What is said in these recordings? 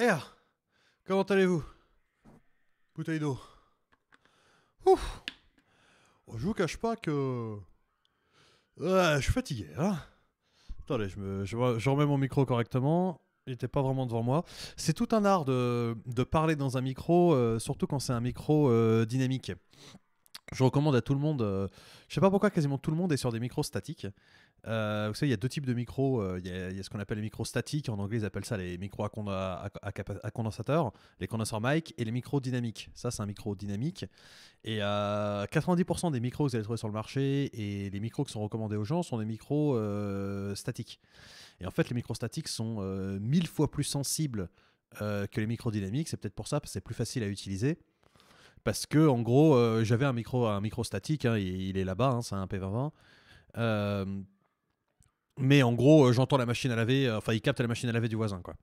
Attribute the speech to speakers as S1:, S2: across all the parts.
S1: Eh, ah, comment allez-vous Bouteille d'eau. Ouf oh, Je vous cache pas que. Euh, je suis fatigué, hein Attendez, je, remets mon micro correctement. Il n'était pas vraiment devant moi. C'est tout un art de, parler dans un micro, euh, surtout quand c'est un micro euh, dynamique. Je recommande à tout le monde, je sais pas pourquoi quasiment tout le monde est sur des micros statiques. Euh, vous savez, il y a deux types de micros. Euh, il y, a, ce qu'on appelle les micros statiques. En anglais, ils appellent ça les micros à, condensateurs, condensateur, les condenseurs mic, et les micros dynamiques. Ça, c'est un micro dynamique. Et euh, 90% des micros que vous allez trouver sur le marché et les micros qui sont recommandés aux gens sont des micros euh, statiques. Et en fait, les micros statiques sont mille fois plus sensibles que les micros dynamiques. C'est peut-être pour ça, parce que c'est plus facile à utiliser parce que en gros j'avais un micro un micro statique hein, il, est là-bas hein, c'est un P2020 euh, mais en gros, euh, j'entends la machine à laver, euh, enfin, il capte la machine à laver du voisin, quoi.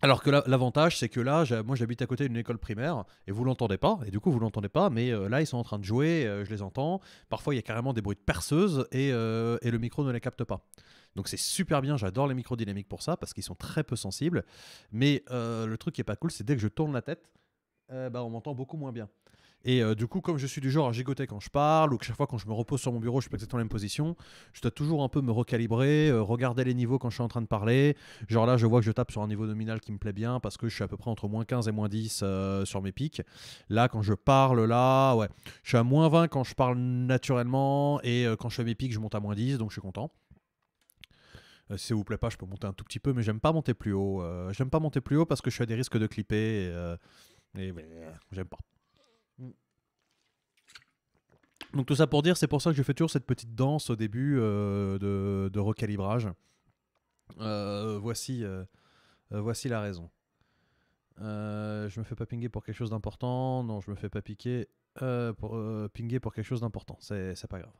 S1: Alors que l'avantage, c'est que là, moi j'habite à côté d'une école primaire et vous l'entendez pas, et du coup vous l'entendez pas, mais euh, là ils sont en train de jouer, je les entends. Parfois il y a carrément des bruits de perceuse et, le micro ne les capte pas. Donc c'est super bien, j'adore les micros dynamiques pour ça parce qu'ils sont très peu sensibles. Mais le truc qui est pas cool, c'est dès que je tourne la tête, bah, on m'entend beaucoup moins bien. Et euh, du coup, comme je suis du genre à gigoter quand je parle, ou que chaque fois quand je me repose sur mon bureau, je suis pas exactement dans la même position, je dois toujours un peu me recalibrer, euh, regarder les niveaux quand je suis en train de parler. Genre là, je vois que je tape sur un niveau nominal qui me plaît bien parce que je suis à peu près entre moins 15 et moins 10 euh, sur mes pics. Là, quand je parle, là, ouais, je suis à moins 20 quand je parle naturellement, et quand je fais mes pics, je monte à moins 10, donc je suis content si ça vous plaît pas, je peux monter un tout petit peu, mais j'aime pas monter plus haut. j'aime pas monter plus haut parce que je suis à des risques de clipper. Et, et ouais, j'aime pas. Donc tout ça pour dire, c'est pour ça que je fais toujours cette petite danse au début euh, de, recalibrage. Euh, voici, euh, voici la raison. je me fais pas pinguer pour quelque chose d'important. Non, je me fais pas piquer pour, pinguer pour quelque chose d'important. C'est, pas grave.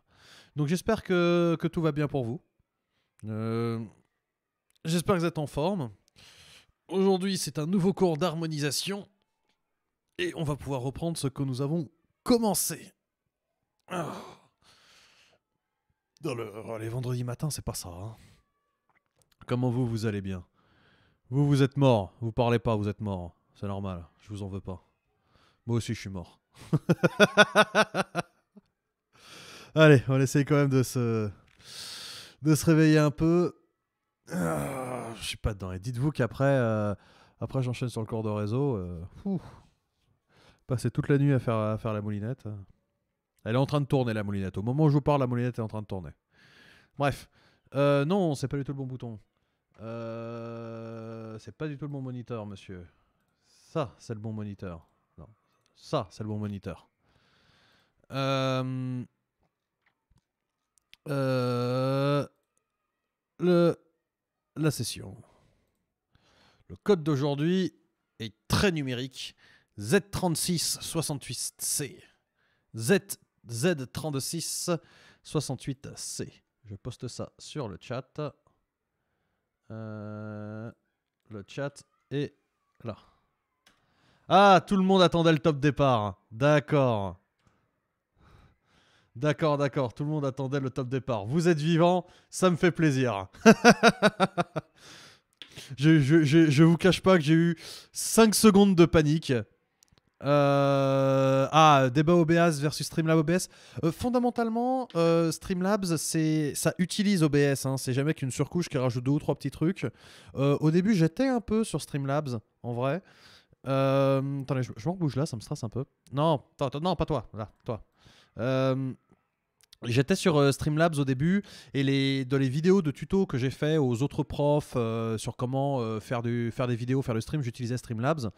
S1: Donc j'espère que, tout va bien pour vous. j'espère que vous êtes en forme. Aujourd'hui, c'est un nouveau cours d'harmonisation. Et on va pouvoir reprendre ce que nous avons commencé. Ah. Dans le, oh, les vendredis matin c'est pas ça. Hein. Comment vous, vous allez bien Vous, vous êtes mort. Vous parlez pas, vous êtes mort. C'est normal. Je vous en veux pas. Moi aussi, je suis mort. allez, on essaye quand même de se, de se réveiller un peu. Ah, je suis pas dedans. Et dites-vous qu'après, euh, après, j'enchaîne sur le corps de réseau. Euh, Passer toute la nuit à faire la moulinette. Hein. Elle est en train de tourner la moulinette. Au moment où je vous parle, la moulinette est en train de tourner. Bref. Euh, non, c'est pas du tout le bon bouton. Euh, c'est pas du tout le bon moniteur, monsieur. Ça, c'est le bon moniteur. Ça, c'est le bon moniteur. Euh, euh, le, la session. Le code d'aujourd'hui est très numérique. Z3668C. Z3668C. Z3668C. Je poste ça sur le chat. Euh, le chat est là. Ah, tout le monde attendait le top départ. D'accord. D'accord, d'accord. Tout le monde attendait le top départ. Vous êtes vivant, ça me fait plaisir. je, je, vous cache pas que j'ai eu 5 secondes de panique euh, ah, débat OBS versus Streamlabs OBS. Euh, fondamentalement, euh, Streamlabs, c'est ça utilise OBS. Hein. C'est jamais qu'une surcouche qui rajoute deux ou trois petits trucs. au début, j'étais un peu sur Streamlabs, en vrai. Attendez, je, je m'en bouge là, ça me stresse un peu. Non, non, pas toi. Là, toi. J'étais sur Streamlabs au début et les, dans les vidéos de tutos que j'ai fait aux autres profs sur comment faire, du, faire des vidéos, faire le stream, j'utilisais Streamlabs.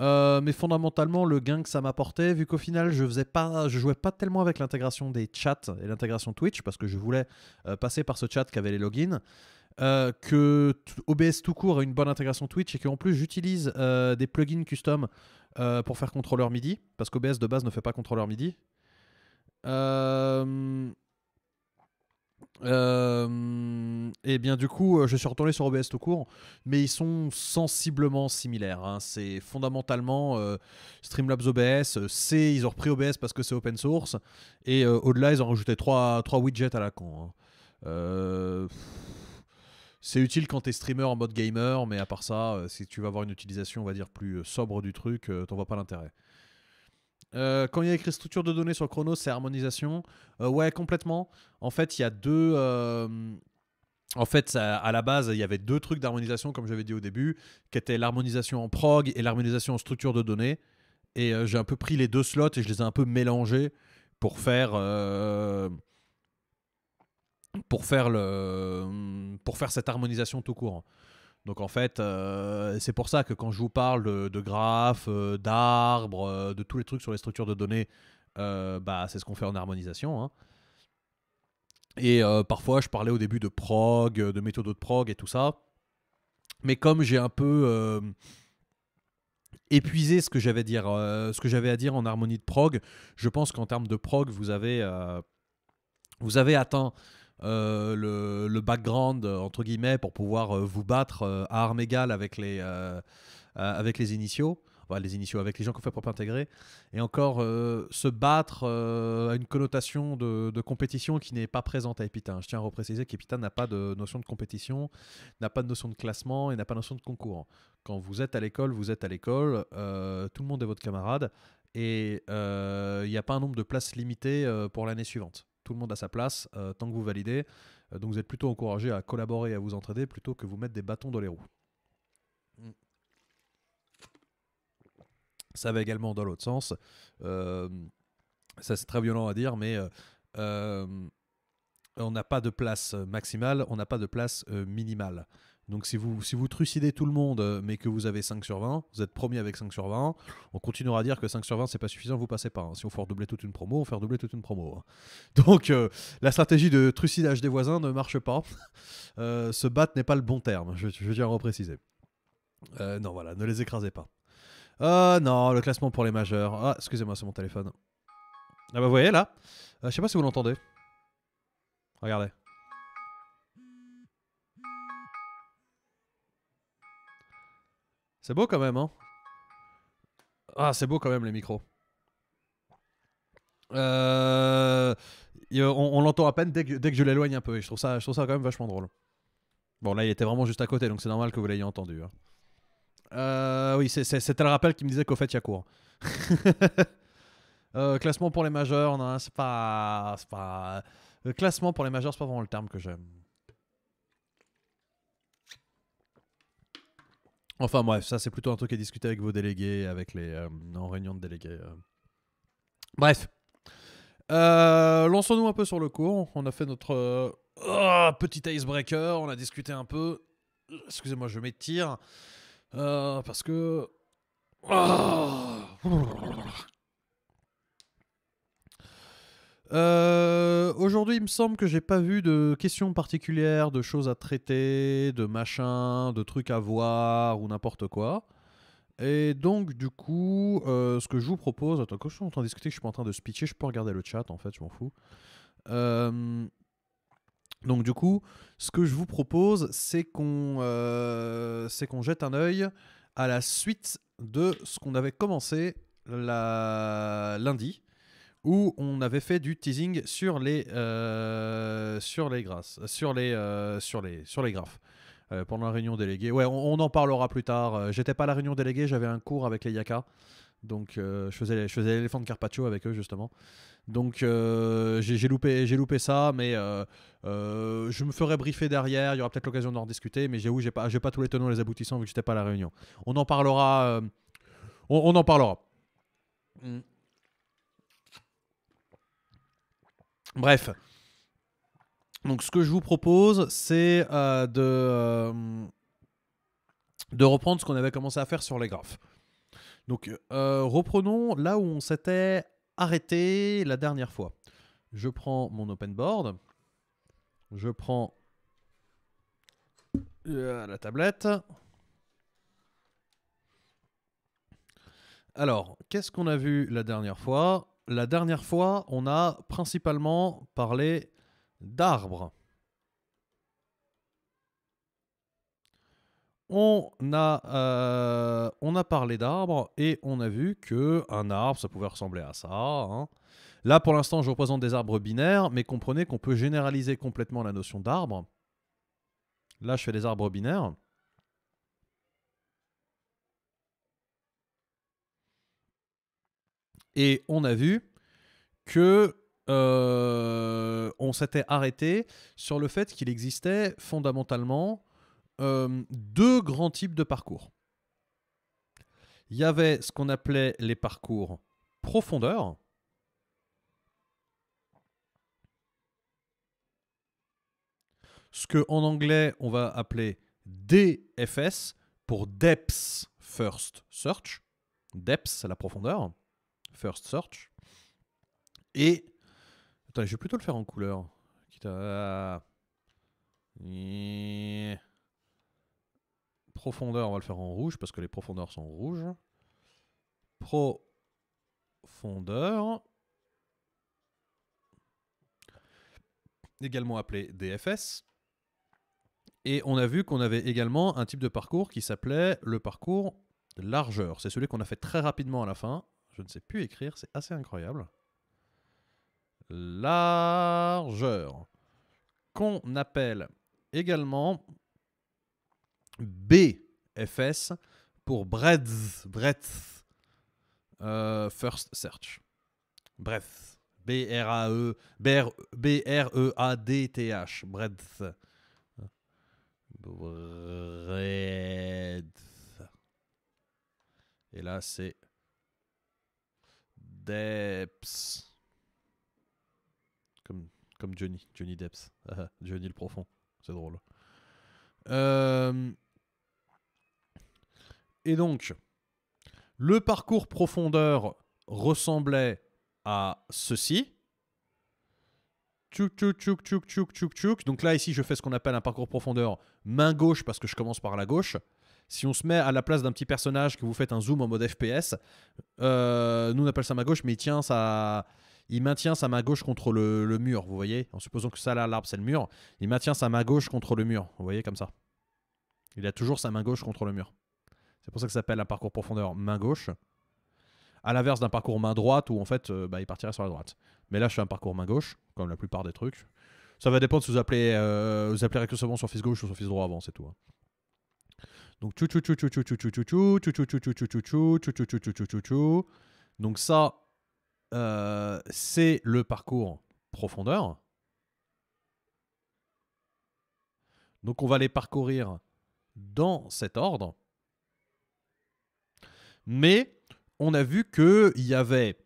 S1: Euh, mais fondamentalement, le gain que ça m'apportait, vu qu'au final, je faisais pas, je jouais pas tellement avec l'intégration des chats et l'intégration Twitch, parce que je voulais euh, passer par ce chat qui avait les logins. Euh, que OBS tout court a une bonne intégration Twitch et qu'en plus j'utilise des plugins custom pour faire contrôleur MIDI parce qu'OBS de base ne fait pas contrôleur MIDI. Euh, euh, et bien du coup, euh, je suis retourné sur OBS tout court, mais ils sont sensiblement similaires. Hein. C'est fondamentalement euh, Streamlabs OBS, C'est ils ont repris OBS parce que c'est open source, et au-delà, ils ont rajouté trois, trois widgets à la con. Hein. c'est utile quand t'es streamer en mode gamer, mais à part ça, si tu vas avoir une utilisation, on va dire, plus sobre du truc, t'en vois pas l'intérêt. Euh, quand il y a écrit structure de données sur Chronos, c'est harmonisation. Euh, ouais, complètement. En fait, il y a deux. Euh, en fait, à la base, il y avait deux trucs d'harmonisation, comme j'avais dit au début, qui étaient l'harmonisation en prog et l'harmonisation en structure de données. Et j'ai un peu pris les deux slots et je les ai un peu mélangés pour faire. pour faire, le, pour faire cette harmonisation tout court. Donc en fait, euh, c'est pour ça que quand je vous parle de, graphes, euh, d'arbres, euh, de tous les trucs sur les structures de données, bah, c'est ce qu'on fait en harmonisation. Hein. Et parfois, je parlais au début de prog, de méthodes de prog et tout ça. Mais comme j'ai un peu épuisé ce que j'avais à, dire, en harmonie de prog, je pense qu'en termes de prog, vous avez, vous avez atteint euh, le, background, euh, entre guillemets, pour pouvoir euh, vous battre à armes égales avec les, avec les initiaux. voilà les initiaux, avec les gens qu'on fait propre intégrer. Et encore, se battre à une connotation de, de compétition qui n'est pas présente à Epita. Je tiens à repréciser qu'Epita n'a pas de notion de compétition, n'a pas de notion de classement et n'a pas de notion de concours. Quand vous êtes à l'école, vous êtes à l'école, tout le monde est votre camarade et il n'y a pas un nombre de places limitées pour l'année suivante tout le monde a sa place euh, tant que vous validez. Euh, donc vous êtes plutôt encouragé à collaborer et à vous entraider plutôt que vous mettre des bâtons dans les roues. Ça va également dans l'autre sens. Euh, ça c'est très violent à dire, mais on n'a pas de place maximale, on n'a pas de place minimale. Donc si vous, si vous trucidez tout le monde, euh, mais que vous avez 5 sur 20, vous êtes premier avec 5 sur 20, on continuera à dire que 5 sur 20, c'est pas suffisant, vous passez pas. Hein. Si on fait redoubler toute une promo, on fait redoubler toute une promo. Hein. Donc euh, la stratégie de trucidage des voisins ne marche pas. euh, se battre n'est pas le bon terme, je, je tiens à repréciser. Euh, non, voilà, ne les écrasez pas. Ah non, le classement pour les majeurs. Ah, excusez-moi, c'est mon téléphone. Ah bah vous voyez là, je sais pas si vous l'entendez. Regardez. C'est beau quand même, hein? Ah, c'est beau quand même les micros. Euh, on, l'entend à peine dès que, je l'éloigne un peu et je trouve, ça, je trouve ça quand même vachement drôle. Bon, là, il était vraiment juste à côté, donc c'est normal que vous l'ayez entendu. Hein. Euh, oui, c'était le rappel qui me disait qu'au fait, il y a cours. Euh, classement pour les majeurs, non, c'est pas, pas. classement pour les majeurs, c'est pas vraiment le terme que j'aime. Enfin bref, ça c'est plutôt un truc à discuter avec vos délégués, avec les euh, en réunion de délégués. Euh. Bref, euh, lançons-nous un peu sur le cours. On a fait notre oh, petit icebreaker, on a discuté un peu. Excusez-moi, je m'étire parce que oh. Euh, aujourd'hui, il me semble que j'ai pas vu de questions particulières, de choses à traiter, de machin, de trucs à voir ou n'importe quoi. Et donc, du coup, euh, ce que je vous propose, attends, quand je suis en train de discuter, je suis pas en train de speecher, je peux regarder le chat en fait, je m'en fous. Euh, donc, du coup, ce que je vous propose, c'est qu'on qu'on jette un œil à la suite de ce qu'on avait commencé la... lundi où on avait fait du teasing sur les, euh, sur les graphes, euh, sur les, euh, sur les, sur les graphes. pendant la réunion déléguée. Ouais, on, en parlera plus tard. J'étais pas à la réunion déléguée, j'avais un cours avec les Yaka. Donc je faisais, je faisais l'éléphant de Carpaccio avec eux justement. Donc j'ai loupé, loupé ça, mais je me ferai briefer derrière. Il y aura peut-être l'occasion d'en discuter, mais où j'ai pas, pas tous les tenants et les aboutissants vu que j'étais pas à la réunion. On en parlera. On, en parlera. Mm. Bref. Donc ce que je vous propose, c'est euh, euh, de, reprendre ce qu'on avait commencé à faire sur les graphes. Donc euh, reprenons là où on s'était arrêté la dernière fois. Je prends mon open board. Je prends la tablette. Alors, qu'est-ce qu'on a vu la dernière fois la dernière fois, on a principalement parlé d'arbres. On a, euh, on a parlé d'arbres et on a vu que un arbre, ça pouvait ressembler à ça. Hein. Là, pour l'instant, je représente des arbres binaires, mais comprenez qu'on peut généraliser complètement la notion d'arbre. Là, je fais des arbres binaires. Et on a vu que euh, on s'était arrêté sur le fait qu'il existait fondamentalement euh, deux grands types de parcours. Il y avait ce qu'on appelait les parcours profondeur. Ce que en anglais on va appeler DFS pour depth first search. Depth, c'est la profondeur. First Search. Et. Attends, je vais plutôt le faire en couleur. Profondeur, on va le faire en rouge parce que les profondeurs sont rouges. Profondeur. Également appelé DFS. Et on a vu qu'on avait également un type de parcours qui s'appelait le parcours largeur. C'est celui qu'on a fait très rapidement à la fin. Je ne sais plus écrire, c'est assez incroyable. Largeur. Qu'on appelle également BFS pour breadth, breadth euh, First Search. Breadth. E, b r e b r B-R-E-A-D-T-H, breadth. Breadth. Et là, c'est Dep's Comme, comme Johnny, Johnny Depps. Johnny le profond, c'est drôle. Euh, et donc, le parcours profondeur ressemblait à ceci. Tchouk, tchouk, tchouk, tchouk, tchouk, tchouk, Donc là, ici, je fais ce qu'on appelle un parcours profondeur main gauche parce que je commence par la gauche si on se met à la place d'un petit personnage que vous faites un zoom en mode FPS, euh, nous on appelle ça main gauche, mais il tient ça, il maintient sa main gauche contre le, mur, vous voyez, en supposant que ça là l'arbre c'est le mur, il maintient sa main gauche contre le mur, vous voyez comme ça. Il a toujours sa main gauche contre le mur. C'est pour ça que ça s'appelle un parcours profondeur main gauche. À l'inverse d'un parcours main droite où en fait euh, bah, il partirait sur la droite. Mais là je fais un parcours main gauche, comme la plupart des trucs. Ça va dépendre si vous appelez, euh, vous appelez sur fils gauche ou sur fils droit avant, c'est tout. Hein. Donc Donc ça, c'est le parcours profondeur. Donc on va les parcourir dans cet ordre. Mais on a vu qu'il y avait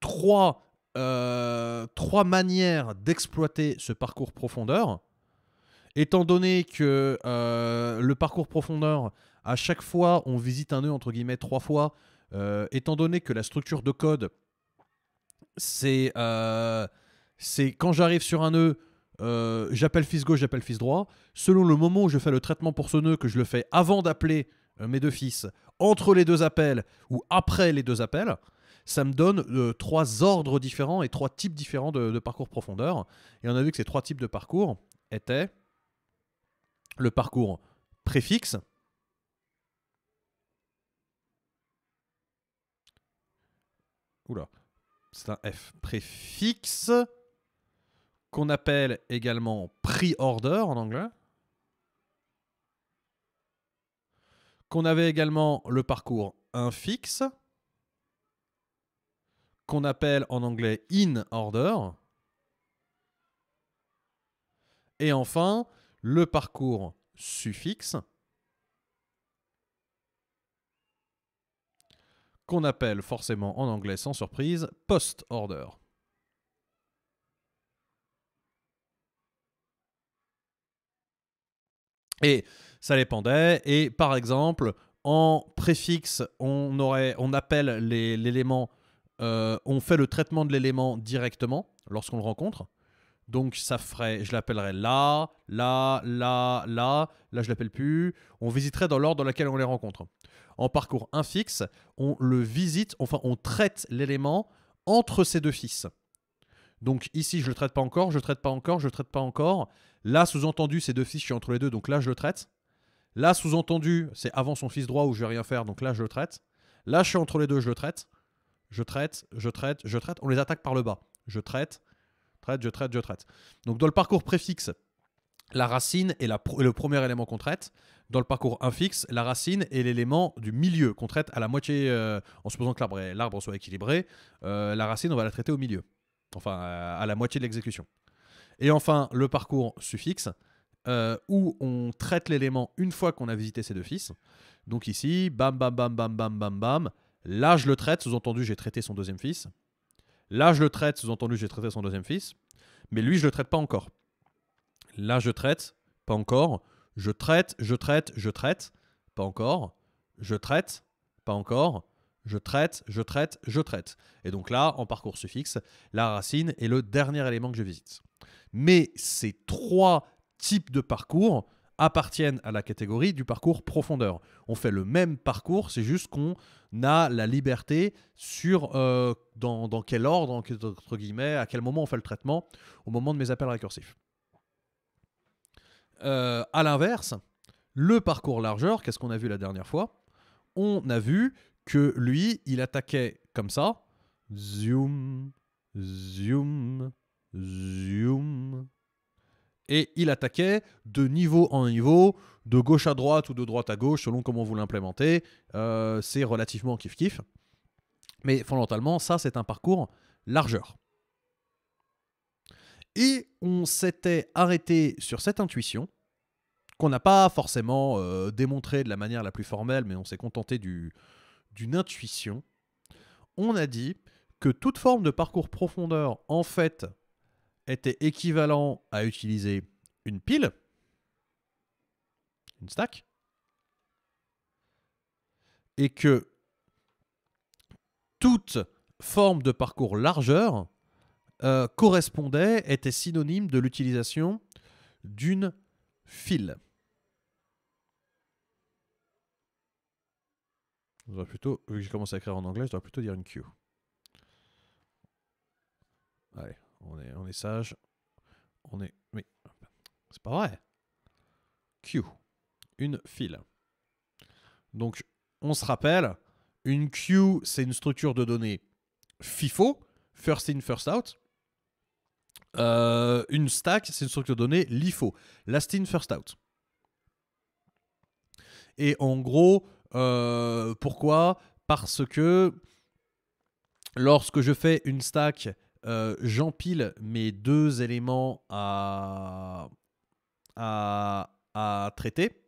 S1: trois, trois manières d'exploiter ce parcours profondeur Étant donné que euh, le parcours profondeur, à chaque fois, on visite un nœud entre guillemets trois fois, euh, étant donné que la structure de code, c'est euh, quand j'arrive sur un nœud, j'appelle fils gauche, j'appelle fils droit. Selon le moment où je fais le traitement pour ce nœud, que je le fais avant d'appeler mes deux fils, entre les deux appels ou après les deux appels, ça me donne trois ordres différents et trois types différents de, de, parcours profondeur. Et on a vu que ces trois types de parcours étaient le parcours préfixe, Oula, c'est un F préfixe qu'on appelle également pre-order en anglais. Qu'on avait également le parcours infixe, qu'on appelle en anglais in order. Et enfin, le parcours suffixe qu'on appelle forcément en anglais sans surprise post-order. Et ça dépendait. Et par exemple, en préfixe, on, aurait, on appelle euh, on fait le traitement de l'élément directement lorsqu'on le rencontre. Donc ça ferait, je l'appellerais là, là, là, là, là je l'appelle plus. On visiterait dans l'ordre dans lequel on les rencontre. En parcours infixe, on le visite, enfin on traite l'élément entre ces deux fils. Donc ici je le traite pas encore, je le traite pas encore, je le traite pas encore. Là sous-entendu ces deux fils, je suis entre les deux, donc là je le traite. Là sous-entendu c'est avant son fils droit où je vais rien faire, donc là je le traite. Là je suis entre les deux, je le traite. Je traite, je traite, je traite. On les attaque par le bas. Je traite, je traite, je traite. Donc dans le parcours préfixe, la racine est, la le premier élément qu'on traite. Dans le parcours infixe, la racine est l'élément du milieu qu'on traite à la moitié, euh, en supposant que l'arbre, soit équilibré, euh, la racine, on va la traiter au milieu, enfin à la moitié de l'exécution. Et enfin, le parcours suffixe, euh, où on traite l'élément une fois qu'on a visité ses deux fils. Donc ici, bam, bam, bam, bam, bam, bam, bam. Là, je le traite, sous-entendu, j'ai traité son deuxième fils. Là, je le traite, sous-entendu, j'ai traité son deuxième fils, mais lui, je le traite pas encore. Là, je traite, pas encore. Je traite, je traite, je traite, pas encore. Je traite, pas encore. Je traite, je traite, je traite. Et donc là, en parcours suffixe, la racine est le dernier élément que je visite. Mais ces trois types de parcours appartiennent à la catégorie du parcours profondeur. On fait le même parcours, c'est juste qu'on n'a la liberté sur euh, dans, quel ordre, entre guillemets, à quel moment on fait le traitement au moment de mes appels récursifs. A euh, à l'inverse, le parcours largeur, qu'est-ce qu'on a vu la dernière fois On a vu que lui, il attaquait comme ça. Zoom, zoom, zoom, et il attaquait de niveau en niveau, de gauche à droite ou de droite à gauche, selon comment vous l'implémentez. Euh, c'est relativement kiff-kiff. Mais fondamentalement, ça, c'est un parcours largeur. Et on s'était arrêté sur cette intuition, qu'on n'a pas forcément euh, démontrée de la manière la plus formelle, mais on s'est contenté d'une intuition. On a dit que toute forme de parcours profondeur, en fait, était équivalent à utiliser une pile, une stack, et que toute forme de parcours largeur euh, correspondait, était synonyme de l'utilisation d'une file. plutôt, vu que j'ai commencé à écrire en anglais, je dois plutôt dire une queue. Allez, on est, on est sage. On est. Mais. C'est pas vrai. Q. Une file. Donc, on se rappelle, une queue, c'est une structure de données FIFO, first in, first out. Euh, une stack, c'est une structure de données LIFO, last in, first out. Et en gros, euh, pourquoi Parce que lorsque je fais une stack euh, j'empile mes deux éléments à, à traiter.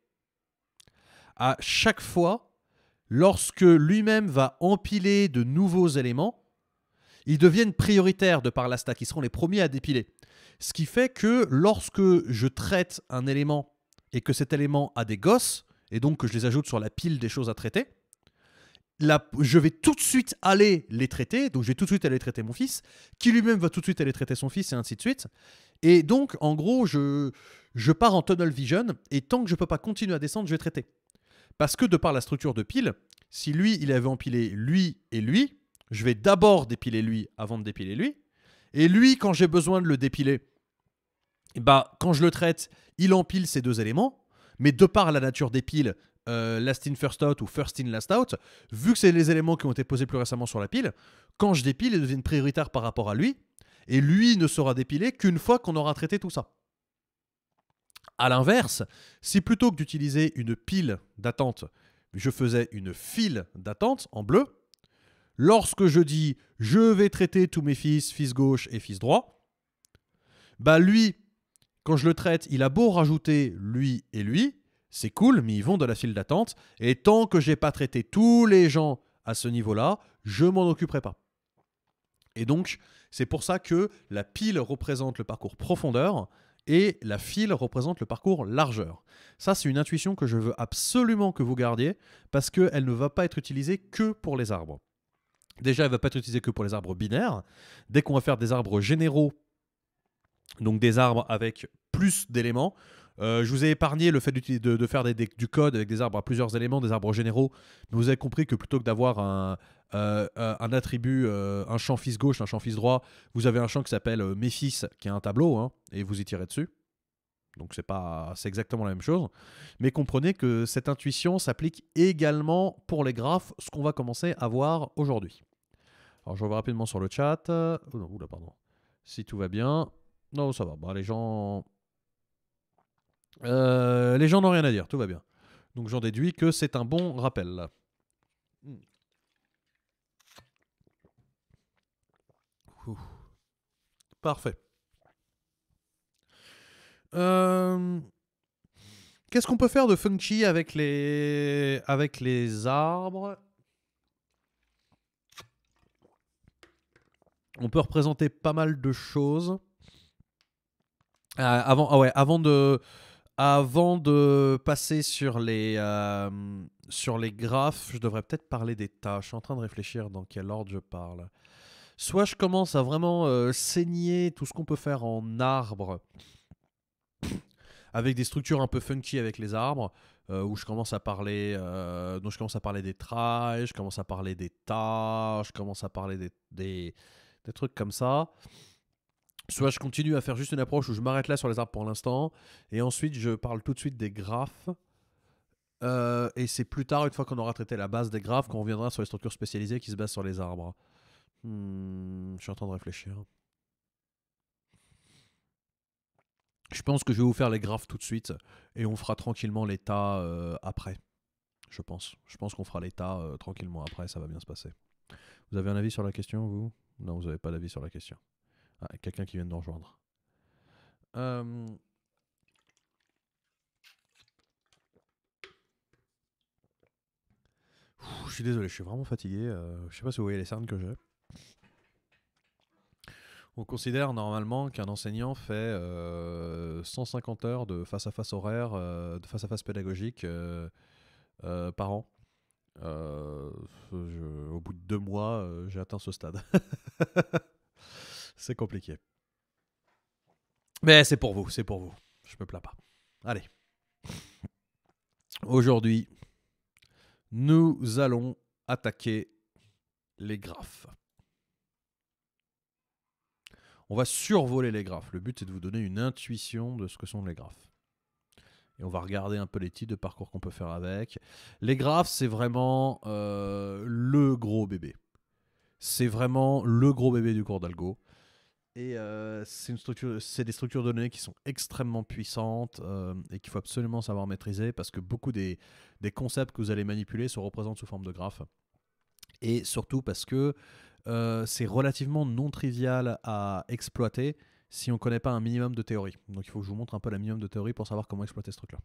S1: À chaque fois, lorsque lui-même va empiler de nouveaux éléments, ils deviennent prioritaires de par la stack. Ils seront les premiers à dépiler. Ce qui fait que lorsque je traite un élément et que cet élément a des gosses, et donc que je les ajoute sur la pile des choses à traiter, je vais tout de suite aller les traiter, donc je vais tout de suite aller traiter mon fils, qui lui-même va tout de suite aller traiter son fils, et ainsi de suite. Et donc, en gros, je, je pars en tunnel vision, et tant que je ne peux pas continuer à descendre, je vais traiter. Parce que de par la structure de pile, si lui, il avait empilé lui et lui, je vais d'abord dépiler lui avant de dépiler lui. Et lui, quand j'ai besoin de le dépiler, bah, quand je le traite, il empile ces deux éléments. Mais de par la nature des piles, euh, Last in First Out ou First in Last Out, vu que c'est les éléments qui ont été posés plus récemment sur la pile, quand je dépile, ils deviennent prioritaires par rapport à lui, et lui ne sera dépilé qu'une fois qu'on aura traité tout ça. A l'inverse, si plutôt que d'utiliser une pile d'attente, je faisais une file d'attente en bleu, lorsque je dis je vais traiter tous mes fils, fils gauche et fils droit, bah lui, quand je le traite, il a beau rajouter lui et lui, c'est cool, mais ils vont de la file d'attente. Et tant que j'ai pas traité tous les gens à ce niveau-là, je m'en occuperai pas. Et donc, c'est pour ça que la pile représente le parcours profondeur et la file représente le parcours largeur. Ça, c'est une intuition que je veux absolument que vous gardiez parce qu'elle ne va pas être utilisée que pour les arbres. Déjà, elle ne va pas être utilisée que pour les arbres binaires. Dès qu'on va faire des arbres généraux, donc des arbres avec plus d'éléments, euh, je vous ai épargné le fait de, faire des, du code avec des arbres à plusieurs éléments, des arbres généraux, vous avez compris que plutôt que d'avoir un, euh, euh, attribut, un champ fils gauche, un champ fils droit, vous avez un champ qui s'appelle fils qui est un tableau, hein, et vous y tirez dessus. Donc c'est pas, c'est exactement la même chose, mais comprenez que cette intuition s'applique également pour les graphes, ce qu'on va commencer à voir aujourd'hui. Alors je reviens rapidement sur le chat. pardon. Si tout va bien, non ça va. Bah, les gens, euh, les gens n'ont rien à dire, tout va bien. Donc j'en déduis que c'est un bon rappel. Hmm. Parfait. Euh, qu'est-ce qu'on peut faire de funky avec les, avec les arbres On peut représenter pas mal de choses. Ah, avant, ah ouais, avant de, avant de passer euh, sur les, graphes, je devrais peut-être parler des tâches. Je suis en train de réfléchir dans quel ordre je parle. Soit je commence à vraiment euh, saigner tout ce qu'on peut faire en arbre, avec des structures un peu funky avec les arbres, euh, où je commence à parler, je commence à parler des trails, je commence à parler des tâches, je commence à parler des trucs comme ça. Soit je continue à faire juste une approche où je m'arrête là sur les arbres pour l'instant, et ensuite je parle tout de suite des graphes. Euh, et c'est plus tard, une fois qu'on aura traité la base des graphes, qu'on reviendra sur les structures spécialisées qui se basent sur les arbres. Hmm, je suis en train de réfléchir. Je pense que je vais vous faire les graphes tout de suite et on fera tranquillement l'état euh, après. Je pense. Je pense qu'on fera l'état euh, tranquillement après, ça va bien se passer. Vous avez un avis sur la question, vous Non, vous n'avez pas d'avis sur la question. Ah, quelqu'un qui vient de nous rejoindre. Euh, je suis désolé, je suis vraiment fatigué. Je euh, je sais pas si vous voyez les cernes que j'ai. On considère normalement qu'un enseignant fait 150 euh, heures de face à face horaire, de face à face pédagogique par an. au bout de deux mois, j'ai atteint ce stade. C'est compliqué. Mais c'est pour vous, c'est pour vous. Je me plains pas. Allez. Aujourd'hui, nous allons attaquer les graphes. On va survoler les graphes. Le but, c'est de vous donner une intuition de ce que sont les graphes. Et on va regarder un peu les types de parcours qu'on peut faire avec. Les graphes, c'est vraiment euh, le gros bébé. C'est vraiment le gros bébé du cours d'algo. Et euh, c'est des structures de données qui sont extrêmement puissantes euh, et qu'il faut absolument savoir maîtriser parce que beaucoup des, concepts que vous allez manipuler se représentent sous forme de graphes. Et surtout parce que euh, c'est relativement non trivial à exploiter si on ne connaît pas un minimum de théorie. Donc il faut que je vous montre un peu la minimum de théorie pour savoir comment exploiter ce truc-là.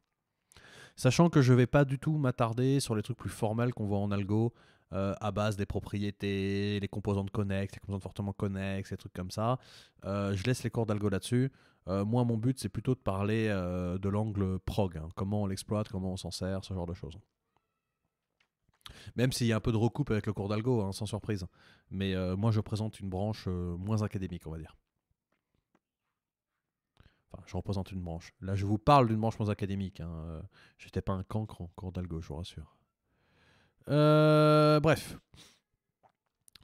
S1: Sachant que je ne vais pas du tout m'attarder sur les trucs plus formels qu'on voit en algo, euh, à base des propriétés, les composantes connexes, les composantes fortement connexes, des trucs comme ça. Euh, je laisse les cours d'algo là-dessus. Euh, moi, mon but, c'est plutôt de parler de l'angle prog, hein. comment on l'exploite, comment on s'en sert, ce genre de choses. Même s'il y a un peu de recoupe avec le cours d'algo, hein, sans surprise. Mais moi, je présente une branche moins académique, on va dire Enfin, je représente une branche. Là, je vous parle d'une branche moins académique. Je hein. J'étais pas un cancre en cours d'algo, je vous rassure. Euh, bref,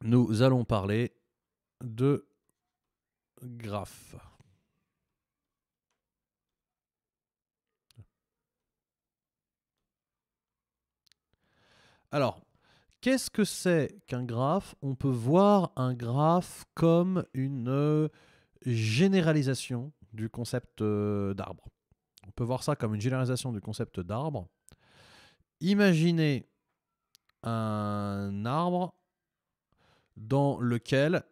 S1: nous allons parler de graphes. Alors, qu'est-ce que c'est qu'un graphe On peut voir un graphe comme une euh, généralisation du concept euh, d'arbre. On peut voir ça comme une généralisation du concept d'arbre. Imaginez un arbre dans lequel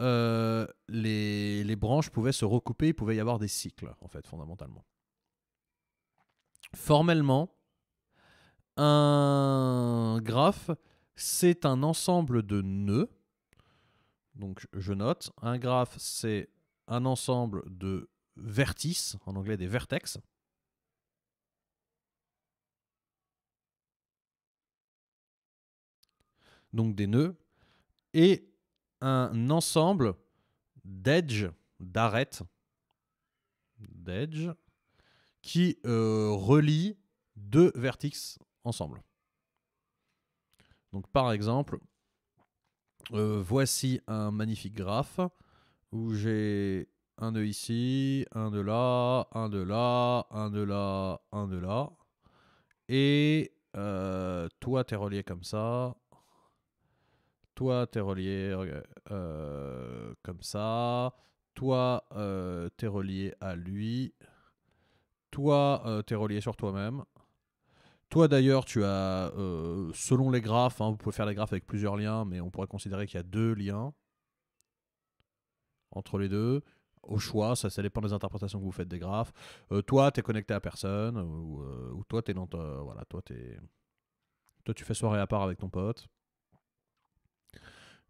S1: euh, les, branches pouvaient se recouper, il pouvait y avoir des cycles, en fait, fondamentalement. Formellement, un graphe, c'est un ensemble de nœuds. Donc je note, un graphe, c'est un ensemble de vertices, en anglais des vertex, donc des nœuds, et un ensemble d'edges, d'arêtes, d'edges, qui euh, relient relie deux Vertex ensemble. Donc par exemple, euh, voici un magnifique graphe où j'ai un nœud ici, un de là, un de là, un de là, un de là. Et euh, toi, tu es relié comme ça, toi, t'es relié euh, comme ça. Toi, euh, t'es relié à lui. Toi, euh, t'es relié sur toi-même. Toi d'ailleurs, tu as, euh, selon les graphes, hein, vous pouvez faire les graphes avec plusieurs liens, mais on pourrait considérer qu'il y a deux liens entre les deux au choix, ça, ça dépend des interprétations que vous faites des graphes. Euh, toi, tu es connecté à personne, ou, toi, dans Voilà, toi, toi, tu fais soirée à part avec ton pote.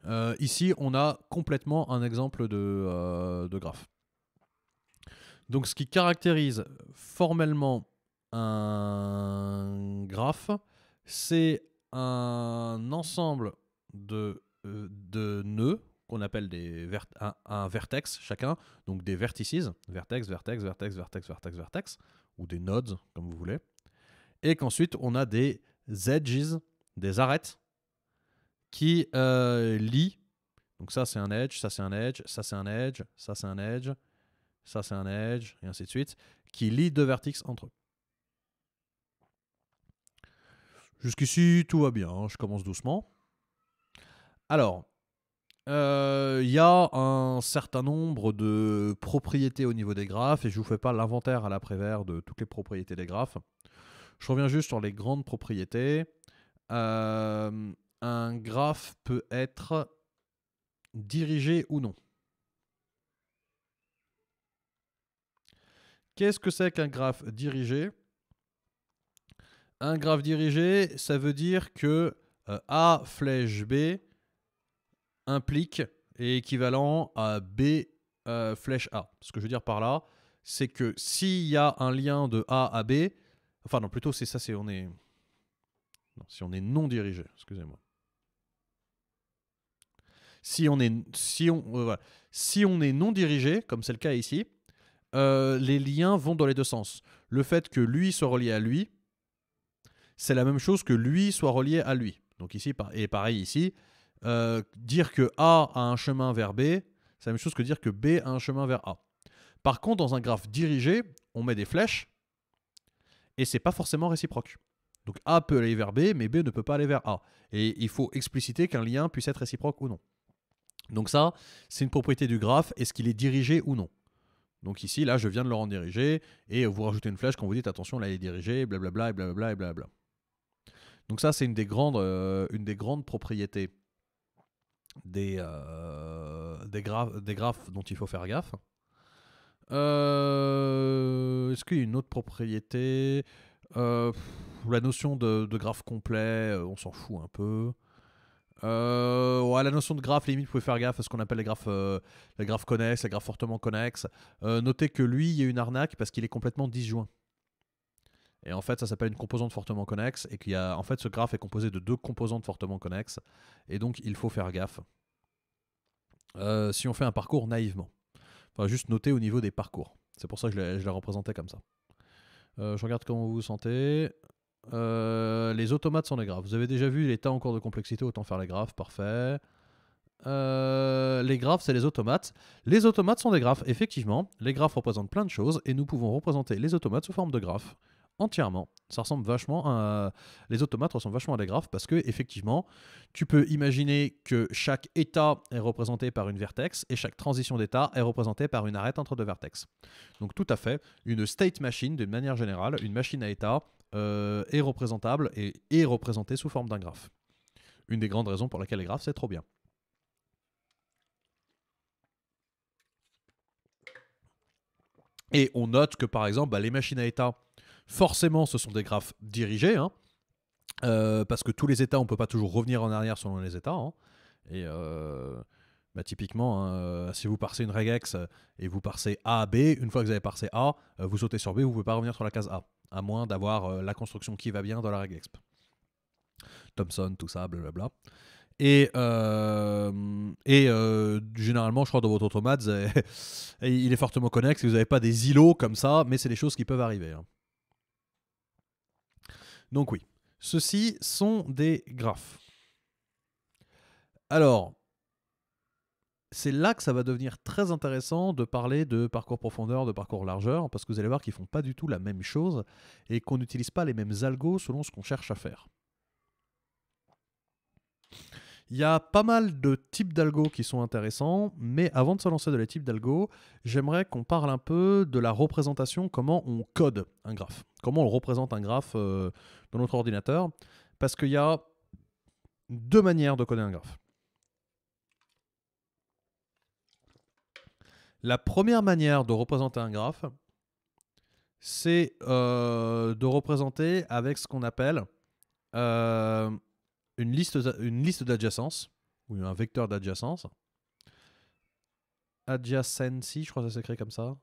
S1: Euh, ici, on a complètement un exemple euh, de, graphe. Donc, ce qui caractérise formellement un graphe, c'est un ensemble de, euh, de nœuds qu'on appelle des un, vertex chacun, donc des vertices, vertex, vertex, vertex, vertex, vertex, vertex, ou des nodes, comme vous voulez, et qu'ensuite on a des edges, des arêtes, qui euh, lie. Donc ça c'est un edge, ça c'est un edge, ça c'est un edge, ça c'est un edge, ça c'est un edge, et ainsi de suite, qui lie deux vertices entre eux. Jusqu'ici, tout va bien, hein, je commence doucement. Alors, il euh, y a un certain nombre de propriétés au niveau des graphes, et je ne vous fais pas l'inventaire à l'après-vert de toutes les propriétés des graphes. Je reviens juste sur les grandes propriétés. Euh, un graphe peut être dirigé ou non. Qu'est-ce que c'est qu'un graphe dirigé Un graphe dirigé, ça veut dire que euh, A flèche B implique et équivalent à B euh, flèche A. Ce que je veux dire par là, c'est que s'il y a un lien de A à B, enfin non, plutôt c'est ça, c'est on est... si on est non dirigé, excusez-moi. Si on est, si on, euh, si on est non dirigé, comme c'est le cas ici, euh, les liens vont dans les deux sens. Le fait que lui soit relié à lui, c'est la même chose que lui soit relié à lui. Donc ici, et pareil ici, euh, dire que A a un chemin vers B, c'est la même chose que dire que B a un chemin vers A. Par contre, dans un graphe dirigé, on met des flèches et c'est pas forcément réciproque. Donc A peut aller vers B, mais B ne peut pas aller vers A. Et il faut expliciter qu'un lien puisse être réciproque ou non. Donc ça, c'est une propriété du graphe, est-ce qu'il est dirigé ou non donc ici, là, je viens de le rendre dirigé, et vous rajoutez une flèche quand vous dites attention, là, il est dirigé, blablabla, et blablabla, et blablabla. Donc ça, c'est une, des grandes, euh, propriétés euh, des, graphes, dont il faut faire gaffe. Euh, est-ce qu'il y a une autre propriété La notion de graphe complet, on s'en fout un peu. Euh, ouais, la notion de graphe, limite, vous pouvez faire gaffe à ce qu'on appelle les graphes, euh, les graphes connexes, les graphes fortement connexes. Euh, notez que lui, il y a une arnaque parce qu'il est complètement disjoint. Et en fait, ça s'appelle une composante fortement connexe. Et qu'il y a, en fait, ce graphe est composé de deux composantes fortement connexes. Et donc, il faut faire gaffe. Euh, si on fait un parcours naïvement. Enfin, juste noter au niveau des parcours. C'est pour ça que je l'ai représenté comme ça. je regarde comment vous vous sentez. Euh, les automates sont des graphes. Vous avez déjà vu l'état en cours de complexité, autant faire les graphes, parfait. Euh, les graphes, c'est les automates. Les automates sont des graphes, effectivement. Les graphes représentent plein de choses et nous pouvons représenter les automates sous forme de graphes entièrement. Ça ressemble vachement à... Les automates ressemblent vachement à des graphes parce que, effectivement, tu peux imaginer que chaque état est représenté par une vertex et chaque transition d'état est représentée par une arête entre deux vertex. Donc, tout à fait, une state machine, d'une manière générale, une machine à état, euh, est représentable et est représenté sous forme d'un graphe. Une des grandes raisons pour laquelle les graphes, c'est trop bien. Et on note que par exemple, bah, les machines à état, forcément, ce sont des graphes dirigés, hein, euh, parce que tous les états, on ne peut pas toujours revenir en arrière selon les états. Hein. et euh, bah, typiquement, hein, si vous parsez une regex et vous parsez A à B, une fois que vous avez parsé A, vous sautez sur B, vous ne pouvez pas revenir sur la case A à moins d'avoir euh, la construction qui va bien dans la règle exp. Thompson, tout ça, blablabla. Et, euh, et euh, généralement, je crois, dans votre automate, il est fortement connexe. Vous n'avez pas des îlots comme ça, mais c'est des choses qui peuvent arriver. Hein. Donc oui, ceux sont des graphes. Alors, c'est là que ça va devenir très intéressant de parler de parcours profondeur, de parcours largeur, parce que vous allez voir qu'ils font pas du tout la même chose et qu'on n'utilise pas les mêmes algos selon ce qu'on cherche à faire. Il y a pas mal de types d'algo qui sont intéressants, mais avant de se lancer dans les types d'algo, j'aimerais qu'on parle un peu de la représentation, comment on code un graphe, comment on représente un graphe euh, dans notre ordinateur, parce qu'il y a deux manières de coder un graphe. La première manière de représenter un graphe, c'est euh, de représenter avec ce qu'on appelle euh, une liste, une liste d'adjacence ou un vecteur d'adjacence. Adjacency, je crois que ça s'écrit comme ça.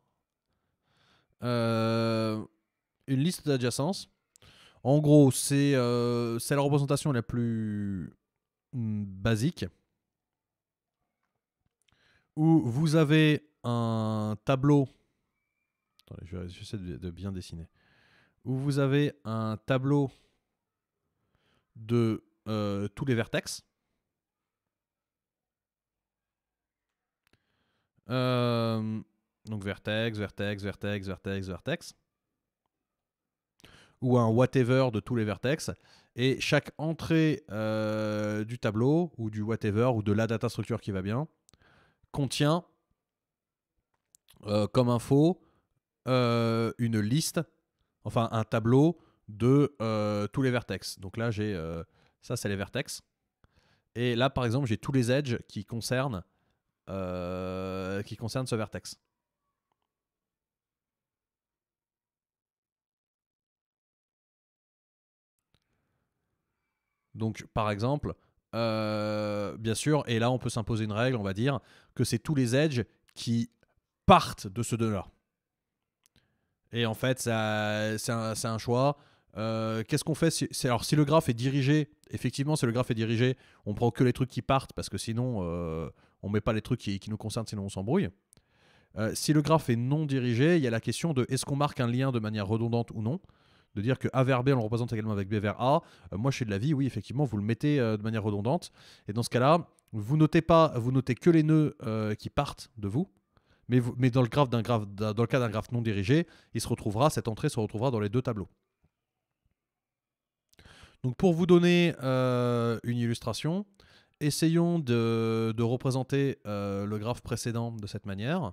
S1: Euh, une liste d'adjacence. En gros, c'est la représentation la plus mm, basique. Où vous avez un tableau. je, de, bien dessiner. Où vous avez un tableau de euh, tous les vertex. Euh, donc vertex, vertex, vertex, vertex, vertex. Ou un whatever de tous les vertex. Et chaque entrée euh, du tableau, ou du whatever, ou de la data structure qui va bien, contient euh, comme info euh, une liste, enfin un tableau de euh, tous les vertex. Donc là, j'ai ça, c'est les vertex. Et là, par exemple, j'ai tous les edges qui concernent, qui concernent ce vertex. Donc, par exemple, bien sûr, et là on peut s'imposer une règle, on va dire que c'est tous les edges qui partent de ce nœud là Et en fait, c'est un, choix. Euh, qu'est-ce qu'on fait si, Alors, si le graphe est dirigé, effectivement, si le graphe est dirigé, on prend que les trucs qui partent parce que sinon, euh, on met pas les trucs qui, nous concernent, sinon on s'embrouille. Euh, si le graphe est non dirigé, il y a la question de est-ce qu'on marque un lien de manière redondante ou non de dire que A vers B, on le représente également avec B vers A. Euh, moi, je suis de la vie, oui, effectivement, vous le mettez de manière redondante. Et dans ce cas-là, vous notez pas, vous notez que les nœuds qui partent de vous mais, mais dans, le dans le cas d'un graphe non dirigé, il se retrouvera, cette entrée se retrouvera dans les deux tableaux. Donc pour vous donner euh, une illustration, essayons de, représenter euh, le graphe précédent de cette manière.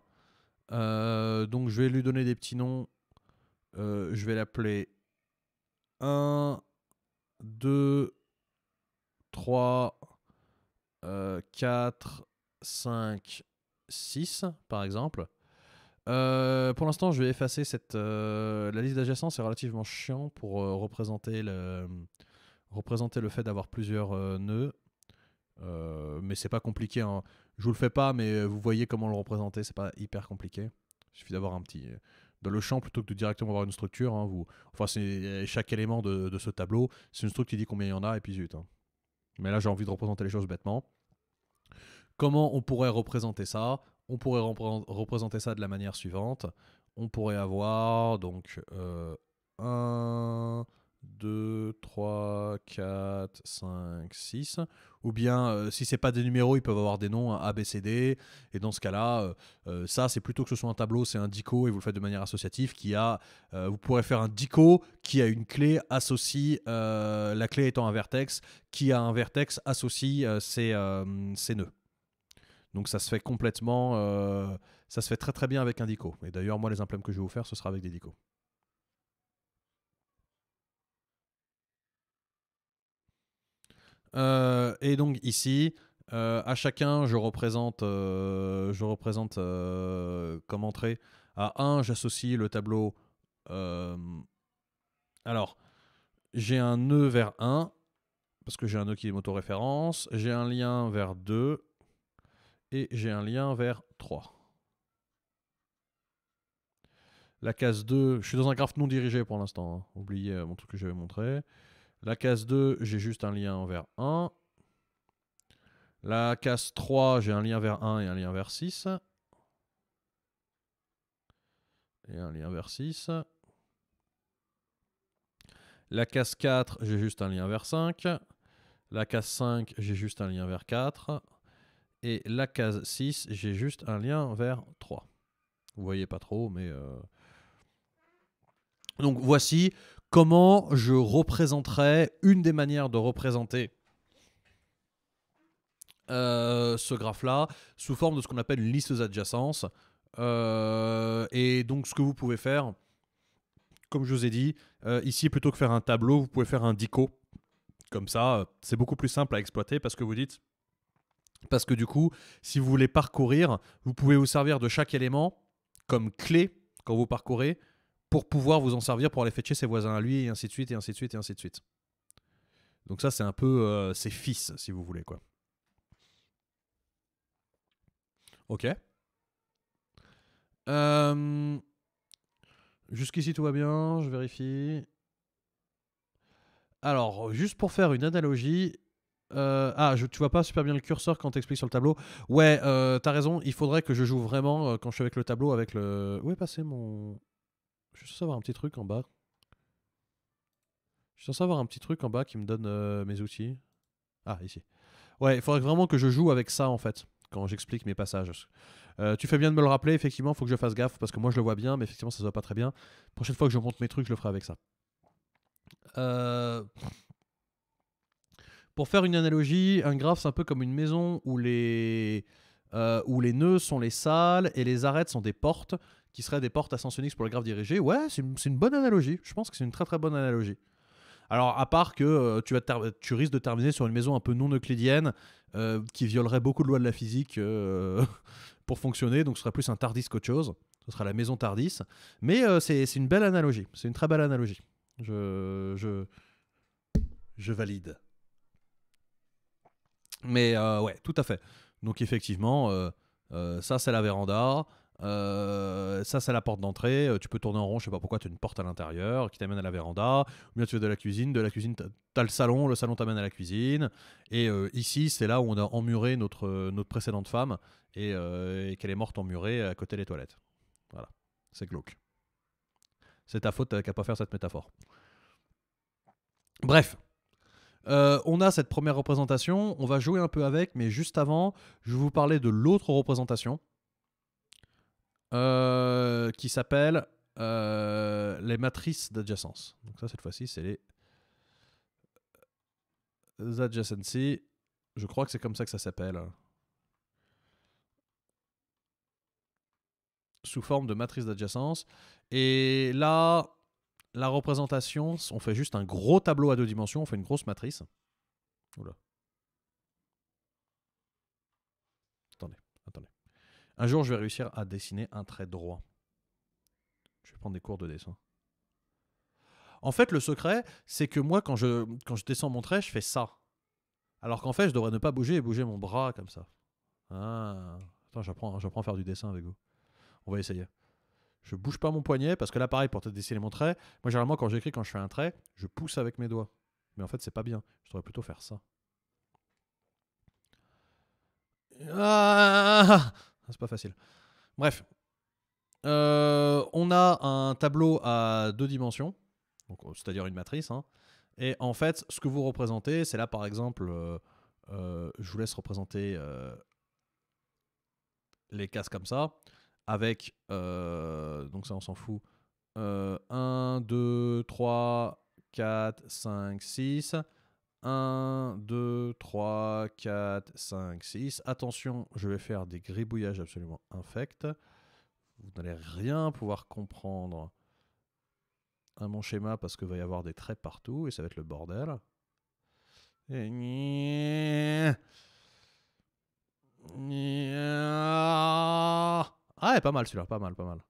S1: Euh, donc je vais lui donner des petits noms. je vais l'appeler 1, 2, 3, 4, 5, 6, par exemple. Euh, pour l'instant, je vais effacer cette. Euh, la liste d'adjacents, c'est relativement chiant pour euh, représenter, le, représenter le fait d'avoir plusieurs nœuds. mais c'est pas compliqué. Hein. Je vous le fais pas, mais vous voyez comment le représenter. C'est pas hyper compliqué. Il suffit d'avoir un petit. Dans le champ, plutôt que de directement avoir une structure, hein, vous, enfin, chaque élément de, ce tableau, c'est une structure qui dit combien il y en a et puis zut. Hein. Mais là, j'ai envie de représenter les choses bêtement. Comment on pourrait représenter ça On pourrait représenter ça de la manière suivante. On pourrait avoir donc 1, 2, 3, 4, 5, 6. Ou bien, si euh, si c'est pas des numéros, ils peuvent avoir des noms A, B, C, D. Et dans ce cas-là, euh, euh, ça, c'est plutôt que ce soit un tableau, c'est un dico et vous le faites de manière associative. Qui a, vous pourrez faire un dico qui a une clé, associée, la clé étant un vertex, qui a un vertex, associé ses, ses nœuds. Donc ça se fait complètement, euh, ça se fait très très bien avec un dico. Et d'ailleurs, moi, les implèmes que je vais vous faire, ce sera avec des euh, et donc ici, euh, à chacun, je représente, je représente comme entrée. À 1, j'associe le tableau. alors, j'ai un nœud vers 1, parce que j'ai un nœud qui est m'autoréférence. J'ai un lien vers 2, et j'ai un lien vers 3. La case 2, je suis dans un graphe non dirigé pour l'instant, hein. oubliez euh, mon truc que j'avais montré. La case 2, j'ai juste un lien vers 1. La case 3, j'ai un lien vers 1 et un lien vers 6. Et un lien vers 6. La case 4, j'ai juste un lien vers 5. La case 5, j'ai juste un lien vers 4. Et la case 6, j'ai juste un lien vers 3. Vous voyez pas trop, mais... Euh, donc voici comment je représenterais une des manières de représenter euh, ce graphe-là sous forme de ce qu'on appelle une liste d'adjacence. Euh, et donc ce que vous pouvez faire, comme je vous ai dit, ici plutôt que faire un tableau, vous pouvez faire un dico. Comme ça, c'est beaucoup plus simple à exploiter parce que vous dites, parce que du coup, si vous voulez parcourir, vous pouvez vous servir de chaque élément comme clé quand vous parcourez pour pouvoir vous en servir pour aller fetcher ses voisins à lui et ainsi de suite et ainsi de suite et ainsi de suite. Donc ça c'est un peu ses euh, fils si vous voulez quoi. Ok. Euh, jusqu'ici tout va bien, je vérifie. Alors, juste pour faire une analogie, euh, ah, je, tu vois pas super bien le curseur quand t'expliques sur le tableau. Ouais, euh, t'as raison, il faudrait que je joue vraiment euh, quand je suis avec le tableau, avec le... Où est passé mon... Je suis censé avoir un petit truc en bas. Je suis censé avoir un petit truc en bas qui me donne mes outils. Ah, ici. Ouais, il faudrait vraiment que je joue avec ça, en fait, quand j'explique mes passages. tu fais bien de me le rappeler, effectivement, faut que je fasse gaffe, parce que moi je le vois bien, mais effectivement ça se voit pas très bien. Prochaine fois que je monte mes trucs, je le ferai avec ça. Euh... Pour faire une analogie, un graphe, c'est un peu comme une maison où les, euh, où les nœuds sont les salles et les arêtes sont des portes, qui seraient des portes ascensionniques pour le graphe dirigé. Ouais, c'est une, bonne analogie. Je pense que c'est une très très bonne analogie. Alors, à part que euh, tu, vas tu risques de terminer sur une maison un peu non euclidienne, euh, qui violerait beaucoup de lois de la physique pour fonctionner, donc ce serait plus un TARDIS qu'autre chose. Ce sera la maison TARDIS. Mais c'est une belle analogie. C'est une très belle analogie. je, je valide. Mais euh, ouais, tout à fait. Donc effectivement, euh, euh, ça c'est la véranda. ça, c'est la porte d'entrée. tu peux tourner en rond, je sais pas pourquoi, tu as une porte à l'intérieur qui t'amène à la véranda. Ou bien tu veux de la cuisine. De la cuisine, tu as, le salon, le salon t'amène à la cuisine. Et ici, c'est là où on a emmuré notre, notre précédente femme et, et qu'elle est morte emmurée à côté des toilettes. Voilà, c'est glauque. C'est ta faute qu'à pas faire cette métaphore. Bref, euh, on a cette première représentation, on va jouer un peu avec, mais juste avant, je vais vous parler de l'autre représentation euh, qui s'appelle euh, les matrices d'adjacence. Donc ça, cette fois-ci, c'est les adjacency. Je crois que c'est comme ça que ça s'appelle. Sous forme de matrice d'adjacence. Et là, la représentation, on fait juste un gros tableau à deux dimensions, on fait une grosse matrice. Attendez, attendez. Un jour, je vais réussir à dessiner un trait droit. Je vais prendre des cours de dessin. En fait, le secret, c'est que moi, quand je, quand je descends mon trait, je fais ça. Alors qu'en fait, je devrais ne pas bouger et bouger mon bras comme ça. Ah. Attends, j'apprends à faire du dessin avec vous. On va essayer je bouge pas mon poignet parce que là, pareil, pour te dessiner mon trait, moi, généralement, quand j'écris, quand je fais un trait, je pousse avec mes doigts. Mais en fait, c'est pas bien. Je devrais plutôt faire ça. Ah c'est pas facile. Bref. Euh, on a un tableau à deux dimensions, c'est-à-dire une matrice. Hein. Et en fait, ce que vous représentez, c'est là par exemple, euh, euh, je vous laisse représenter les cases comme ça avec, euh, donc ça on s'en fout, 1, 2, 3, 4, 5, 6. 1, 2, 3, 4, 5, 6. Attention, je vais faire des gribouillages absolument infects. Vous n'allez rien pouvoir comprendre à mon schéma parce qu'il va y avoir des traits partout et ça va être le bordel. Et... Ah pas mal celui-là, pas mal, pas mal.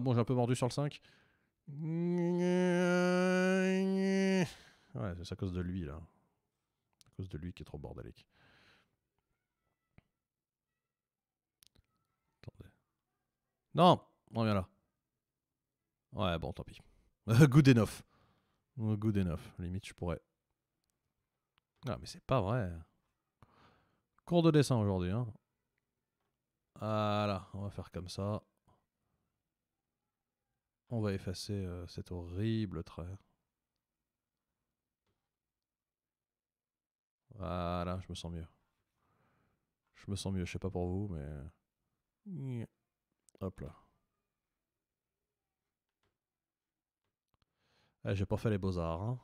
S1: Bon, j'ai un peu mordu sur le 5. Ouais, c'est à cause de lui, là. À cause de lui qui est trop bordelique. Attendez. Non, on vient là. Ouais, bon, tant pis. Good enough. Good enough. Limite, je pourrais. Non, ah, mais c'est pas vrai. Cours de dessin aujourd'hui. Hein. Voilà, on va faire comme ça. On va effacer euh, cet horrible trait. Voilà, je me sens mieux. Je me sens mieux, je sais pas pour vous, mais... Hop là. Eh, j'ai pas fait les beaux-arts. Hein.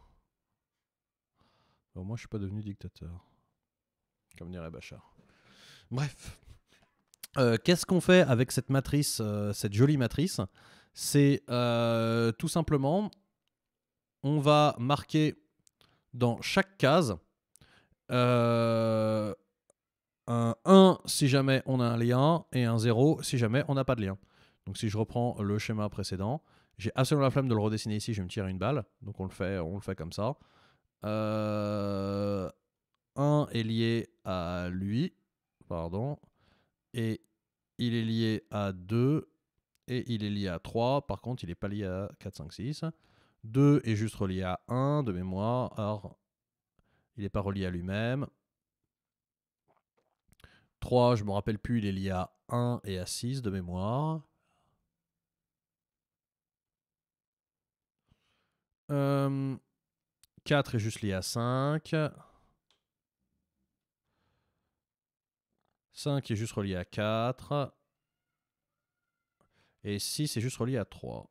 S1: Au moins, je suis pas devenu dictateur comme dirait Bachar. Bref. Euh, qu'est-ce qu'on fait avec cette matrice, euh, cette jolie matrice C'est euh, tout simplement, on va marquer dans chaque case un 1 si jamais on a un lien et un 0 si jamais on n'a pas de lien. Donc si je reprends le schéma précédent, j'ai absolument la flamme de le redessiner ici, je vais me tirer une balle. Donc on le fait, on le fait comme ça. Euh, 1 est lié à lui, pardon, et il est lié à 2, et il est lié à 3, par contre il n'est pas lié à 4, 5, 6. 2 est juste relié à 1 de mémoire, alors il n'est pas relié à lui-même. 3, je ne me rappelle plus, il est lié à 1 et à 6 de mémoire. 4 euh, est juste lié à 5. 5 est juste relié à 4. Et 6 est juste relié à 3.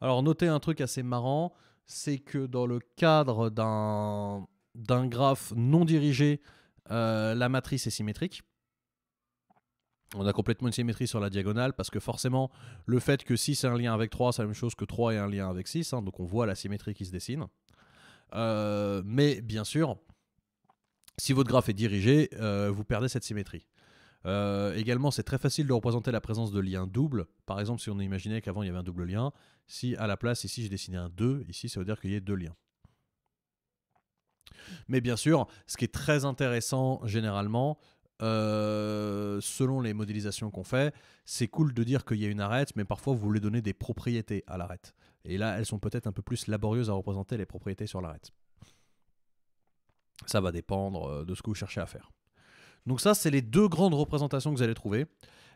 S1: Alors notez un truc assez marrant, c'est que dans le cadre d'un graphe non dirigé, euh, la matrice est symétrique. On a complètement une symétrie sur la diagonale parce que forcément, le fait que 6 ait un lien avec 3, c'est la même chose que 3 ait un lien avec 6. Hein, donc on voit la symétrie qui se dessine. Euh, mais bien sûr, si votre graphe est dirigé, euh, vous perdez cette symétrie. Euh, également, c'est très facile de représenter la présence de liens doubles. Par exemple, si on imaginait qu'avant il y avait un double lien, si à la place, ici, j'ai dessiné un 2, ici, ça veut dire qu'il y a deux liens. Mais bien sûr, ce qui est très intéressant généralement, euh, selon les modélisations qu'on fait, c'est cool de dire qu'il y a une arête, mais parfois vous voulez donner des propriétés à l'arête. Et là, elles sont peut-être un peu plus laborieuses à représenter les propriétés sur l'arête. Ça va dépendre euh, de ce que vous cherchez à faire. Donc ça, c'est les deux grandes représentations que vous allez trouver.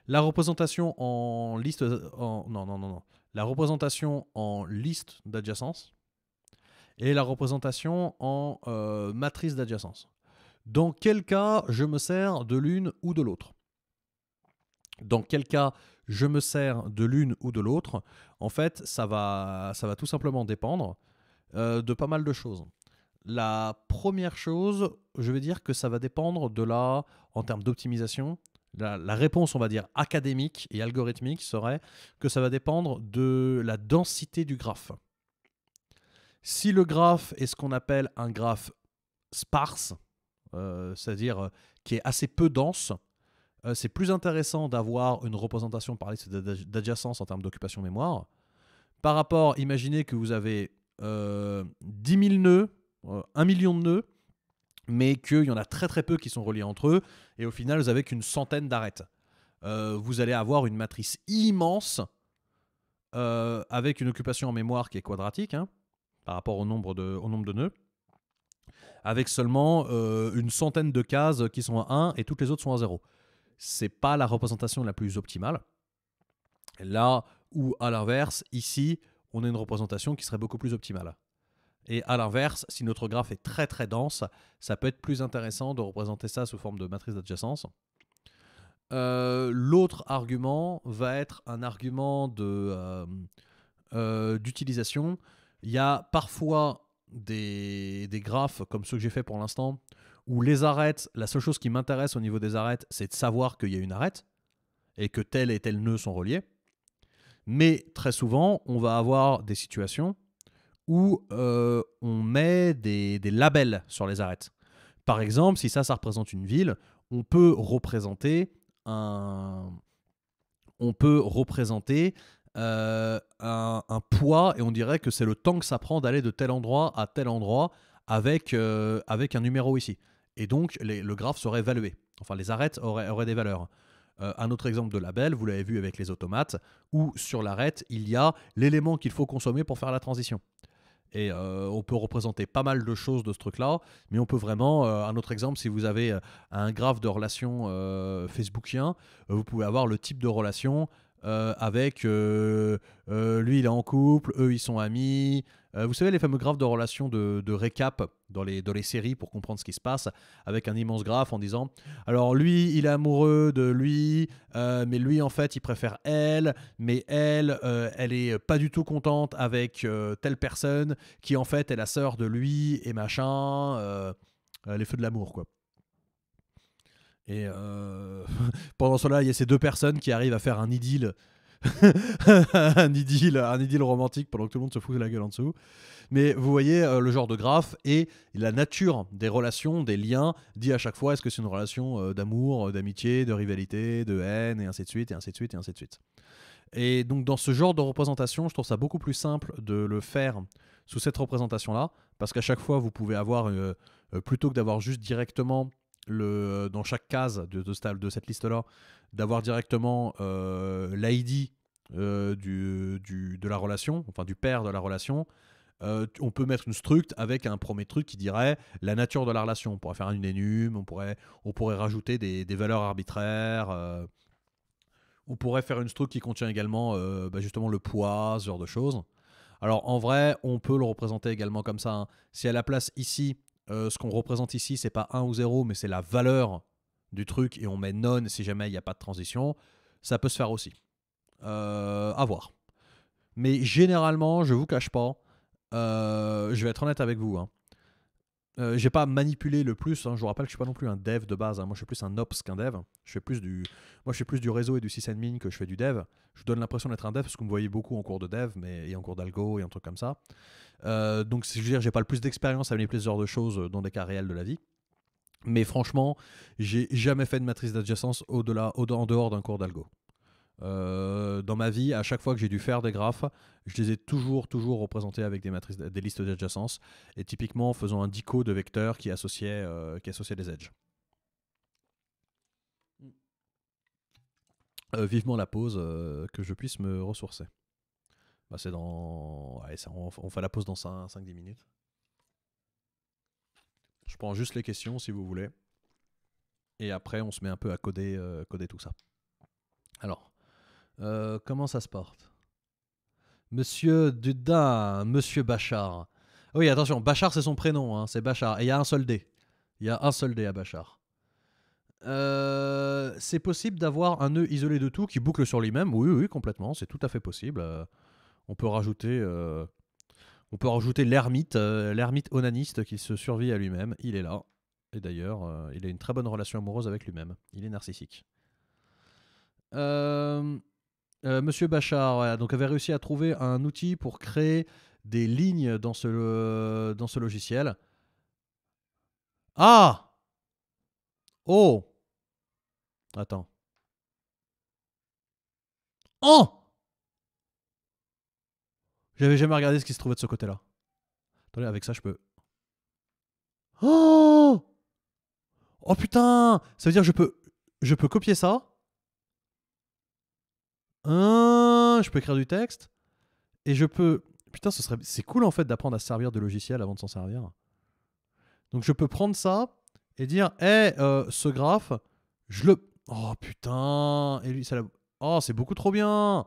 S1: La représentation en liste... Euh, non, La représentation en liste d'adjacence et la représentation en euh, matrice d'adjacence. Dans quel cas je me sers de l'une ou de l'autre Dans quel cas je me sers de l'une ou de l'autre En fait, ça va, ça va tout simplement dépendre de pas mal de choses. La première chose, je vais dire que ça va dépendre de la, en termes d'optimisation, la, réponse, on va dire, académique et algorithmique serait que ça va dépendre de la densité du graphe. Si le graphe est ce qu'on appelle un graphe sparse, euh, c'est-à-dire euh, qui est assez peu dense, euh, c'est plus intéressant d'avoir une représentation par liste d'adjacence en termes d'occupation mémoire. Par rapport, imaginez que vous avez 10 000 nœuds euh, un million de nœuds, mais qu'il y en a très très peu qui sont reliés entre eux, et au final, vous avez qu'une centaine d'arêtes. Euh, vous allez avoir une matrice immense, euh, avec une occupation en mémoire qui est quadratique, hein, par rapport au nombre de, au nombre de nœuds, avec seulement une centaine de cases qui sont à 1 et toutes les autres sont à 0. C'est pas la représentation la plus optimale. Là ou à l'inverse, ici, on a une représentation qui serait beaucoup plus optimale. Et à l'inverse, si notre graphe est très très dense, ça peut être plus intéressant de représenter ça sous forme de matrice d'adjacence. Euh, l'autre argument va être un argument euh, euh, d'utilisation. Il y a parfois des, des graphes comme ceux que j'ai fait pour l'instant, où les arêtes, la seule chose qui m'intéresse au niveau des arêtes, c'est de savoir qu'il y a une arête et que tel et tel nœud sont reliés. Mais très souvent, on va avoir des situations où euh, on met des, labels sur les arêtes. Par exemple, si ça, ça représente une ville, on peut représenter un, on peut représenter euh, un, poids et on dirait que c'est le temps que ça prend d'aller de tel endroit à tel endroit avec, euh, avec un numéro ici. Et donc, le graphe serait évalué. Enfin, les arêtes auraient, des valeurs. un autre exemple de label, vous l'avez vu avec les automates, où sur l'arête, il y a l'élément qu'il faut consommer pour faire la transition. Et euh, on peut représenter pas mal de choses de ce truc-là, mais on peut vraiment, euh, un autre exemple, si vous avez euh, un graphe de relation facebookien, vous pouvez avoir le type de relation avec lui, il est en couple, eux, ils sont amis. vous savez, les fameux graphes de relation de récap dans les, dans les séries pour comprendre ce qui se passe, avec un immense graphe en disant alors lui, il est amoureux de lui, euh, mais lui, en fait, il préfère elle, mais elle, euh, elle est pas du tout contente avec euh, telle personne qui, en fait, est la sœur de lui et machin. les feux de l'amour, quoi. Et pendant cela, il y a ces deux personnes qui arrivent à faire un idylle un, idylle, un idylle romantique pendant que tout le monde se fout de la gueule en dessous. Mais vous voyez euh, le genre de graphe et la nature des relations, des liens, dit à chaque fois est-ce que c'est une relation euh, d'amour, euh, d'amitié, de rivalité, de haine, et ainsi de suite, et ainsi de suite, et ainsi de suite. Et donc dans ce genre de représentation, je trouve ça beaucoup plus simple de le faire sous cette représentation-là, parce qu'à chaque fois, vous pouvez avoir, plutôt que d'avoir juste directement le, dans chaque case de, de cette liste-là, d'avoir directement euh, l'ID euh, du, de la relation, enfin du père de la relation, euh, on peut mettre une struct avec un premier truc qui dirait la nature de la relation. On pourrait faire un énum, on pourrait, on pourrait rajouter des, valeurs arbitraires. on pourrait faire une struct qui contient également bah, justement le poids, ce genre de choses. Alors en vrai, on peut le représenter également comme ça. Hein. Si à la place ici, euh, ce qu'on représente ici, c'est pas 1 ou 0, mais c'est la valeur du truc et on met non si jamais il n'y a pas de transition, ça peut se faire aussi. Euh, à voir. Mais généralement, je vous cache pas, euh, je vais être honnête avec vous, hein, euh, j'ai pas manipulé le plus. Hein. Je vous rappelle que je suis pas non plus un dev de base. Hein. Moi, je suis plus un ops qu'un dev. Je fais plus du, moi, je fais plus du réseau et du sysadmin que je fais du dev. Je donne l'impression d'être un dev parce que vous me voyez beaucoup en cours de dev, mais et en cours d'algo et un truc comme ça. Euh, donc, je veux dire, j'ai pas le plus d'expérience à manipuler ce genre de choses euh, dans des cas réels de la vie. Mais franchement, j'ai jamais fait de matrice d'adjacence au-delà, en dehors d'un cours d'algo. Euh, dans ma vie, à chaque fois que j'ai dû faire des graphes, je les ai toujours, toujours représentés avec des matrices, des listes d'adjacence et typiquement en faisant un dico de vecteurs qui associait, euh, qui associait des edges. Mm. Euh, vivement la pause, que je puisse me ressourcer. Bah, c'est dans. on, fait la pause dans 5-10 minutes. Je prends juste les questions si vous voulez. Et après, on se met un peu à coder, coder tout ça. Alors. Euh, comment ça se porte Monsieur Dudin, Monsieur Bachar. Oui, attention, Bachar c'est son prénom, hein, c'est Bachar. Et il y a un seul dé. Il y a un seul dé à Bachar. Euh, c'est possible d'avoir un nœud isolé de tout qui boucle sur lui-même Oui, oui, complètement, c'est tout à fait possible. Euh, on peut rajouter, on peut rajouter l'ermite, l'ermite onaniste qui se survit à lui-même. Il est là. Et d'ailleurs, il a une très bonne relation amoureuse avec lui-même. Il est narcissique. Euh, euh, Monsieur Bachar donc avait réussi à trouver un outil pour créer des lignes dans ce, euh, dans ce logiciel. Ah Oh Attends. Oh J'avais jamais regardé ce qui se trouvait de ce côté-là. Attendez, avec ça, je peux... Oh Oh putain Ça veut dire que je peux, je peux copier ça je peux écrire du texte et je peux. Putain, ce serait, c'est cool en fait d'apprendre à servir de logiciel avant de s'en servir. Donc je peux prendre ça et dire, hé, eh, euh, ce graphe, je le, oh putain, et lui, ça oh c'est beaucoup trop bien.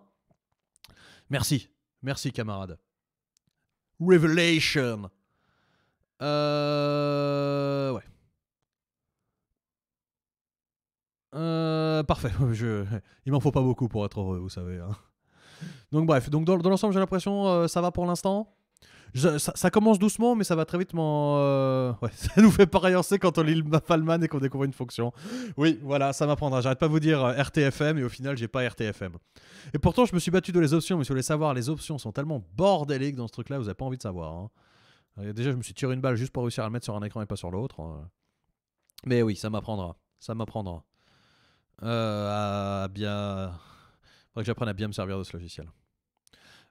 S1: Merci, merci camarade. Revelation. Euh... Ouais. Euh, parfait. Il m'en faut pas beaucoup pour être heureux, vous savez. Hein. Donc bref, donc dans, l'ensemble, j'ai l'impression euh, ça va pour l'instant. Ça, commence doucement, mais ça va très vite. Euh, ça nous fait pas rayoncer quand on lit le Falman et qu'on découvre une fonction. Oui, voilà, ça m'apprendra. J'arrête pas de vous dire RTFM et au final, j'ai pas RTFM. Et pourtant, je me suis battu de les options, mais si vous voulez savoir, les options sont tellement bordéliques dans ce truc-là, vous avez pas envie de savoir. Hein. déjà, je me suis tiré une balle juste pour réussir à le mettre sur un écran et pas sur l'autre. Mais oui, ça m'apprendra. Ça m'apprendra. Euh, à bien. Faudrait que j'apprenne à bien me servir de ce logiciel.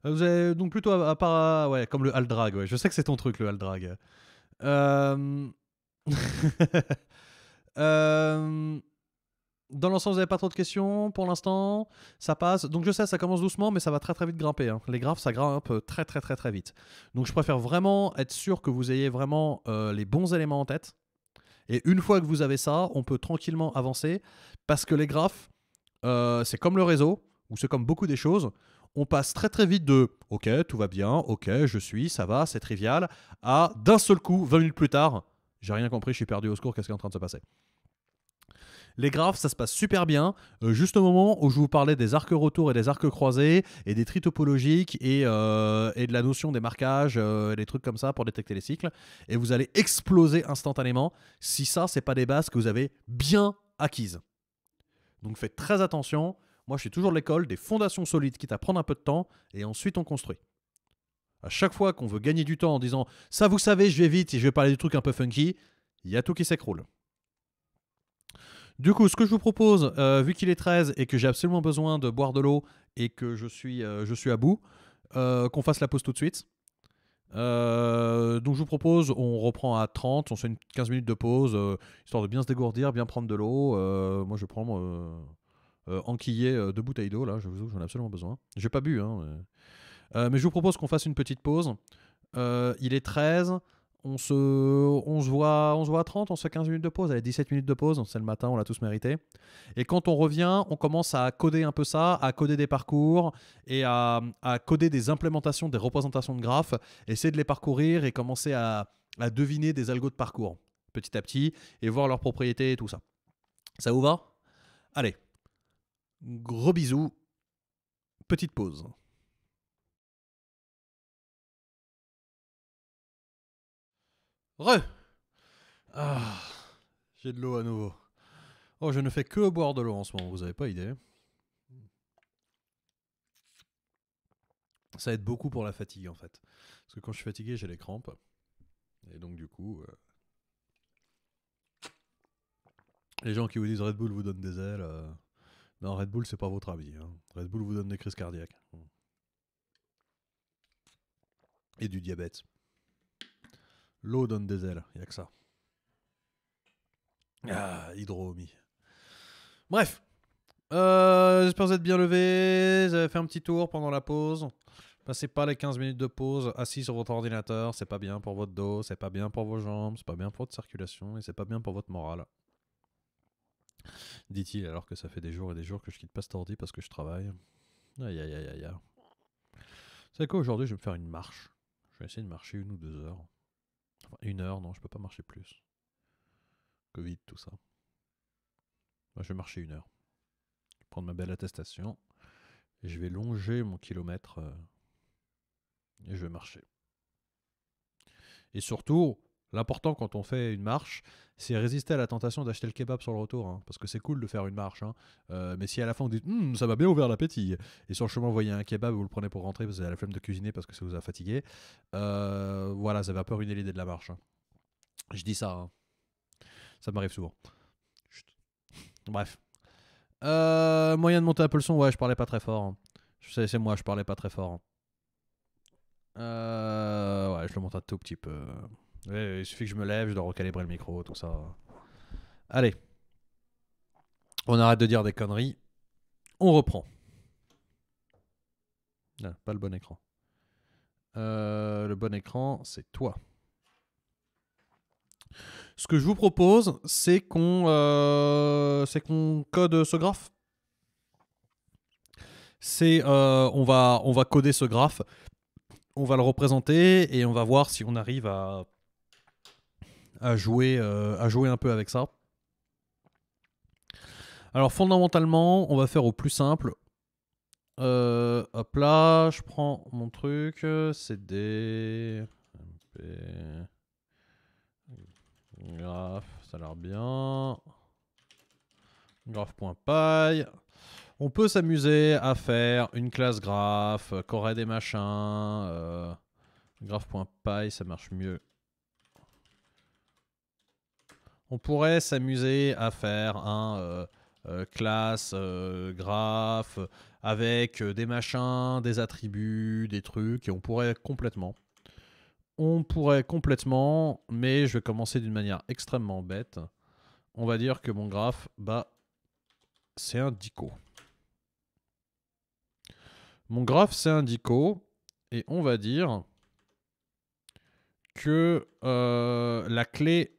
S1: Euh, vous avez donc plutôt à, part. Euh, ouais, comme le Aldrag, Je sais que c'est ton truc, le Aldrag. Dans l'ensemble, vous n'avez pas trop de questions pour l'instant. Ça passe. Donc je sais, ça commence doucement, mais ça va très très vite grimper. Hein. Les graphes, ça grimpe très très très très vite. Donc je préfère vraiment être sûr que vous ayez vraiment les bons éléments en tête. Et une fois que vous avez ça, on peut tranquillement avancer parce que les graphes, euh, c'est comme le réseau ou c'est comme beaucoup des choses. On passe très très vite de OK, tout va bien, OK, je suis, ça va, c'est trivial, à d'un seul coup, 20 minutes plus tard, j'ai rien compris, je suis perdu au secours, qu'est-ce qui est en train de se passer les graphes, ça se passe super bien. Euh, juste au moment où je vous parlais des arcs retours et des arcs croisés et des tris topologiques, euh, et de la notion des marquages, et euh, des trucs comme ça pour détecter les cycles. Et vous allez exploser instantanément si ça, c'est pas des bases que vous avez bien acquises. Donc faites très attention. Moi, je suis toujours l'école des fondations solides, quitte à prendre un peu de temps et ensuite on construit. À chaque fois qu'on veut gagner du temps en disant ça, vous savez, je vais vite et je vais parler du truc un peu funky, il y a tout qui s'écroule. Du coup, ce que je vous propose, euh, vu qu'il est 13 et que j'ai absolument besoin de boire de l'eau et que je suis, euh, je suis à bout, euh, qu'on fasse la pause tout de suite. donc je vous propose, on reprend à 30, on fait une 15 minutes de pause, histoire de bien se dégourdir, bien prendre de l'eau. moi je prends quillet deux bouteilles d'eau, là, je vous j'en ai absolument besoin. J'ai pas bu, hein, mais... mais... je vous propose qu'on fasse une petite pause. il est 13, on se, on se voit, on voit à 30, on se fait 15 minutes de pause. Allez, 17 minutes de pause, c'est le matin, on l'a tous mérité. Et quand on revient, on commence à coder un peu ça, à coder des parcours et à, coder des implémentations, des représentations de graphes, essayer de les parcourir et commencer à, à deviner des algos de parcours petit à petit et voir leurs propriétés et tout ça. Ça vous va Allez, gros bisous, petite pause. Ah, j'ai de l'eau à nouveau. Oh, je ne fais que boire de l'eau en ce moment, vous avez pas idée. Ça aide beaucoup pour la fatigue en fait. Parce que quand je suis fatigué, j'ai les crampes. Et donc du coup, euh, les gens qui vous disent Red Bull vous donne des ailes, euh, non Red Bull c'est pas votre avis hein. Red Bull vous donne des crises cardiaques et du diabète. L'eau donne des ailes, il n'y a que ça. Ah, hydromie. Bref. Euh, j'espère que vous êtes bien levé. Vous avez fait un petit tour pendant la pause. Passez pas les 15 minutes de pause assis sur votre ordinateur. C'est pas bien pour votre dos, c'est pas bien pour vos jambes, c'est pas bien pour votre circulation et c'est pas bien pour votre morale. Dit-il alors que ça fait des jours et des jours que je quitte pas cet ordi parce que je travaille. Aïe aïe aïe aïe. aïe. C'est quoi aujourd'hui Je vais me faire une marche. Je vais essayer de marcher une ou deux heures une heure, non, je peux pas marcher plus. Covid, tout ça. je vais marcher une heure. Je vais prendre ma belle attestation. Et je vais longer mon kilomètre. Euh, et je vais marcher. Et surtout, L'important quand on fait une marche, c'est résister à la tentation d'acheter le kebab sur le retour, hein, parce que c'est cool de faire une marche. Hein. Euh, mais si à la fin vous dites, hum, ça m'a bien ouvert l'appétit, et sur le chemin vous voyez un kebab, vous le prenez pour rentrer, vous avez la flemme de cuisiner parce que ça vous a fatigué, euh, voilà, ça va un peu ruiner l'idée de la marche. Hein. Je dis ça, ça m'arrive souvent. Bref. Euh, moyen de monter un peu le son, ouais, je parlais pas très fort. sais C'est moi, je parlais pas très fort. ouais, je le monte un tout petit peu il suffit que je me lève, je dois recalibrer le micro, tout ça. Allez. On arrête de dire des conneries. On reprend. Non, ah, pas le bon écran. Euh, le bon écran, c'est toi. Ce que je vous propose, c'est qu'on euh, qu'on code ce graphe. C'est euh, on, va, on va coder ce graphe, on va le représenter et on va voir si on arrive à à jouer, euh, à jouer un peu avec ça. Alors fondamentalement, on va faire au plus simple. Euh, hop là, je prends mon truc, cd, des... Graph, ça a l'air bien. Graph.py. On peut s'amuser à faire une classe graph, euh, corée des machins. graph.py, ça marche mieux on pourrait s'amuser à faire un euh, euh, classe, euh, graphe, avec des machins, des attributs, des trucs, et on pourrait complètement. On pourrait complètement, mais je vais commencer d'une manière extrêmement bête. On va dire que mon graphe, bah, c'est un dico. Mon graphe, c'est un dico, et on va dire que la clé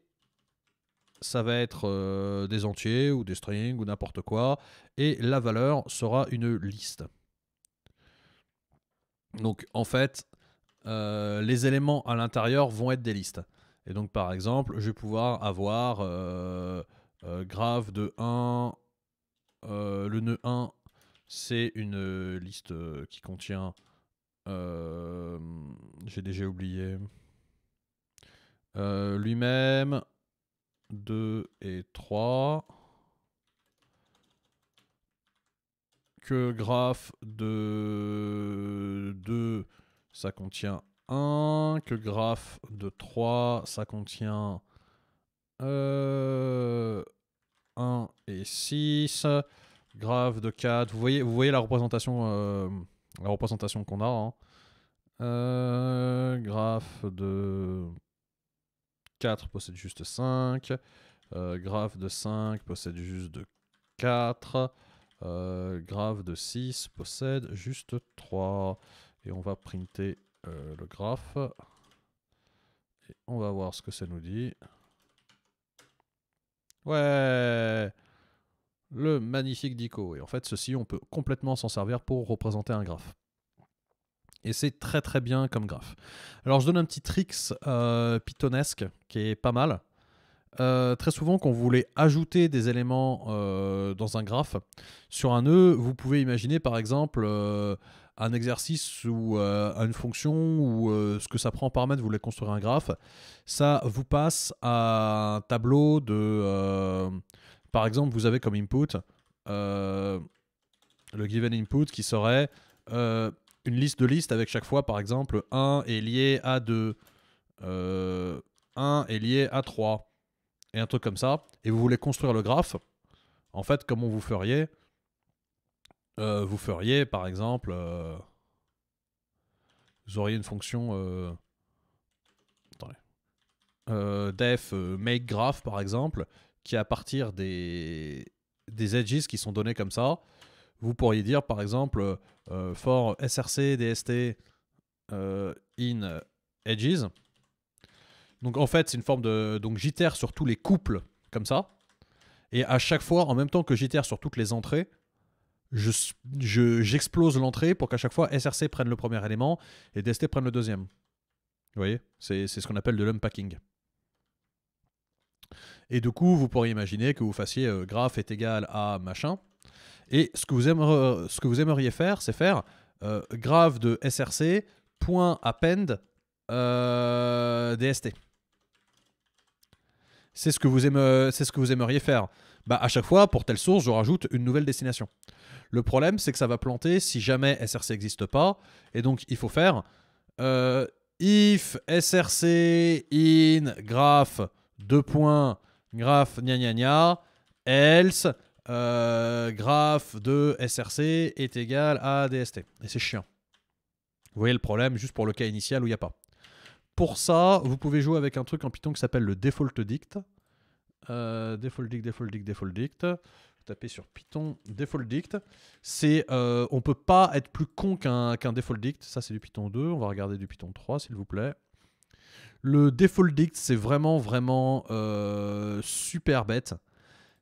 S1: ça va être euh, des entiers ou des strings ou n'importe quoi, et la valeur sera une liste. Donc en fait, euh, les éléments à l'intérieur vont être des listes. Et donc par exemple, je vais pouvoir avoir euh, grave de 1, le nœud 1, c'est une liste qui contient... J'ai déjà oublié. lui-même, 2 et 3. Que graphe de 2, ça contient 1. Que graphe de 3, ça contient 1 euh, et 6. Graphe de 4. Vous voyez, vous voyez la représentation, euh, la représentation qu'on a. Hein. Euh, graphe de 4 possède juste 5. Euh, grave de 5 possède juste 4. Euh, grave de 6 possède juste 3. Et on va printer euh, le graphe. Et on va voir ce que ça nous dit. Ouais Le magnifique dico. Et en fait, ceci, on peut complètement s'en servir pour représenter un graphe. Et c'est très très bien comme graphe. Alors je donne un petit tricks euh, pythonesque qui est pas mal. Euh, très souvent, quand vous voulez ajouter des éléments euh, dans un graphe, sur un nœud, vous pouvez imaginer par exemple euh, un exercice ou une fonction ou ce que ça prend en paramètre, vous voulez construire un graphe. Ça vous passe à un tableau de. par exemple, vous avez comme input le given input qui serait une liste de listes avec chaque fois, par exemple, 1 est lié à 2, 1 euh, est lié à 3, et un truc comme ça, et vous voulez construire le graphe, en fait, comment vous feriez euh, Vous feriez, par exemple, euh, vous auriez une fonction def make graph, par exemple, qui, à partir des, des edges qui sont donnés comme ça, vous pourriez dire, par exemple, euh, euh, for src dst euh, in edges. Donc en fait, c'est une forme de donc j'itère sur tous les couples comme ça. Et à chaque fois, en même temps que j'itère sur toutes les entrées, j'explose je, j'explose l'entrée pour qu'à chaque fois src prenne le premier élément et dst prenne le deuxième. Vous voyez, c'est ce qu'on appelle de l'unpacking. Et du coup, vous pourriez imaginer que vous fassiez graph est égal à machin, et ce que vous, aimeriez, faire, c'est faire euh, grave de src dst. Euh, c'est ce, que vous aimeriez faire. Bah, à chaque fois, pour telle source, je rajoute une nouvelle destination. Le problème, c'est que ça va planter si jamais src n'existe pas. Et donc, il faut faire euh, if src in graph de points graph gna gna gna else euh, graphe graph de SRC est égal à DST. Et c'est chiant. Vous voyez le problème juste pour le cas initial où il n'y a pas. Pour ça, vous pouvez jouer avec un truc en Python qui s'appelle le default dict. Euh, default dict, default dict, default dict. tapez sur Python default dict. C'est, euh, on peut pas être plus con qu'un default dict. Ça, c'est du Python 2. On va regarder du Python 3, s'il vous plaît. Le default dict, c'est vraiment, vraiment euh, super bête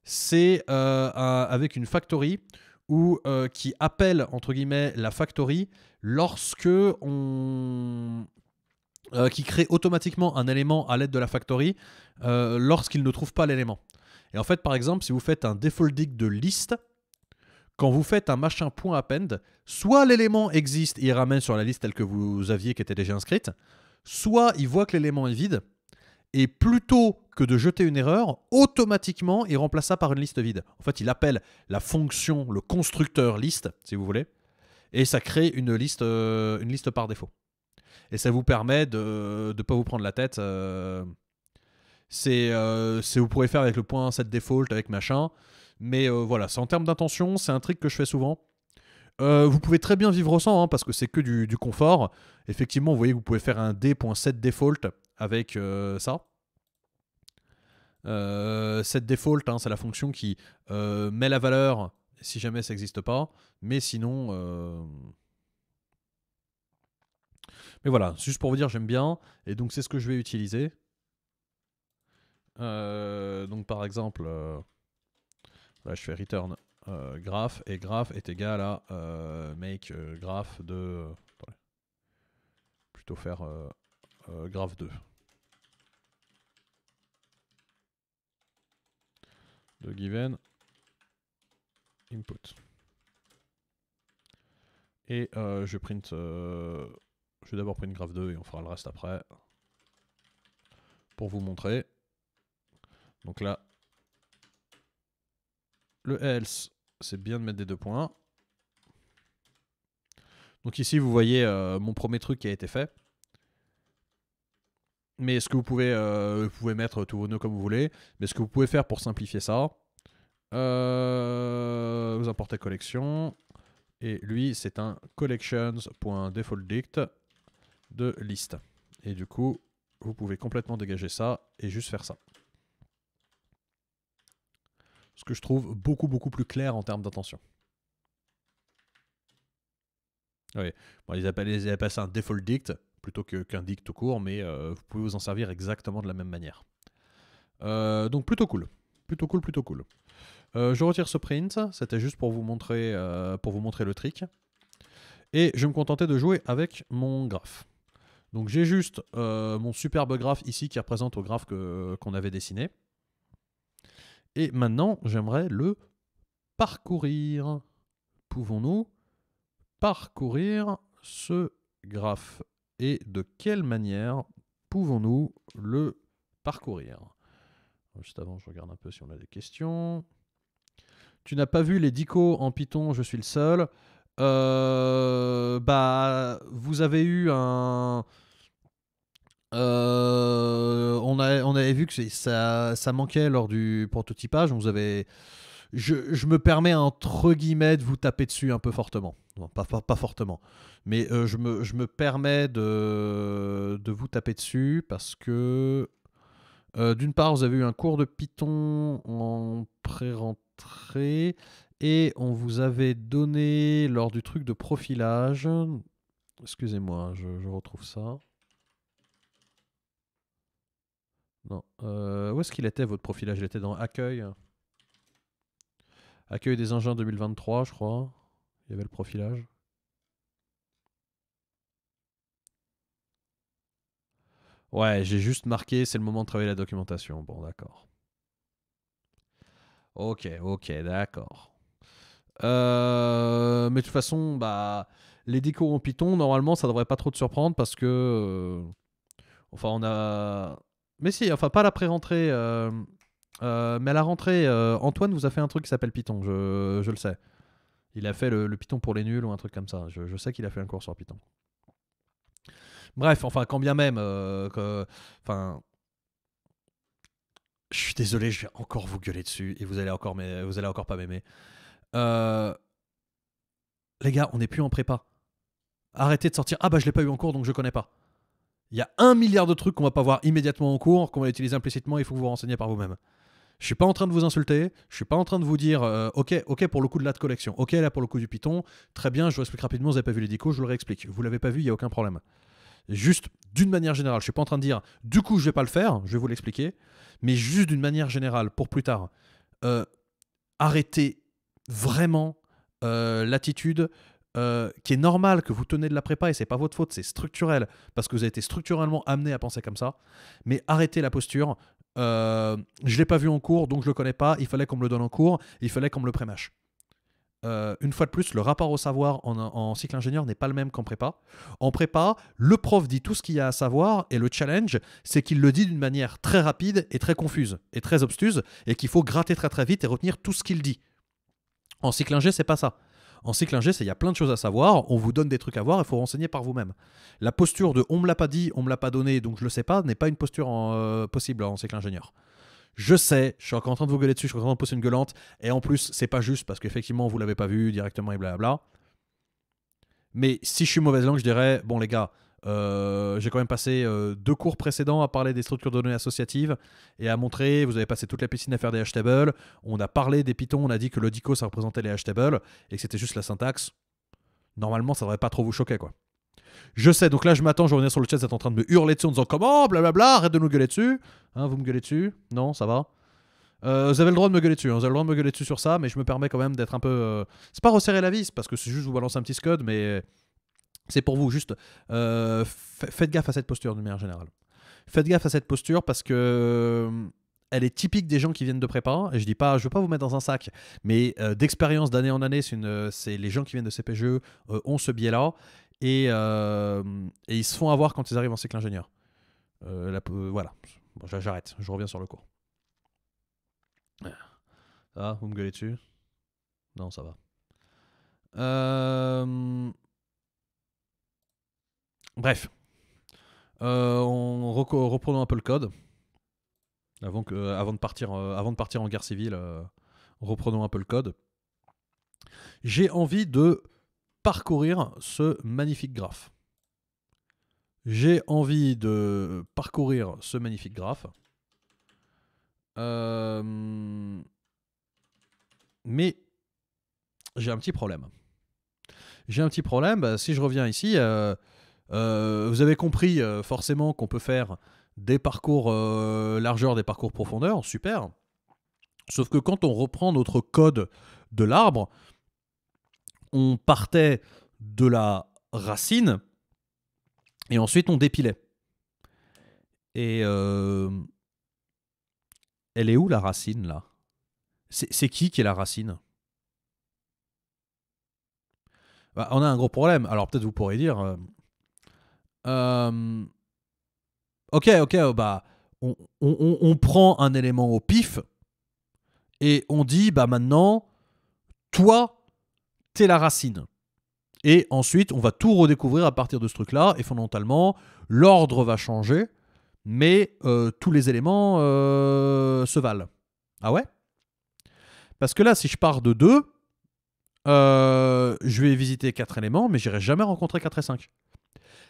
S1: c'est euh, avec une factory ou euh, qui appelle entre guillemets la factory lorsque on euh, qui crée automatiquement un élément à l'aide de la factory lorsqu'il ne trouve pas l'élément. Et en fait, par exemple, si vous faites un dig de liste, quand vous faites un machin point append, soit l'élément existe et il ramène sur la liste telle que vous aviez qui était déjà inscrite, soit il voit que l'élément est vide et plutôt que de jeter une erreur, automatiquement, il remplace ça par une liste vide. En fait, il appelle la fonction, le constructeur liste, si vous voulez, et ça crée une liste, euh, une liste par défaut. Et ça vous permet de ne pas vous prendre la tête. Euh, euh, c'est vous pouvez faire avec le point set default, avec machin. Mais euh, voilà, c'est en termes d'intention, c'est un truc que je fais souvent. vous pouvez très bien vivre sans, hein, parce que c'est que du, confort. Effectivement, vous voyez vous pouvez faire un D.set default avec euh, ça. Euh, cette default, hein, c'est la fonction qui euh, met la valeur si jamais ça n'existe pas, mais sinon. Mais voilà, juste pour vous dire, j'aime bien. Et donc, c'est ce que je vais utiliser. donc, par exemple, je fais return graph. Et graph est égal à make graph de. plutôt faire graph 2. de given input. Et euh, je print. Euh, je vais d'abord print graph 2 et on fera le reste après. Pour vous montrer. Donc là, le else, c'est bien de mettre des deux points. Donc ici, vous voyez euh, mon premier truc qui a été fait. Mais ce que vous pouvez, euh, pouvez mettre tous vos nœuds comme vous voulez. Mais ce que vous pouvez faire pour simplifier ça, euh, vous importez collection. Et lui, c'est un collections.defaultDict de liste. Et du coup, vous pouvez complètement dégager ça et juste faire ça. Ce que je trouve beaucoup, beaucoup plus clair en termes d'intention. Oui, bon, ils appellent, ils appellent ça un default plutôt qu'un dict court, mais euh, vous pouvez vous en servir exactement de la même manière. Euh, donc plutôt cool, plutôt cool, plutôt cool. Euh, je retire ce print, c'était juste pour vous, montrer, pour vous montrer le trick. Et je me contentais de jouer avec mon graphe. Donc j'ai juste mon superbe graphe ici qui représente au graphe qu'on avait dessiné. Et maintenant, j'aimerais le parcourir. Pouvons-nous parcourir ce graphe et de quelle manière pouvons-nous le parcourir Juste avant, je regarde un peu si on a des questions. Tu n'as pas vu les dico en Python, je suis le seul. Euh, bah, vous avez eu un. Euh, on, a, on avait vu que ça, ça manquait lors du prototypage. vous avait je, me permets entre guillemets de vous taper dessus un peu fortement. Non, pas, fortement. Mais euh, je, me, permets de, vous taper dessus parce que euh, d'une part, vous avez eu un cours de Python en pré-rentrée et on vous avait donné lors du truc de profilage. Excusez-moi, hein, je, retrouve ça. Non. Euh, où est-ce qu'il était votre profilage Il était dans Accueil. Accueil des engins 2023, je crois. Il y avait le profilage. Ouais, j'ai juste marqué, c'est le moment de travailler la documentation. Bon, d'accord. Ok, ok, d'accord. Euh, mais de toute façon, bah, les décos en Python, normalement, ça devrait pas trop te surprendre parce que. Euh, enfin, on a. Mais si, enfin, pas la pré-rentrée. Euh, euh, mais à la rentrée, euh, Antoine vous a fait un truc qui s'appelle Python, je, le sais. Il a fait le, Python pour les nuls ou un truc comme ça. Je, sais qu'il a fait un cours sur Python. Bref, enfin, quand bien même. Euh, enfin. Je suis désolé, je vais encore vous gueuler dessus et vous allez encore, mais vous allez encore pas m'aimer. les gars, on n'est plus en prépa. Arrêtez de sortir. Ah bah je l'ai pas eu en cours donc je connais pas. Il y a un milliard de trucs qu'on va pas voir immédiatement en cours, qu'on va utiliser implicitement. Il faut que vous vous renseigniez par vous-même. Je suis pas en train de vous insulter, je suis pas en train de vous dire euh, ok, ok pour le coup de la collection, ok là pour le coup du Python, très bien, je vous explique rapidement, vous n'avez pas vu les dico, je vous le réexplique. Vous l'avez pas vu, il n'y a aucun problème. Juste d'une manière générale, je suis pas en train de dire du coup je vais pas le faire, je vais vous l'expliquer, mais juste d'une manière générale pour plus tard, euh, arrêtez vraiment euh, l'attitude qui est normal que vous tenez de la prépa et c'est pas votre faute, c'est structurel parce que vous avez été structurellement amené à penser comme ça. Mais arrêtez la posture je euh, je l'ai pas vu en cours, donc je le connais pas. Il fallait qu'on me le donne en cours, il fallait qu'on me le prémâche. Euh, une fois de plus, le rapport au savoir en, en cycle ingénieur n'est pas le même qu'en prépa. En prépa, le prof dit tout ce qu'il y a à savoir et le challenge, c'est qu'il le dit d'une manière très rapide et très confuse et très obstuse et qu'il faut gratter très très vite et retenir tout ce qu'il dit. En cycle ingé, c'est pas ça. En cycle ingé, il y a plein de choses à savoir, on vous donne des trucs à voir, il faut renseigner par vous-même. La posture de on me l'a pas dit, on me l'a pas donné, donc je le sais pas, n'est pas une posture euh, possible en cycle ingénieur. Je sais, je suis encore en train de vous gueuler dessus, je suis en train de pousser une gueulante, et en plus, c'est pas juste parce qu'effectivement, vous l'avez pas vu directement et blablabla. Mais si je suis mauvaise langue, je dirais, bon les gars, euh, j'ai quand même passé euh, deux cours précédents à parler des structures de données associatives et à montrer, vous avez passé toute la piscine à faire des hashtables, on a parlé des pitons, on a dit que Dico ça représentait les hashtables et que c'était juste la syntaxe. Normalement, ça devrait pas trop vous choquer quoi. Je sais, donc là je m'attends, je reviens sur le chat, vous êtes en train de me hurler dessus en disant comment, blablabla, arrête de nous gueuler dessus. Hein, vous me gueulez dessus Non, ça va euh, vous avez le droit de me gueuler dessus, hein. vous avez le droit de me gueuler dessus sur ça, mais je me permets quand même d'être un peu. C'est pas resserrer la vis, parce que c'est juste vous balancer un petit scud, mais c'est pour vous, juste euh, faites gaffe à cette posture de manière générale. Faites gaffe à cette posture parce que euh, elle est typique des gens qui viennent de prépa. Et je dis pas, je veux pas vous mettre dans un sac, mais euh, d'expérience d'année en année, c'est les gens qui viennent de CPGE ont ce biais-là et, ils se font avoir quand ils arrivent en cycle ingénieur. voilà, j'arrête, je reviens sur le cours. Ah, vous me gueulez dessus Non, ça va. Bref, euh, on reprenons un peu le code. Avant, que, euh, avant, de, partir, euh, avant de partir en guerre civile, reprenons un peu le code. J'ai envie de parcourir ce magnifique graphe. J'ai envie de parcourir ce magnifique graphe. mais j'ai un petit problème. J'ai un petit problème. Bah, si je reviens ici, euh, vous avez compris euh, forcément qu'on peut faire des parcours euh, largeur, des parcours profondeur, super. Sauf que quand on reprend notre code de l'arbre, on partait de la racine et ensuite on dépilait. Et elle est où la racine là C'est qui qui est la racine bah, on a un gros problème. Alors peut-être vous pourrez dire, ok, ok, oh, bah, on, on, prend un élément au pif et on dit, bah maintenant, toi, t'es la racine. Et ensuite, on va tout redécouvrir à partir de ce truc-là. Et fondamentalement, l'ordre va changer, mais euh, tous les éléments euh, se valent. Ah ouais Parce que là, si je pars de 2, euh, je vais visiter 4 éléments, mais j'irai jamais rencontrer 4 et 5.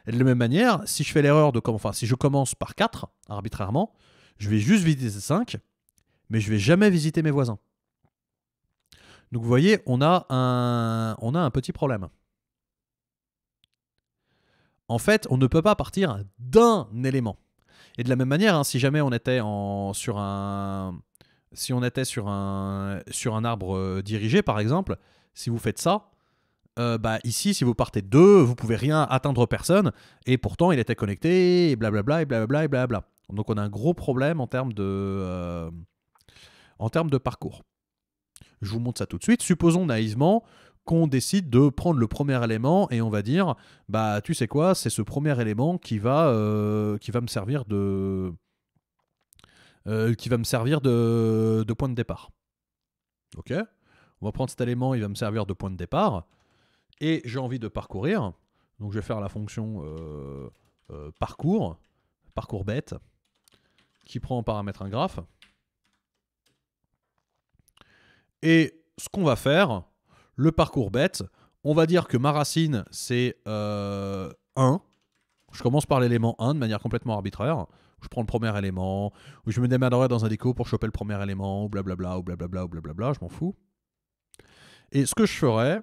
S1: Et de la même manière, si je fais l'erreur de enfin, si je commence par 4, arbitrairement, je vais juste visiter ces 5, mais je vais jamais visiter mes voisins. Donc vous voyez, on a un, on a un petit problème. En fait, on ne peut pas partir d'un élément. Et de la même manière, hein, si jamais on était en, sur un, si on était sur un, sur un arbre euh, dirigé, par exemple, si vous faites ça, euh, bah, ici, si vous partez de deux, vous pouvez rien atteindre personne. Et pourtant, il était connecté, et blablabla, et blablabla, et blablabla. Donc, on a un gros problème en termes de, euh, en termes de parcours. Je vous montre ça tout de suite. Supposons naïvement qu'on décide de prendre le premier élément et on va dire, bah, tu sais quoi, c'est ce premier élément qui va, euh, qui va me servir de, qui va me servir de, de point de départ. Ok. On va prendre cet élément, il va me servir de point de départ et j'ai envie de parcourir. Donc je vais faire la fonction euh, euh, parcours, parcours bête, qui prend en paramètre un graphe. Et ce qu'on va faire, le parcours bête, on va dire que ma racine c'est 1. Euh, je commence par l'élément 1 de manière complètement arbitraire. Je prends le premier élément, ou je me démarrerai dans un déco pour choper le premier élément, ou blablabla, ou blablabla, ou blablabla, je m'en fous. Et ce que je ferai,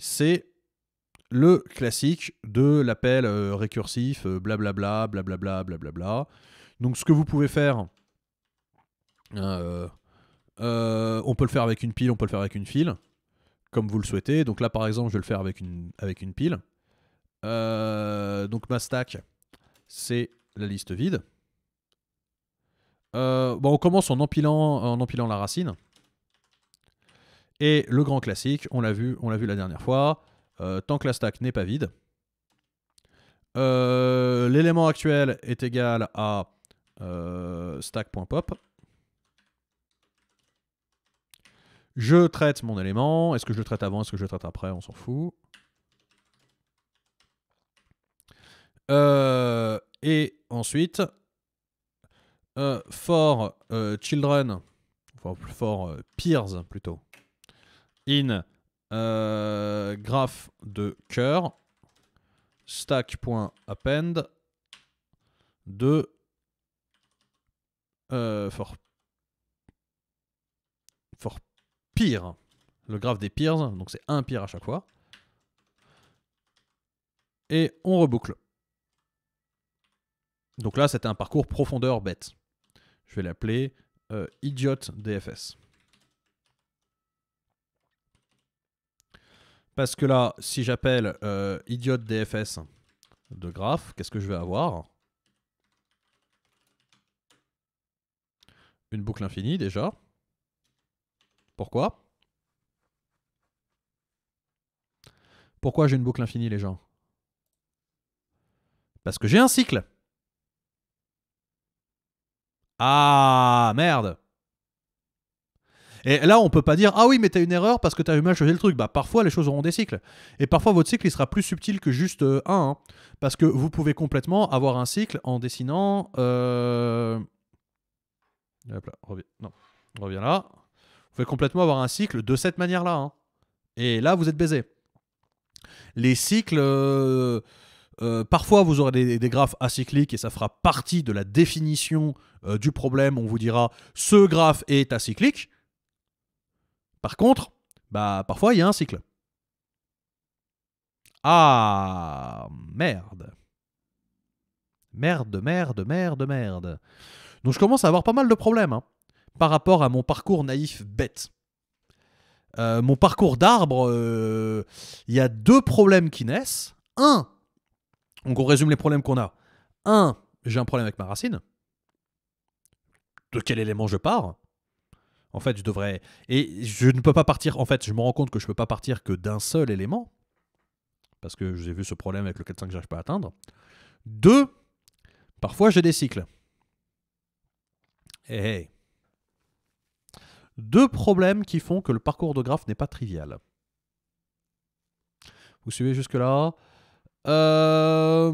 S1: c'est le classique de l'appel euh, récursif euh, blablabla, blablabla, blablabla. Donc ce que vous pouvez faire, hein, euh, on peut le faire avec une pile, on peut le faire avec une file, comme vous le souhaitez. Donc là par exemple, je vais le faire avec une, avec une pile. donc ma stack, c'est la liste vide. bon, on commence en empilant, en empilant la racine. Et le grand classique, on l'a vu, on l'a vu la dernière fois, euh, tant que la stack n'est pas vide. Euh, l'élément actuel est égal à euh, stack.pop. Je traite mon élément. Est-ce que je le traite avant Est-ce que je le traite après On s'en fout. et ensuite, for children, enfin for peers plutôt, in euh, graph de cœur stack.append de euh, for, for peer, le graphe des peers, donc c'est un peer à chaque fois. Et on reboucle. Donc là, c'était un parcours profondeur bête. Je vais l'appeler euh, idiot DFS. Parce que là, si j'appelle euh, idiote DFS de graphe, qu'est-ce que je vais avoir Une boucle infinie déjà. Pourquoi Pourquoi j'ai une boucle infinie les gens Parce que j'ai un cycle. Ah merde et là, on peut pas dire ah oui, mais t'as une erreur parce que t'as eu mal choisi le truc. Bah parfois les choses auront des cycles. Et parfois votre cycle sera plus subtil que juste euh, un, hein. parce que vous pouvez complètement avoir un cycle en dessinant. Euh, là, Non, reviens là. Vous pouvez complètement avoir un cycle de cette manière-là. Hein. Et là, vous êtes baisé. Les cycles. Euh, parfois, vous aurez des, graphes acycliques et ça fera partie de la définition du problème. On vous dira ce graphe est acyclique. Par contre, bah parfois il y a un cycle. Ah merde. Merde, merde, merde, merde. Donc je commence à avoir pas mal de problèmes hein, par rapport à mon parcours naïf bête. Euh, mon parcours d'arbre, euh, il y a deux problèmes qui naissent. Un, donc on résume les problèmes qu'on a. Un, j'ai un problème avec ma racine. De quel élément je pars en fait, je devrais. Et je ne peux pas partir. En fait, je me rends compte que je ne peux pas partir que d'un seul élément. Parce que j'ai vu ce problème avec le 4-5 que je n'arrive pas à atteindre. Deux, parfois j'ai des cycles. et eh, eh. Deux problèmes qui font que le parcours de graphe n'est pas trivial. Vous suivez jusque-là euh...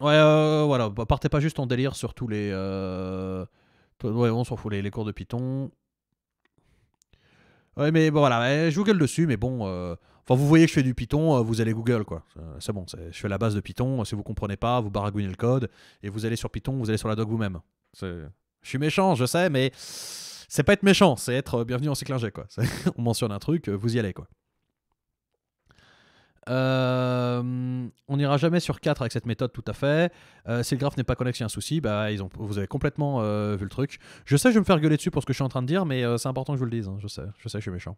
S1: Ouais, euh, voilà. Partez pas juste en délire sur tous les. Euh, Ouais, on s'en fout, les, cours de Python. Ouais, mais bon, voilà, je Google dessus, mais bon. Euh, enfin, vous voyez que je fais du Python, euh, vous allez Google, quoi. C'est bon, je fais la base de Python. Si vous comprenez pas, vous baragouinez le code et vous allez sur Python, vous allez sur la doc vous-même. Je suis méchant, je sais, mais c'est pas être méchant, c'est être euh, bienvenu en cyclingé, quoi. On mentionne un truc, vous y allez, quoi. Euh, on n'ira jamais sur 4 avec cette méthode, tout à fait. Euh, si le graphe n'est pas connecté, il un souci. Bah, ils ont, vous avez complètement euh, vu le truc. Je sais, je vais me faire gueuler dessus pour ce que je suis en train de dire, mais c'est important que je vous le dise. Hein. Je sais, je sais, je suis méchant.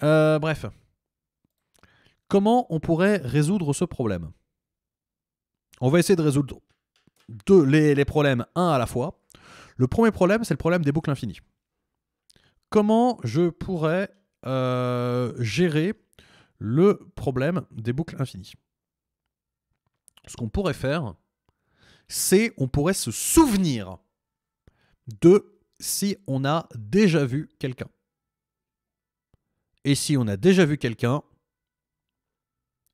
S1: bref. Comment on pourrait résoudre ce problème On va essayer de résoudre les problèmes un à la fois. Le premier problème, c'est le problème des boucles infinies. Comment je pourrais gérer le problème des boucles infinies. Ce qu'on pourrait faire, c'est on pourrait se souvenir de si on a déjà vu quelqu'un. Et si on a déjà vu quelqu'un,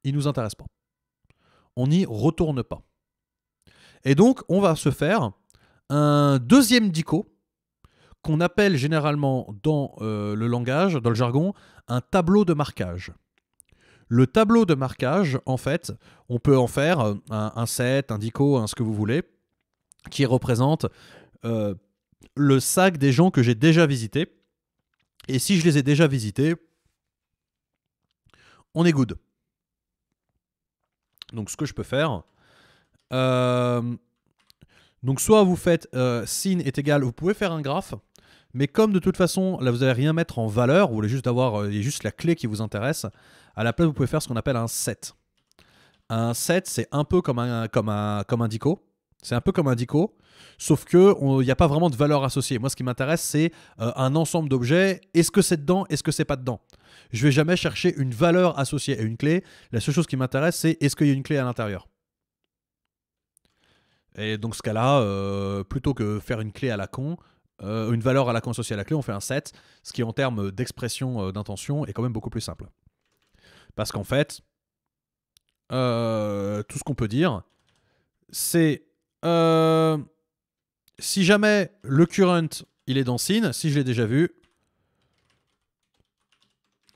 S1: il ne nous intéresse pas. On n'y retourne pas. Et donc, on va se faire un deuxième dico qu'on appelle généralement dans euh, le langage, dans le jargon, un tableau de marquage. Le tableau de marquage, en fait, on peut en faire un, set, un dico, un ce que vous voulez, qui représente euh, le sac des gens que j'ai déjà visités. Et si je les ai déjà visités, on est good. Donc ce que je peux faire, euh, donc soit vous faites euh, sign sin est égal, vous pouvez faire un graphe mais comme de toute façon, là, vous n'allez rien mettre en valeur, vous voulez juste avoir euh, il juste la clé qui vous intéresse, à la place, vous pouvez faire ce qu'on appelle un set. Un set, c'est un peu comme un, comme comme un dico. C'est un peu comme un dico, sauf qu'il n'y a pas vraiment de valeur associée. Moi, ce qui m'intéresse, c'est euh, un ensemble d'objets. Est-ce que c'est dedans Est-ce que c'est pas dedans Je vais jamais chercher une valeur associée à une clé. La seule chose qui m'intéresse, c'est est-ce qu'il y a une clé à l'intérieur Et donc, ce cas-là, euh, plutôt que faire une clé à la con, euh, une valeur à la consociée à la clé, on fait un set, ce qui en termes d'expression euh, d'intention est quand même beaucoup plus simple. Parce qu'en fait, euh, tout ce qu'on peut dire, c'est si jamais le current il est dans Sin, si je l'ai déjà vu,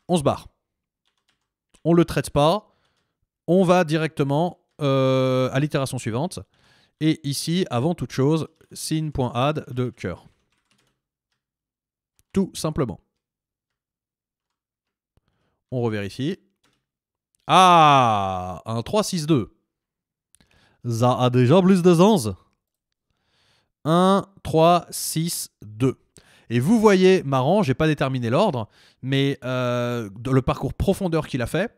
S1: on se barre. On le traite pas, on va directement à l'itération suivante. Et ici, avant toute chose, sin.add de cœur. Tout simplement. On revérifie. Ah Un 3-6-2. Ça a déjà plus de sens. 1, 3, 6, 2. Et vous voyez, marrant, j'ai pas déterminé l'ordre, mais euh, le parcours profondeur qu'il a fait,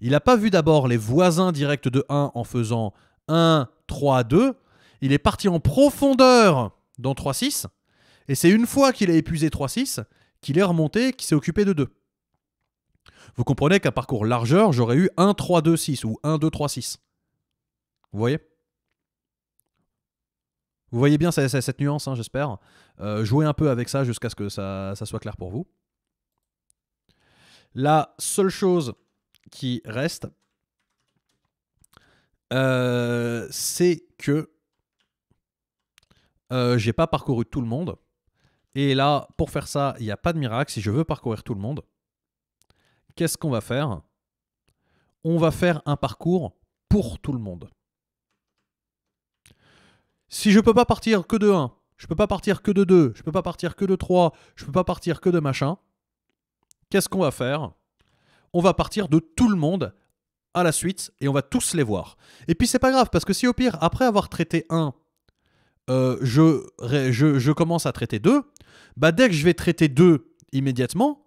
S1: il n'a pas vu d'abord les voisins directs de 1 en faisant 1, 3, 2. Il est parti en profondeur dans 3, 6. Et c'est une fois qu'il a épuisé 3-6 qu'il est remonté, qu'il s'est occupé de 2. Vous comprenez qu'à parcours largeur, j'aurais eu 1-3-2-6 ou 1-2-3-6. Vous voyez Vous voyez bien cette, cette nuance, hein, j'espère. Euh, jouez un peu avec ça jusqu'à ce que ça, soit clair pour vous. La seule chose qui reste, euh, c'est que euh, j'ai pas parcouru tout le monde. Et là, pour faire ça, il n'y a pas de miracle. Si je veux parcourir tout le monde, qu'est-ce qu'on va faire On va faire un parcours pour tout le monde. Si je ne peux pas partir que de 1, je ne peux pas partir que de 2, je ne peux pas partir que de 3, je ne peux pas partir que de machin, qu'est-ce qu'on va faire On va partir de tout le monde à la suite et on va tous les voir. Et puis c'est pas grave parce que si au pire, après avoir traité 1, euh, je, je, je, commence à traiter 2, bah, dès que je vais traiter 2 immédiatement,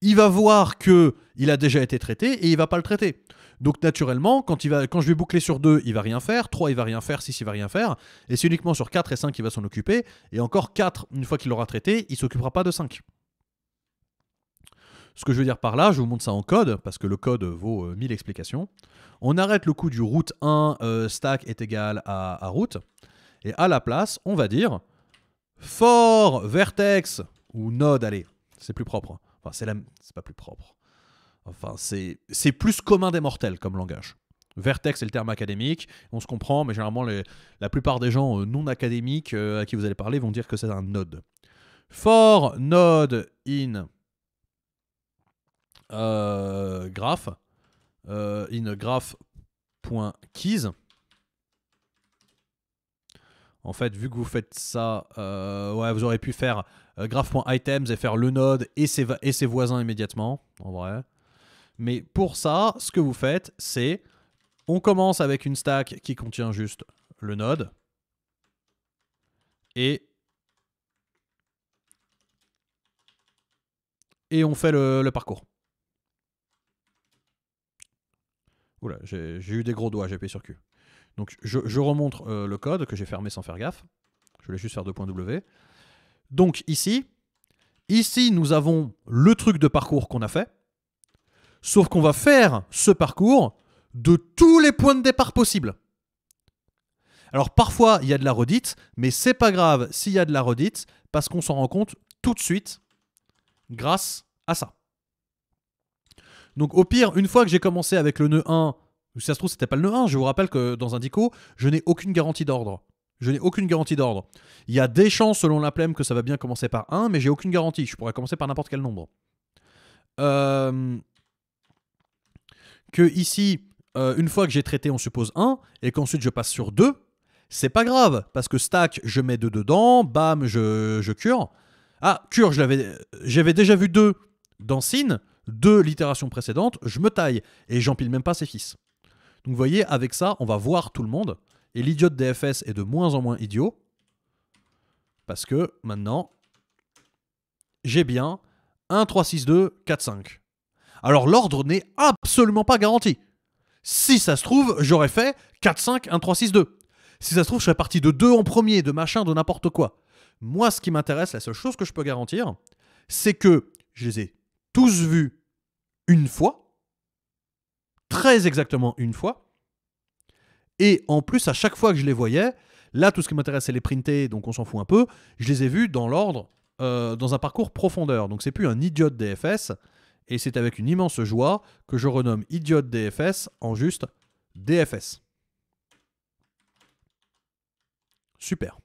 S1: il va voir que a déjà été traité et il va pas le traiter. Donc naturellement, quand, je vais boucler sur 2, il va rien faire, 3, il va rien faire, 6, il va rien faire, et c'est uniquement sur 4 et 5 qu'il va s'en occuper, et encore 4, une fois qu'il l'aura traité, il s'occupera pas de 5. Ce que je veux dire par là, je vous montre ça en code, parce que le code vaut 1000 euh, explications. On arrête le coup du route 1 euh, stack est égal à, à route, et à la place, on va dire, « For Vertex ou Node, allez, c'est plus propre. Enfin, c'est pas plus propre. Enfin, c'est plus commun des mortels comme langage. Vertex est le terme académique, on se comprend, mais généralement la plupart des gens euh, non académiques euh, à qui vous allez parler vont dire que c'est un node. For node in euh, graph, euh, in graph.keys, en fait, vu que vous faites ça, euh, ouais, vous aurez pu faire euh, graph.items et faire le node et ses, et ses voisins immédiatement, en vrai. Mais pour ça, ce que vous faites, c'est on commence avec une stack qui contient juste le node. Et, et on fait le, le parcours. Oula, j'ai eu des gros doigts, j'ai payé sur Q. Donc je, remonte euh, le code que j'ai fermé sans faire gaffe. Je vais juste faire 2.w. Donc ici, ici nous avons le truc de parcours qu'on a fait. Sauf qu'on va faire ce parcours de tous les points de départ possibles. Alors parfois il y a de la redite, mais c'est pas grave s'il y a de la redite, parce qu'on s'en rend compte tout de suite grâce à ça. Donc au pire, une fois que j'ai commencé avec le nœud 1, si ça se trouve, c'était pas le nœud 1. Je vous rappelle que dans un dico, je n'ai aucune garantie d'ordre. Je n'ai aucune garantie d'ordre. Il y a des chances, selon la plème, que ça va bien commencer par 1, mais j'ai aucune garantie. Je pourrais commencer par n'importe quel nombre. Euh, que ici, euh, une fois que j'ai traité, on suppose 1, et qu'ensuite je passe sur 2, c'est pas grave, parce que stack, je mets 2 dedans, bam, je, cure. Ah, cure, j'avais déjà vu 2 dans Sin, deux l'itération précédente, je me taille, et j'empile même pas ses fils. Donc, vous voyez, avec ça, on va voir tout le monde. Et l'idiot DFS est de moins en moins idiot. Parce que maintenant, j'ai bien 1, 3, 6, 2, 4, 5. Alors l'ordre n'est absolument pas garanti. Si ça se trouve, j'aurais fait 4, 5, 1, 3, 6, 2. Si ça se trouve, je serais parti de 2 en premier, de machin, de n'importe quoi. Moi, ce qui m'intéresse, la seule chose que je peux garantir, c'est que je les ai tous vus une fois très exactement une fois. Et en plus, à chaque fois que je les voyais, là, tout ce qui m'intéresse, c'est les printer, donc on s'en fout un peu. Je les ai vus dans l'ordre, euh, dans un parcours profondeur. Donc c'est plus un idiot DFS. Et c'est avec une immense joie que je renomme idiot DFS en juste DFS. Super.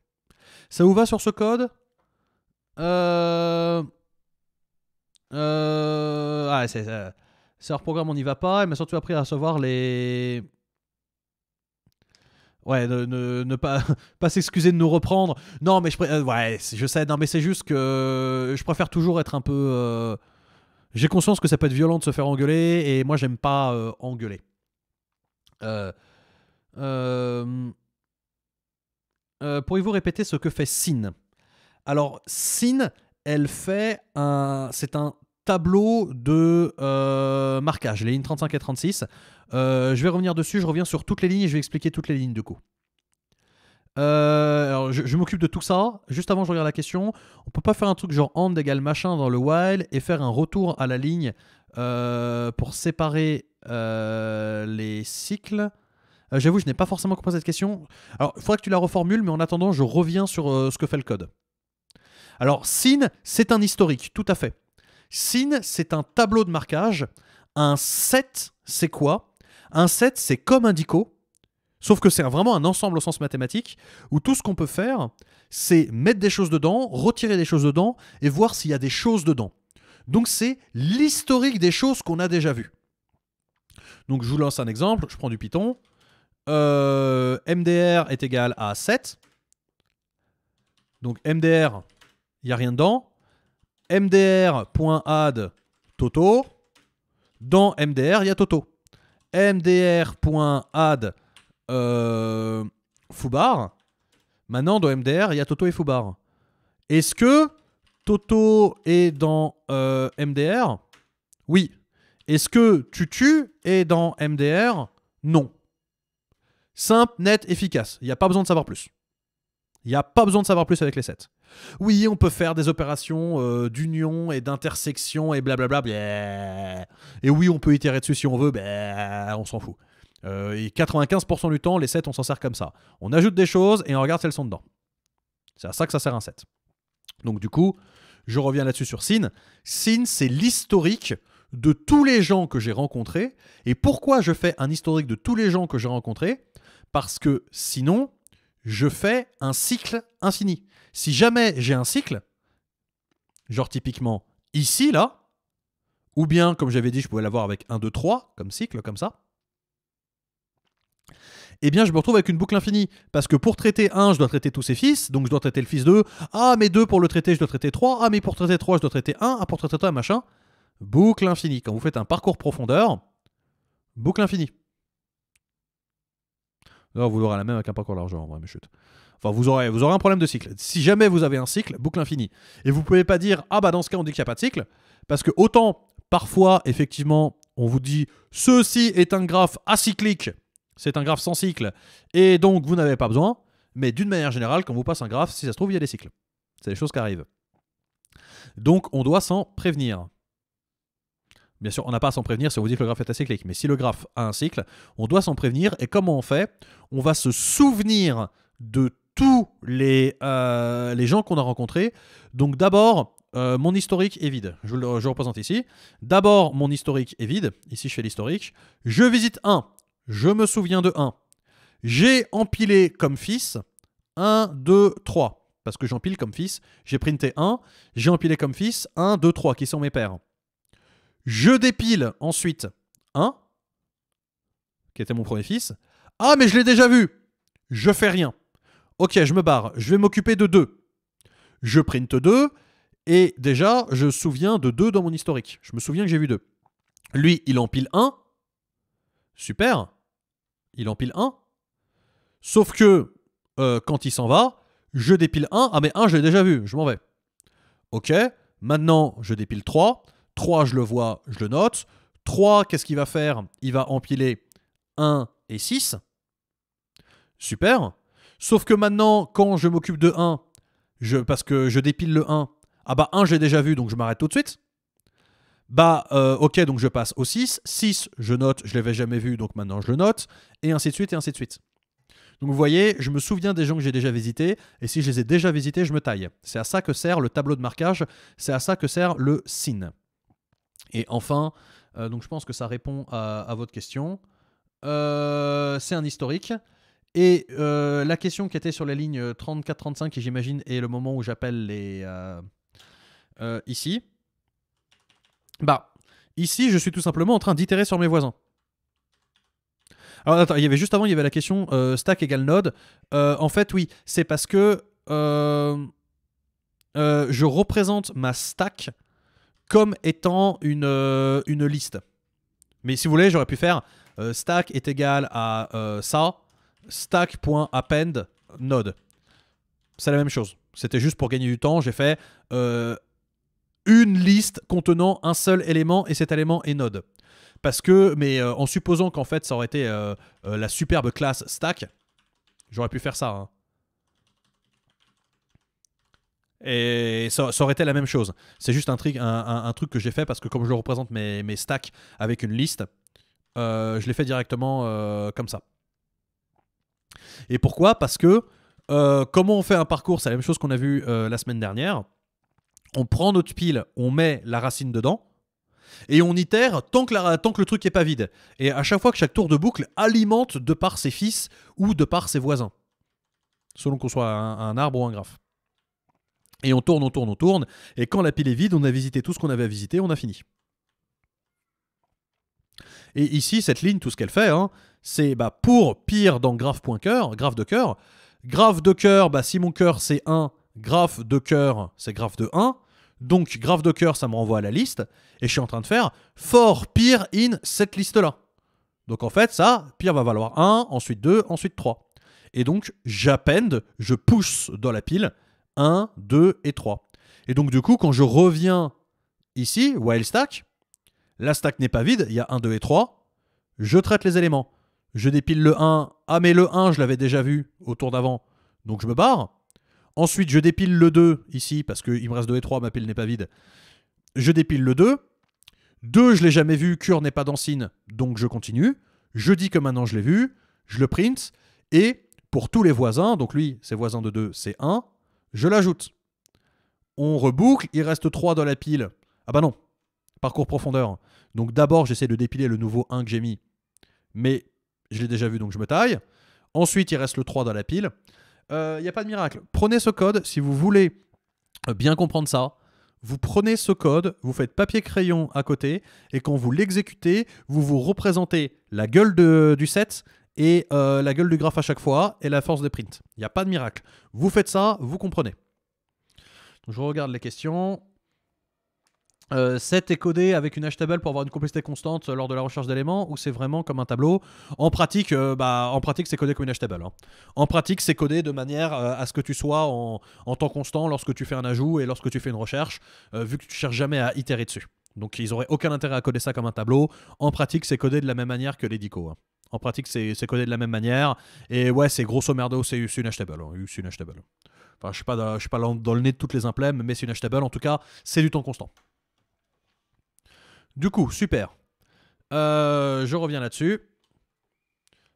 S1: Ça vous va sur ce code euh... Euh... Ah, c'est. Euh, c'est hors programme, on n'y va pas. Elle m'a surtout appris à recevoir les. Ouais, ne, ne, pas pas s'excuser de nous reprendre. Non, mais je euh, ouais, je sais. Non, mais c'est juste que euh, je préfère toujours être un peu. Euh, j'ai conscience que ça peut être violent de se faire engueuler et moi j'aime pas engueuler. Pourriez-vous répéter ce que fait Sine Alors Sine, elle fait un, c'est un tableau de euh, marquage, les lignes 35 et 36. Euh, je vais revenir dessus, je reviens sur toutes les lignes et je vais expliquer toutes les lignes de coup. Euh, je, m'occupe de tout ça. Juste avant, je regarde la question. On peut pas faire un truc genre end égale machin dans le while et faire un retour à la ligne pour séparer les cycles. J'avoue, je n'ai pas forcément compris cette question. Alors, il faudrait que tu la reformules, mais en attendant, je reviens sur ce que fait le code. Alors, sin, c'est un historique, tout à fait. Sin, c'est un tableau de marquage. Un set, c'est quoi Un set, c'est comme un DICO, sauf que c'est vraiment un ensemble au sens mathématique, où tout ce qu'on peut faire, c'est mettre des choses dedans, retirer des choses dedans, et voir s'il y a des choses dedans. Donc c'est l'historique des choses qu'on a déjà vues. Donc je vous lance un exemple, je prends du Python. Euh, MDR est égal à 7. Donc MDR, il n'y a rien dedans mdr.add Toto. Dans MDR, il y a Toto. mdr.add euh, Foubar. Maintenant, dans MDR, il y a Toto et Foubar. Est-ce que Toto est dans euh, MDR Oui. Est-ce que Tutu est dans MDR Non. Simple, net, efficace. Il n'y a pas besoin de savoir plus. Il n'y a pas besoin de savoir plus avec les sets. Oui, on peut faire des opérations euh, d'union et d'intersection et blablabla. et oui, on peut itérer dessus si on veut, on s'en fout. Euh, et 95% du temps, les sets, on s'en sert comme ça. On ajoute des choses et on regarde si elles sont dedans. C'est à ça que ça sert un set. Donc du coup, je reviens là-dessus sur Sin. Sin, c'est l'historique de tous les gens que j'ai rencontrés. Et pourquoi je fais un historique de tous les gens que j'ai rencontrés Parce que sinon, je fais un cycle infini. Si jamais j'ai un cycle, genre typiquement ici, là, ou bien, comme j'avais dit, je pouvais l'avoir avec 1, 2, 3, comme cycle, comme ça, eh bien, je me retrouve avec une boucle infinie. Parce que pour traiter 1, je dois traiter tous ses fils, donc je dois traiter le fils 2. Ah, mais 2, pour le traiter, je dois traiter 3. Ah, mais pour traiter 3, je dois traiter 1. Ah, pour traiter 3, machin. Boucle infinie. Quand vous faites un parcours profondeur, boucle infinie. vous l'aurez la même avec un parcours largeur, en vrai, mais chute vous aurez, vous aurez un problème de cycle. Si jamais vous avez un cycle, boucle infinie. Et vous ne pouvez pas dire, ah bah dans ce cas, on dit qu'il n'y a pas de cycle. Parce que autant, parfois, effectivement, on vous dit, ceci est un graphe acyclique. C'est un graphe sans cycle. Et donc, vous n'avez pas besoin. Mais d'une manière générale, quand vous passe un graphe, si ça se trouve, il y a des cycles. C'est des choses qui arrivent. Donc, on doit s'en prévenir. Bien sûr, on n'a pas à s'en prévenir si on vous dit que le graphe est acyclique, mais si le graphe a un cycle, on doit s'en prévenir. Et comment on fait On va se souvenir de tous les, euh, les gens qu'on a rencontrés. Donc d'abord, euh, mon historique est vide. Je je le représente ici. D'abord, mon historique est vide. Ici, je fais l'historique. Je visite 1. Je me souviens de 1. J'ai empilé comme fils 1, 2, 3. Parce que j'empile comme fils. J'ai printé 1. J'ai empilé comme fils 1, 2, 3, qui sont mes pères. Je dépile ensuite 1, qui était mon premier fils. Ah, mais je l'ai déjà vu Je fais rien ok, je me barre, je vais m'occuper de 2. Je printe 2. et déjà, je me souviens de 2 dans mon historique. Je me souviens que j'ai vu 2. Lui, il empile 1. Super. Il empile 1. Sauf que euh, quand il s'en va, je dépile 1. Ah mais 1, je l'ai déjà vu, je m'en vais. Ok, maintenant je dépile 3. 3, je le vois, je le note. 3, qu'est-ce qu'il va faire Il va empiler 1 et 6. Super. Sauf que maintenant, quand je m'occupe de 1, parce que je dépile le 1, ah bah 1 j'ai déjà vu, donc je m'arrête tout de suite. Bah euh, ok, donc je passe au 6. 6, je note, je l'avais jamais vu, donc maintenant je le note. Et ainsi de suite, et ainsi de suite. Donc vous voyez, je me souviens des gens que j'ai déjà visités, et si je les ai déjà visités, je me taille. C'est à ça que sert le tableau de marquage, c'est à ça que sert le SIN. Et enfin, euh, donc je pense que ça répond à, votre question. Euh, c'est un historique. Et euh, la question qui était sur la ligne 34-35, euh, et j'imagine est le moment où j'appelle les. Euh, ici. Bah, ici, je suis tout simplement en train d'itérer sur mes voisins. Alors attends, il y avait juste avant, il y avait la question stack égale node. en fait, oui, c'est parce que je représente ma stack comme étant une, une liste. Mais si vous voulez, j'aurais pu faire stack est égal à ça stack.append node. C'est la même chose. C'était juste pour gagner du temps. J'ai fait euh, une liste contenant un seul élément et cet élément est node. Parce que, mais euh, en supposant qu'en fait ça aurait été euh, la superbe classe stack, j'aurais pu faire ça. Hein. Et ça, aurait été la même chose. C'est juste un, truc, un, truc que j'ai fait parce que comme je représente mes stacks avec une liste, je l'ai fait directement comme ça. Et pourquoi Parce que euh, comment on fait un parcours C'est la même chose qu'on a vu euh, la semaine dernière. On prend notre pile, on met la racine dedans, et on itère tant que, tant que le truc n'est pas vide. Et à chaque fois que chaque tour de boucle alimente de par ses fils ou de par ses voisins. Selon qu'on soit un, arbre ou un graphe. Et on tourne, on tourne, on tourne. Et quand la pile est vide, on a visité tout ce qu'on avait à visiter, on a fini. Et ici, cette ligne, tout ce qu'elle fait, hein, c'est bah, pour pire dans graph.cœur, graphe de cœur. Graphe de cœur, bah, si mon cœur c'est 1, graphe de cœur c'est graphe de 1. Donc graphe de cœur, ça me renvoie à la liste. Et je suis en train de faire for pire in cette liste-là. Donc en fait, ça, pire va valoir 1, ensuite 2, ensuite 3. Et donc j'append, je pousse dans la pile 1, 2 et 3. Et donc du coup, quand je reviens ici, while stack, la stack n'est pas vide, il y a 1, 2 et 3, je traite les éléments je dépile le 1. Ah, mais le 1, je l'avais déjà vu au tour d'avant. Donc je me barre. Ensuite, je dépile le 2 ici, parce qu'il me reste 2 et 3, ma pile n'est pas vide. Je dépile le 2. 2, je l'ai jamais vu, cure n'est pas dans dansine, donc je continue. Je dis que maintenant je l'ai vu, je le print, et pour tous les voisins, donc lui, ses voisins de 2, c'est 1, je l'ajoute. On reboucle, il reste 3 dans la pile. Ah bah non, parcours profondeur. Donc d'abord, j'essaie de dépiler le nouveau 1 que j'ai mis. Mais je l'ai déjà vu donc je me taille. Ensuite, il reste le 3 dans la pile. Il euh, n'y a pas de miracle. Prenez ce code si vous voulez bien comprendre ça. Vous prenez ce code, vous faites papier-crayon à côté, et quand vous l'exécutez, vous vous représentez la gueule du set et euh, la gueule du graphe à chaque fois et la force des print. Il n'y a pas de miracle. Vous faites ça, vous comprenez. je regarde les questions. Euh, 7 est codé avec une hash table pour avoir une complexité constante lors de la recherche d'éléments ou c'est vraiment comme un tableau En pratique, euh, bah, en pratique c'est codé comme une hash table. Hein. En pratique, c'est codé de manière euh, à ce que tu sois en, temps constant lorsque tu fais un ajout et lorsque tu fais une recherche, euh, vu que tu cherches jamais à itérer dessus. Donc ils auraient aucun intérêt à coder ça comme un tableau. En pratique, c'est codé de la même manière que les dico. Hein. En pratique, c'est codé de la même manière. Et ouais, c'est grosso merdo, c'est une hash table. Hein. une table. Enfin, je ne suis pas, dans, je suis pas dans, le nez de toutes les implèmes, mais c'est une hash table. En tout cas, c'est du temps constant. Du coup, super. Euh, je reviens là-dessus.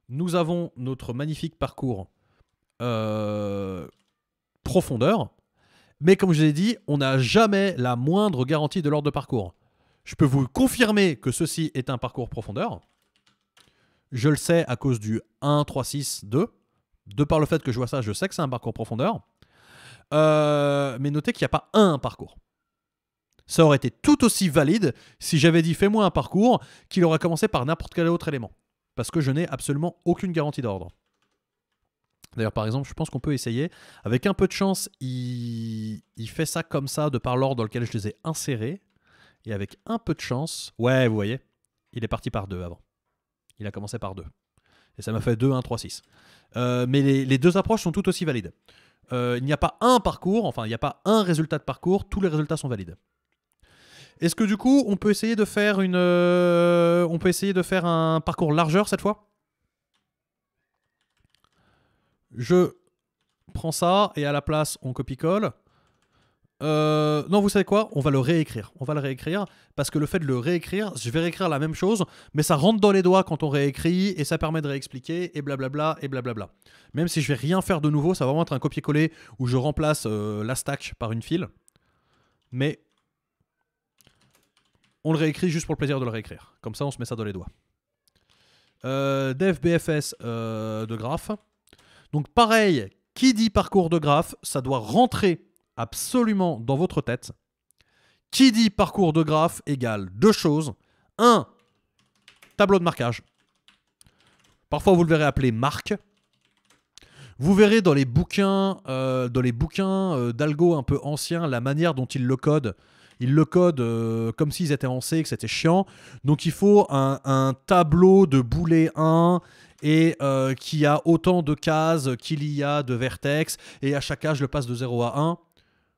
S1: Nous avons notre magnifique parcours euh, profondeur. Mais comme je l'ai dit, on n'a jamais la moindre garantie de l'ordre de parcours. Je peux vous confirmer que ceci est un parcours profondeur. Je le sais à cause du 1, 3, 6, 2. De par le fait que je vois ça, je sais que c'est un parcours profondeur. Euh, mais notez qu'il n'y a pas un parcours. Ça aurait été tout aussi valide si j'avais dit fais-moi un parcours qu'il aurait commencé par n'importe quel autre élément. Parce que je n'ai absolument aucune garantie d'ordre. D'ailleurs, par exemple, je pense qu'on peut essayer. Avec un peu de chance, il, fait ça comme ça, de par l'ordre dans lequel je les ai insérés. Et avec un peu de chance, ouais, vous voyez, il est parti par deux avant. Il a commencé par deux. Et ça m'a fait 2, 1, 3, 6. mais les, deux approches sont tout aussi valides. Euh, il n'y a pas un parcours, enfin, il n'y a pas un résultat de parcours, tous les résultats sont valides. Est-ce que du coup, on peut essayer de faire une, euh, on peut essayer de faire un parcours largeur cette fois Je prends ça et à la place, on copie-colle. Euh, non, vous savez quoi On va le réécrire. On va le réécrire parce que le fait de le réécrire, je vais réécrire la même chose, mais ça rentre dans les doigts quand on réécrit et ça permet de réexpliquer et blablabla et blablabla. Même si je vais rien faire de nouveau, ça va vraiment être un copier-coller où je remplace euh, la stack par une file. Mais on le réécrit juste pour le plaisir de le réécrire. Comme ça, on se met ça dans les doigts. Euh, BFS euh, de graphe. Donc pareil, qui dit parcours de graphe, ça doit rentrer absolument dans votre tête. Qui dit parcours de graphe égale deux choses. Un, tableau de marquage. Parfois, vous le verrez appelé marque. Vous verrez dans les bouquins, euh, dans les bouquins euh, d'algo un peu anciens, la manière dont ils le codent. Ils le codent euh, comme s'ils étaient en C que c'était chiant. Donc il faut un, tableau de boulet 1 et euh, qui a autant de cases qu'il y a de vertex et à chaque cas, je le passe de 0 à 1.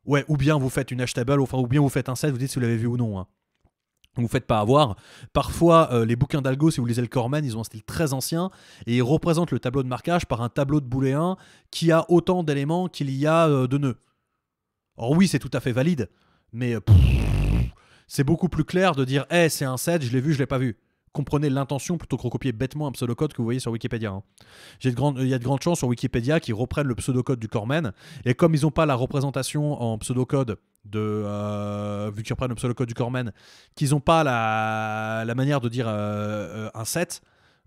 S1: Ouais, ou bien vous faites une hash table, enfin, ou bien vous faites un set, vous dites si vous l'avez vu ou non. Vous hein. vous faites pas avoir. Parfois, euh, les bouquins d'algo, si vous lisez le Cormen, ils ont un style très ancien et ils représentent le tableau de marquage par un tableau de 1 qui a autant d'éléments qu'il y a de nœuds. Or oui, c'est tout à fait valide mais euh, c'est beaucoup plus clair de dire hey, c'est un set, je l'ai vu, je l'ai pas vu. Comprenez l'intention plutôt que recopier bêtement un pseudocode que vous voyez sur Wikipédia. Hein. Il y a de grandes chances sur Wikipédia qu'ils reprennent le pseudocode du Cormen. et comme ils n'ont pas la représentation en pseudocode de euh, vu qu'ils reprennent le pseudocode du Cormen, qu'ils n'ont pas la, manière de dire euh, un set,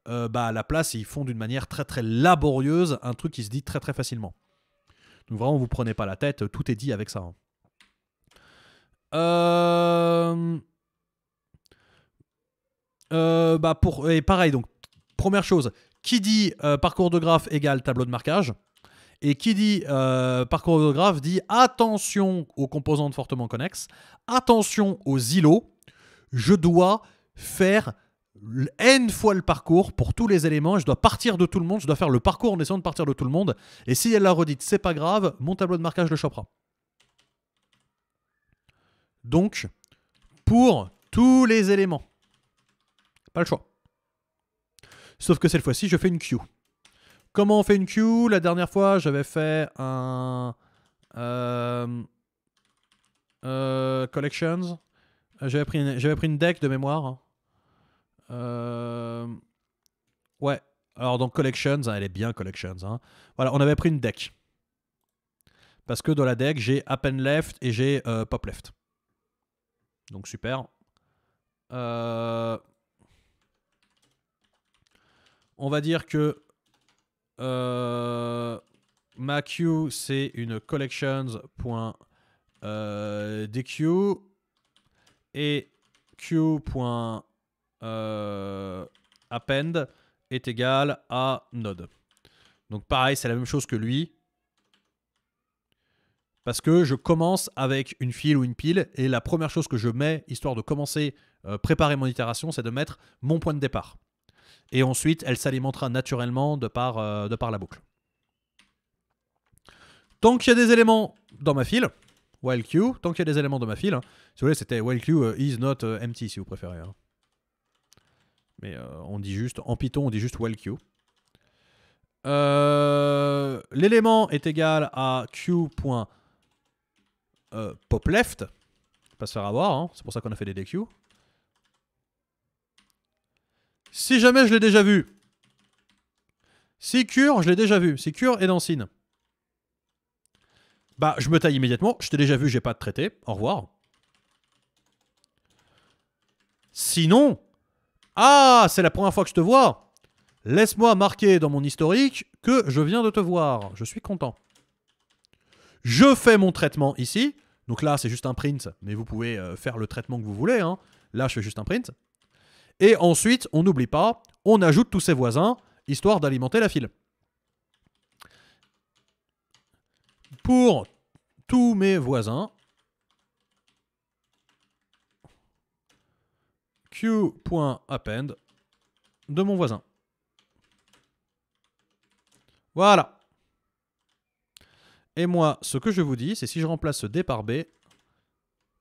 S1: bah à la place ils font d'une manière très très laborieuse un truc qui se dit très très facilement. Donc vraiment vous prenez pas la tête, tout est dit avec ça. Hein. Euh, euh, bah pour, et pareil, donc, première chose, qui dit euh, parcours de graphe égale tableau de marquage et qui dit parcours de graphe dit attention aux composantes fortement connexes, attention aux îlots, je dois faire n fois le parcours pour tous les éléments, je dois partir de tout le monde, je dois faire le parcours en essayant de partir de tout le monde, et si elle l'a redite, c'est pas grave, mon tableau de marquage le chopera. Donc, pour tous les éléments. Pas le choix. Sauf que cette fois-ci, je fais une queue. Comment on fait une queue La dernière fois, j'avais fait un... Euh, euh, collections. J'avais pris, une, pris une deck de mémoire. Hein. Euh, ouais. Alors, donc Collections, hein, elle est bien Collections. Hein. Voilà, on avait pris une deck. Parce que dans la deck, j'ai and Left et j'ai Pop Left. Donc super. Euh, on va dire que euh, ma queue, c'est une collections.dq euh, et queue.append est égal à node. Donc pareil, c'est la même chose que lui parce que je commence avec une file ou une pile et la première chose que je mets, histoire de commencer, euh, préparer mon itération, c'est de mettre mon point de départ. Et ensuite, elle s'alimentera naturellement de par, euh, de par la boucle. Tant qu'il y a des éléments dans ma file, while queue, tant qu'il y a des éléments dans ma file, hein, si vous voulez, c'était while queue euh, is not empty si vous préférez. Hein. Mais on dit juste, en Python, on dit juste while queue. L'élément est égal à Q. Euh, pop left. Pas se faire avoir, hein. c'est pour ça qu'on a fait des DQ. Si jamais je l'ai déjà vu. Si cure, je l'ai déjà vu. Si cure et dancine. Bah, je me taille immédiatement. Je t'ai déjà vu, j'ai pas de traité. Au revoir. Sinon, ah, c'est la première fois que je te vois. Laisse-moi marquer dans mon historique que je viens de te voir. Je suis content. Je fais mon traitement ici. Donc là, c'est juste un print, mais vous pouvez euh, faire le traitement que vous voulez. Hein. Là, je fais juste un print. Et ensuite, on n'oublie pas, on ajoute tous ses voisins, histoire d'alimenter la file. Pour tous mes voisins, q.append de mon voisin. Voilà. Et moi, ce que je vous dis, c'est si je remplace ce D par B,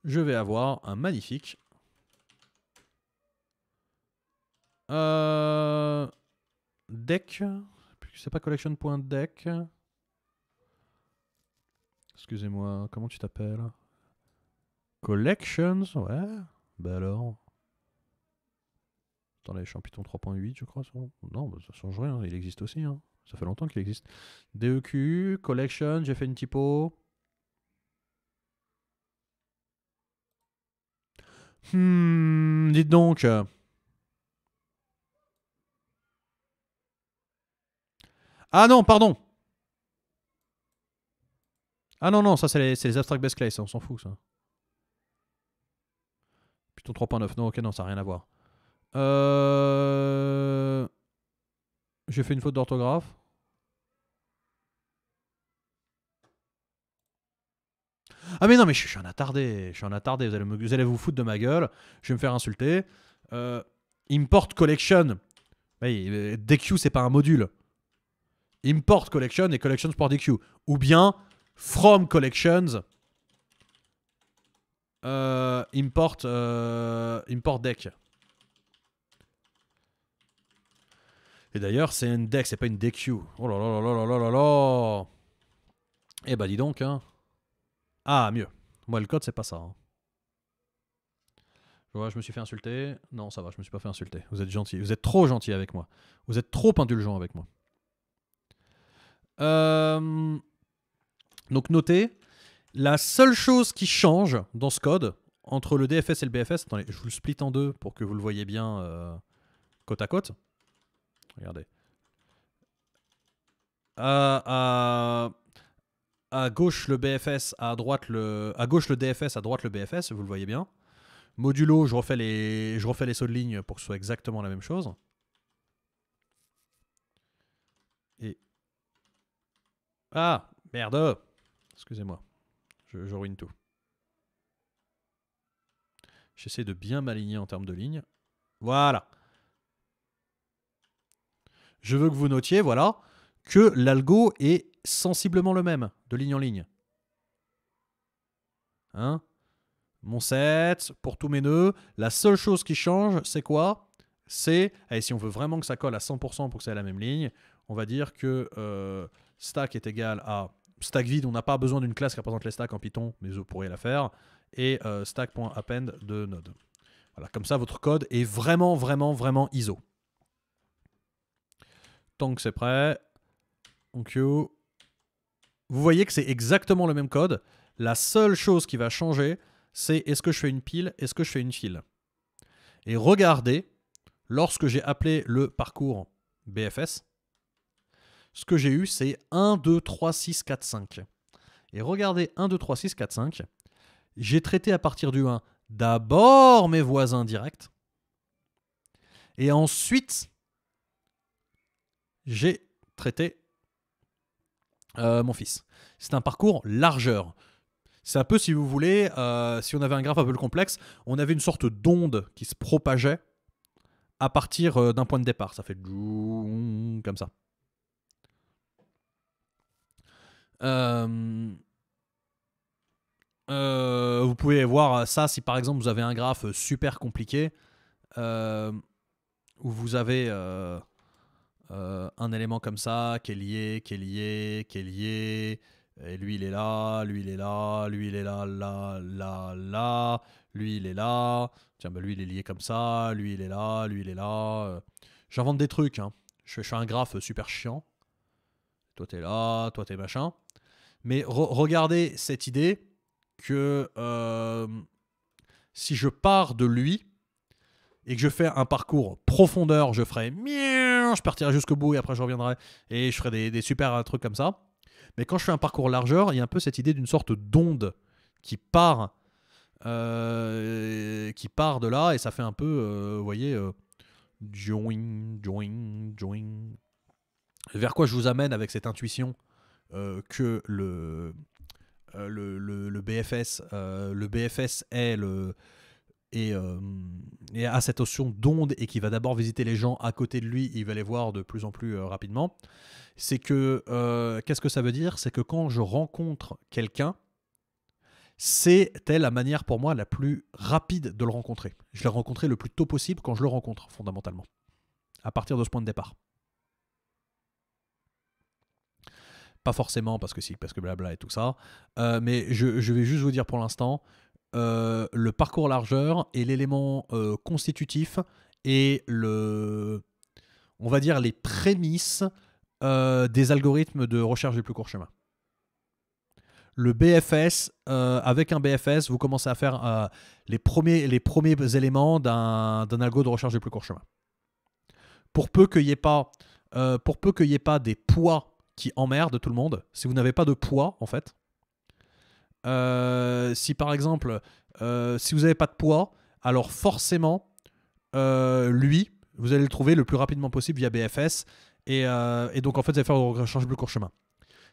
S1: je vais avoir un magnifique. Euh... Deck. C'est pas collection.deck. Excusez-moi, comment tu t'appelles Collections, ouais. Ben alors. les Champiton 3.8, je crois. Non, ben, ça change rien, il existe aussi. Hein. Ça fait longtemps qu'il existe. DEQ, Collection, j'ai fait une typo. Hmm, dites donc. Ah non, pardon. Ah non, non, ça c'est les, les, abstract Best class, hein, on s'en fout ça. Python 3.9, non, ok, non, ça n'a rien à voir. Euh... J'ai fait une faute d'orthographe. Ah mais non, mais je suis en attardé, je suis en attardé, vous allez, me, vous vous foutre de ma gueule, je vais me faire insulter. Euh, import Collection, euh, DQ, DQ c'est pas un module. Import Collection et Collections pour DQ. Ou bien From Collections, euh, import, import Deck. Et d'ailleurs, c'est un deck, c'est pas une DQ. Oh là là là là là là là Eh bah dis donc, hein. Ah, mieux. Moi, le code, c'est pas ça. Hein. je me suis fait insulter. Non, ça va, je me suis pas fait insulter. Vous êtes gentil. Vous êtes trop gentil avec moi. Vous êtes trop indulgent avec moi. Euh, donc, notez, la seule chose qui change dans ce code, entre le DFS et le BFS, attendez, je vous le split en deux pour que vous le voyez bien euh, côte à côte. Regardez. à, à gauche le BFS, à droite le, à gauche le DFS, à droite le BFS, vous le voyez bien. Modulo, je refais les, je refais les sauts de ligne pour que ce soit exactement la même chose. Et ah merde, excusez-moi, je, je ruine tout. J'essaie de bien m'aligner en termes de ligne. Voilà je veux que vous notiez, voilà, que l'algo est sensiblement le même de ligne en ligne. Hein Mon set, pour tous mes nœuds, la seule chose qui change, c'est quoi C'est, et si on veut vraiment que ça colle à 100% pour que ça ait la même ligne, on va dire que euh, stack est égal à stack vide, on n'a pas besoin d'une classe qui représente les stacks en Python, mais vous pourriez la faire, et euh, stack.append de node. Voilà, comme ça, votre code est vraiment, vraiment, vraiment ISO. Tant que c'est prêt. On Vous voyez que c'est exactement le même code. La seule chose qui va changer, c'est est-ce que je fais une pile, est-ce que je fais une file. Et regardez, lorsque j'ai appelé le parcours BFS, ce que j'ai eu, c'est 1, 2, 3, 6, 4, 5. Et regardez, 1, 2, 3, 6, 4, 5, j'ai traité à partir du 1 d'abord mes voisins directs, et ensuite j'ai traité euh, mon fils. C'est un parcours largeur. C'est un peu, si vous voulez, euh, si on avait un graphe un peu complexe, on avait une sorte d'onde qui se propageait à partir euh, d'un point de départ. Ça fait comme ça. vous pouvez voir ça si par exemple vous avez un graphe super compliqué où vous avez euh, un élément comme ça, qui est lié, qui est lié, qui est lié, et lui il est là, lui il est là, lui il est là, là, là, là, lui il est là, tiens, bah, lui il est lié comme ça, lui il est là, lui il est là. Euh, j'invente des trucs, hein. je, fais suis un graphe super chiant. Toi t'es là, toi t'es machin. Mais regardez cette idée que euh, si je pars de lui, et que je fais un parcours profondeur, je ferai je partirai jusqu'au bout et après je reviendrai et je ferai des, super trucs comme ça. Mais quand je fais un parcours largeur, il y a un peu cette idée d'une sorte d'onde qui part, euh, qui part de là et ça fait un peu, euh, vous voyez, join, euh, join, join. Vers quoi je vous amène avec cette intuition que le, le, le, le BFS, le BFS est le euh, et, à cette notion d'onde et qui va d'abord visiter les gens à côté de lui, il va les voir de plus en plus euh, rapidement, c'est que euh, qu'est-ce que ça veut dire C'est que quand je rencontre quelqu'un, c'est la manière pour moi la plus rapide de le rencontrer. Je le rencontré le plus tôt possible quand je le rencontre, fondamentalement, à partir de ce point de départ. Pas forcément parce que si, parce que blabla et tout ça, mais je, je vais juste vous dire pour l'instant, euh, le parcours largeur est l'élément euh, constitutif et le, on va dire les prémices euh, des algorithmes de recherche du plus court chemin. Le BFS, avec un BFS, vous commencez à faire les, premiers, les premiers éléments d'un algo de recherche du plus court chemin. Pour peu qu'il n'y ait, pas, ait pas des poids qui emmerdent tout le monde, si vous n'avez pas de poids, en fait, euh, si par exemple, euh, si vous n'avez pas de poids, alors forcément, euh, lui, vous allez le trouver le plus rapidement possible via BFS. Et, donc en fait, vous allez faire un changement plus court chemin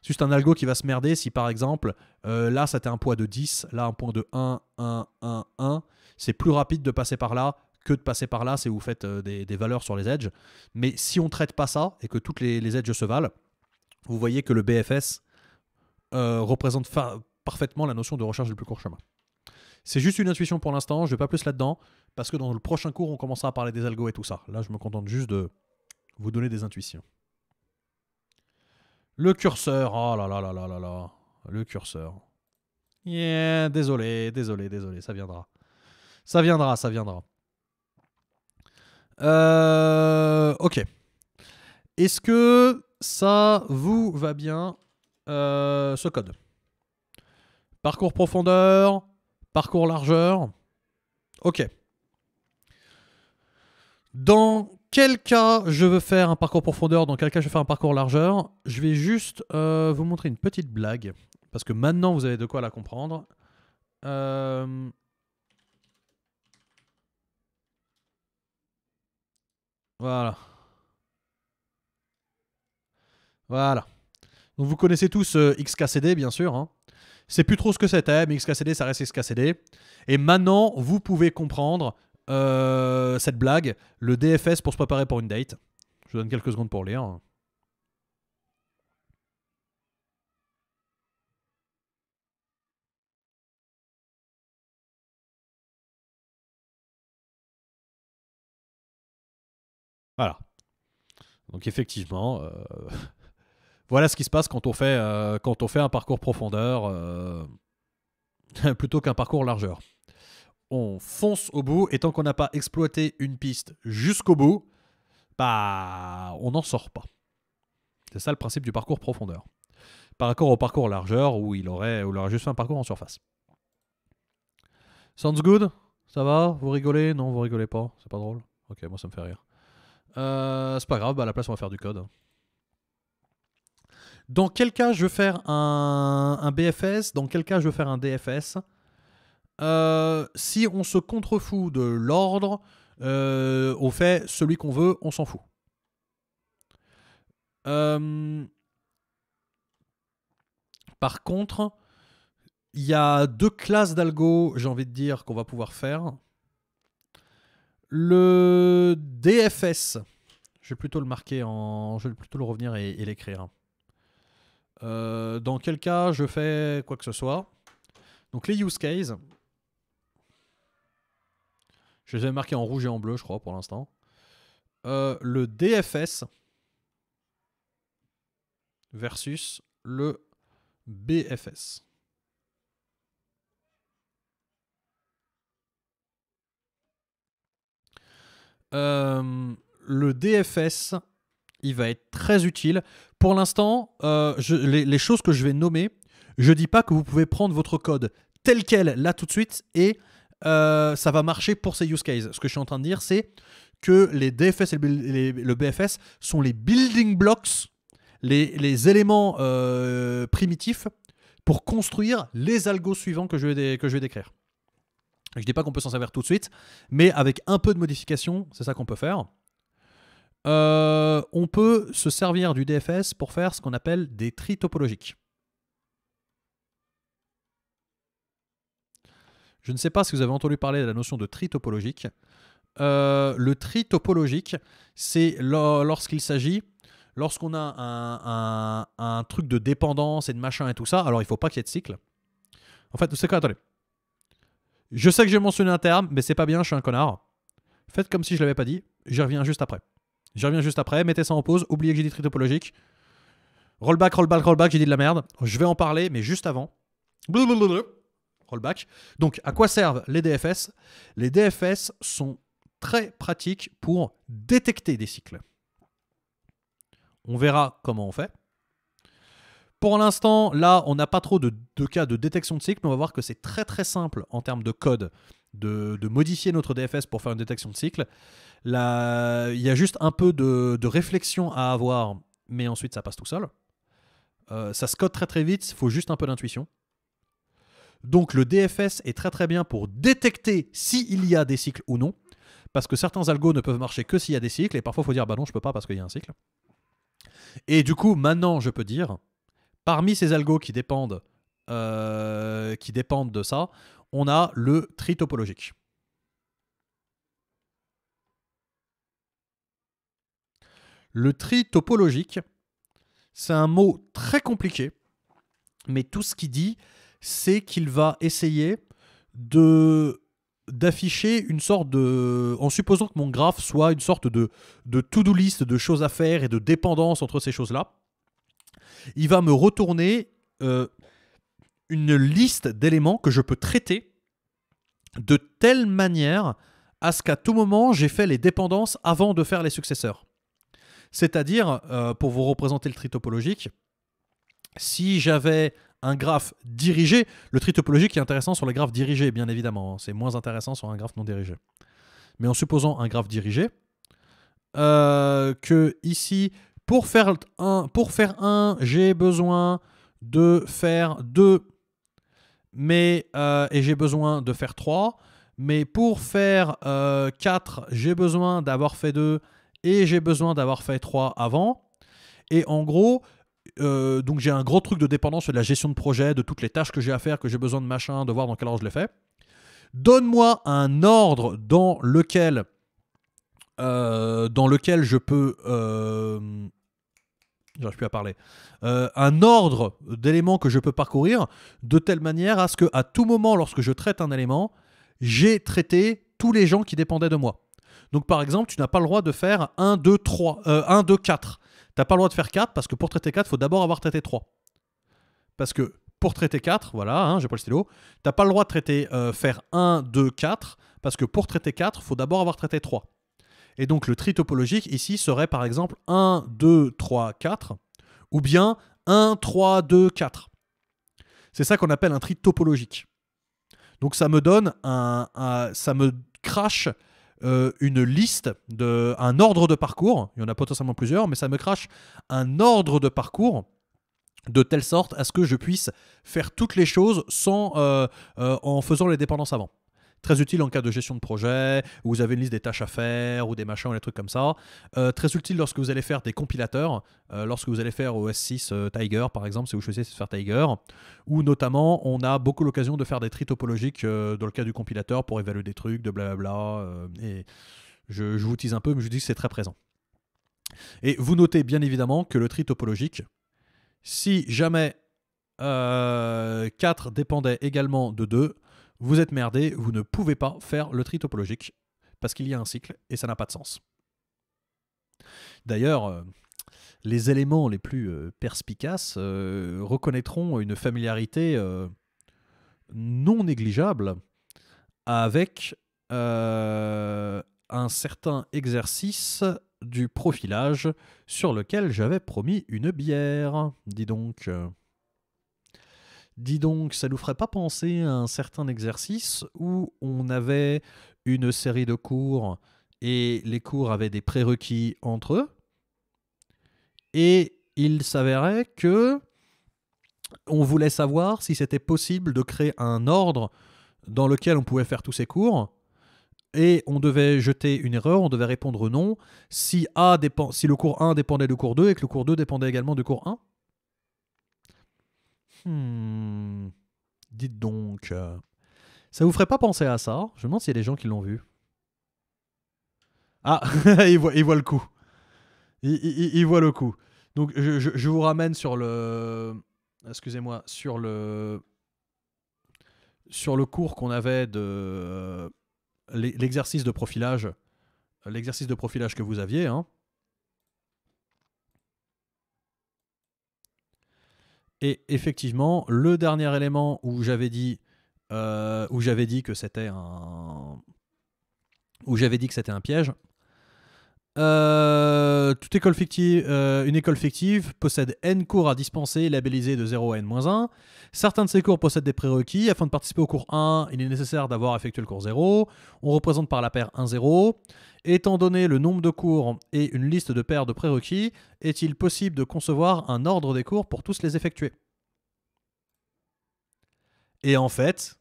S1: C'est juste un algo qui va se merder si par exemple euh, là c'était un poids de 10, là un point de 1, 1, 1, 1. C'est plus rapide de passer par là que de passer par là si vous faites des, valeurs sur les edges. Mais si on ne traite pas ça et que toutes les, edges se valent, vous voyez que le BFS représente parfaitement la notion de recherche du plus court chemin. C'est juste une intuition pour l'instant, je ne vais pas plus là-dedans, parce que dans le prochain cours, on commencera à parler des algos et tout ça. Là, je me contente juste de vous donner des intuitions. Le curseur, oh là là là là là le curseur. Yeah, désolé, désolé, désolé, ça viendra. Ça viendra, ça viendra. Euh, ok. Est-ce que ça vous va bien, euh, ce code Parcours profondeur, parcours largeur. Ok. Dans quel cas je veux faire un parcours profondeur, dans quel cas je veux faire un parcours largeur, je vais juste euh, vous montrer une petite blague, parce que maintenant vous avez de quoi la comprendre. Euh, voilà. Voilà. Donc vous connaissez tous euh, XKCD, bien sûr. Hein c'est plus trop ce que c'était, mais XKCD, ça reste XKCD. Et maintenant, vous pouvez comprendre euh, cette blague, le DFS pour se préparer pour une date. Je vous donne quelques secondes pour lire. Voilà. Donc effectivement, euh, voilà ce qui se passe quand on fait, euh, quand on fait un parcours profondeur euh, plutôt qu'un parcours largeur. On fonce au bout et tant qu'on n'a pas exploité une piste jusqu'au bout, bah, on n'en sort pas. C'est ça le principe du parcours profondeur. Par rapport au parcours largeur où il aurait, où il juste fait un parcours en surface. Sounds good Ça va Vous rigolez Non, vous rigolez pas. C'est pas drôle Ok, moi ça me fait rire. Euh, c'est pas grave, bah à la place on va faire du code. Hein dans quel cas je veux faire un, BFS, dans quel cas je veux faire un DFS. Euh, si on se contrefout de l'ordre, euh, on fait celui qu'on veut, on s'en fout. Euh, par contre, il y a deux classes d'algo, j'ai envie de dire, qu'on va pouvoir faire. Le DFS, je vais plutôt le marquer en. Je vais plutôt le revenir et l'écrire. Euh, dans quel cas je fais quoi que ce soit. Donc les use cases. Je les ai marqués en rouge et en bleu, je crois, pour l'instant. Euh, le DFS versus le BFS. Euh, le DFS, il va être très utile pour l'instant, euh, les, choses que je vais nommer, je ne dis pas que vous pouvez prendre votre code tel quel là tout de suite et euh, ça va marcher pour ces use cases. Ce que je suis en train de dire, c'est que les DFS et le BFS sont les building blocks, les, éléments euh, primitifs pour construire les algos suivants que je vais, que je vais décrire. Je ne dis pas qu'on peut s'en servir tout de suite, mais avec un peu de modification, c'est ça qu'on peut faire. Euh, on peut se servir du DFS pour faire ce qu'on appelle des tris topologiques. Je ne sais pas si vous avez entendu parler de la notion de tri topologique. Euh, le tri topologique, c'est lorsqu'il s'agit, lorsqu'on a un, truc de dépendance et de machin et tout ça, alors il ne faut pas qu'il y ait de cycle. En fait, c'est quoi Attendez. Je sais que j'ai mentionné un terme, mais c'est pas bien, je suis un connard. Faites comme si je ne l'avais pas dit, j'y reviens juste après. Je reviens juste après. Mettez ça en pause. Oubliez que j'ai dit tri topologique. Rollback, rollback, rollback. J'ai dit de la merde. Je vais en parler, mais juste avant. Blablabla. Rollback. Donc, à quoi servent les DFS Les DFS sont très pratiques pour détecter des cycles. On verra comment on fait. Pour l'instant, là, on n'a pas trop de, cas de détection de cycle, on va voir que c'est très très simple en termes de code de, de, modifier notre DFS pour faire une détection de cycle. Il y a juste un peu de, réflexion à avoir, mais ensuite ça passe tout seul. Euh, ça se code très très vite, il faut juste un peu d'intuition. Donc le DFS est très très bien pour détecter s'il y a des cycles ou non, parce que certains algos ne peuvent marcher que s'il y a des cycles, et parfois il faut dire bah non je peux pas parce qu'il y a un cycle. Et du coup maintenant je peux dire, parmi ces algos qui dépendent, euh, qui dépendent de ça, on a le tri topologique. Le tri topologique, c'est un mot très compliqué, mais tout ce qu'il dit, c'est qu'il va essayer de d'afficher une sorte de... En supposant que mon graphe soit une sorte de, de to-do list de choses à faire et de dépendance entre ces choses-là, il va me retourner euh, une liste d'éléments que je peux traiter de telle manière à ce qu'à tout moment, j'ai fait les dépendances avant de faire les successeurs. C'est-à-dire, euh, pour vous représenter le tri topologique, si j'avais un graphe dirigé, le tri topologique est intéressant sur le graphe dirigé, bien évidemment. Hein. c'est moins intéressant sur un graphe non dirigé. Mais en supposant un graphe dirigé, euh, que ici, pour faire un, pour faire un j'ai besoin de faire 2 mais, euh, et j'ai besoin de faire 3. Mais pour faire 4, j'ai besoin d'avoir fait 2 et j'ai besoin d'avoir fait 3 avant. Et en gros, euh, donc j'ai un gros truc de dépendance de la gestion de projet, de toutes les tâches que j'ai à faire, que j'ai besoin de machin, de voir dans quel ordre je les fais. Donne-moi un ordre dans lequel, euh, dans lequel je peux... Euh, J'arrive plus à parler. Euh, un ordre d'éléments que je peux parcourir de telle manière à ce que à tout moment, lorsque je traite un élément, j'ai traité tous les gens qui dépendaient de moi. Donc par exemple, tu n'as pas le droit de faire 1, 2, 3, 1, 2, 4. Tu n'as pas le droit de faire 4 parce que pour traiter 4, il faut d'abord avoir traité 3. Parce que pour traiter 4, voilà, hein, j'ai pas le stylo, tu n'as pas le droit de traiter, euh, faire 1, 2, 4 parce que pour traiter 4, il faut d'abord avoir traité 3. Et donc le tri topologique ici serait par exemple 1, 2, 3, 4 ou bien 1, 3, 2, 4. C'est ça qu'on appelle un tri topologique. Donc ça me donne un, un ça me crache euh, une liste, de, un ordre de parcours. Il y en a potentiellement plusieurs, mais ça me crache un ordre de parcours de telle sorte à ce que je puisse faire toutes les choses sans, euh, euh, en faisant les dépendances avant. Très utile en cas de gestion de projet, où vous avez une liste des tâches à faire ou des machins ou des trucs comme ça. Euh, très utile lorsque vous allez faire des compilateurs, euh, lorsque vous allez faire OS6 euh, Tiger par exemple, si vous choisissez de faire Tiger, ou notamment on a beaucoup l'occasion de faire des tri topologiques dans le cas du compilateur pour évaluer des trucs, de blablabla. et je, je, vous tease un peu, mais je vous dis que c'est très présent. Et vous notez bien évidemment que le tri topologique, si jamais 4 dépendait également de 2, vous êtes merdé, vous ne pouvez pas faire le tri topologique parce qu'il y a un cycle et ça n'a pas de sens. D'ailleurs, euh, les éléments les plus euh, perspicaces euh, reconnaîtront une familiarité non négligeable avec un certain exercice du profilage sur lequel j'avais promis une bière, dis donc. Dis donc, ça nous ferait pas penser à un certain exercice où on avait une série de cours et les cours avaient des prérequis entre eux. Et il s'avérait que on voulait savoir si c'était possible de créer un ordre dans lequel on pouvait faire tous ces cours. Et on devait jeter une erreur, on devait répondre non si, si le cours 1 dépendait du cours 2 et que le cours 2 dépendait également du cours 1. Hmm. Dites donc. Euh, ça vous ferait pas penser à ça Je me demande s'il y a des gens qui l'ont vu. Ah, il, voit, le coup. Il, voit le coup. Donc je, vous ramène sur le... Excusez-moi, sur le... Sur le cours qu'on avait de... Euh, l'exercice de profilage. L'exercice de profilage que vous aviez. Hein. Et effectivement, le dernier élément où j'avais dit, euh, où j'avais dit que c'était un, où j'avais dit que c'était un piège, euh, toute euh, une école fictive possède N cours à dispenser labellisés de 0 à N-1. Certains de ces cours possèdent des prérequis. Afin de participer au cours 1, il est nécessaire d'avoir effectué le cours 0. On représente par la paire 1-0. Étant donné le nombre de cours et une liste de paires de prérequis, est-il possible de concevoir un ordre des cours pour tous les effectuer Et en fait,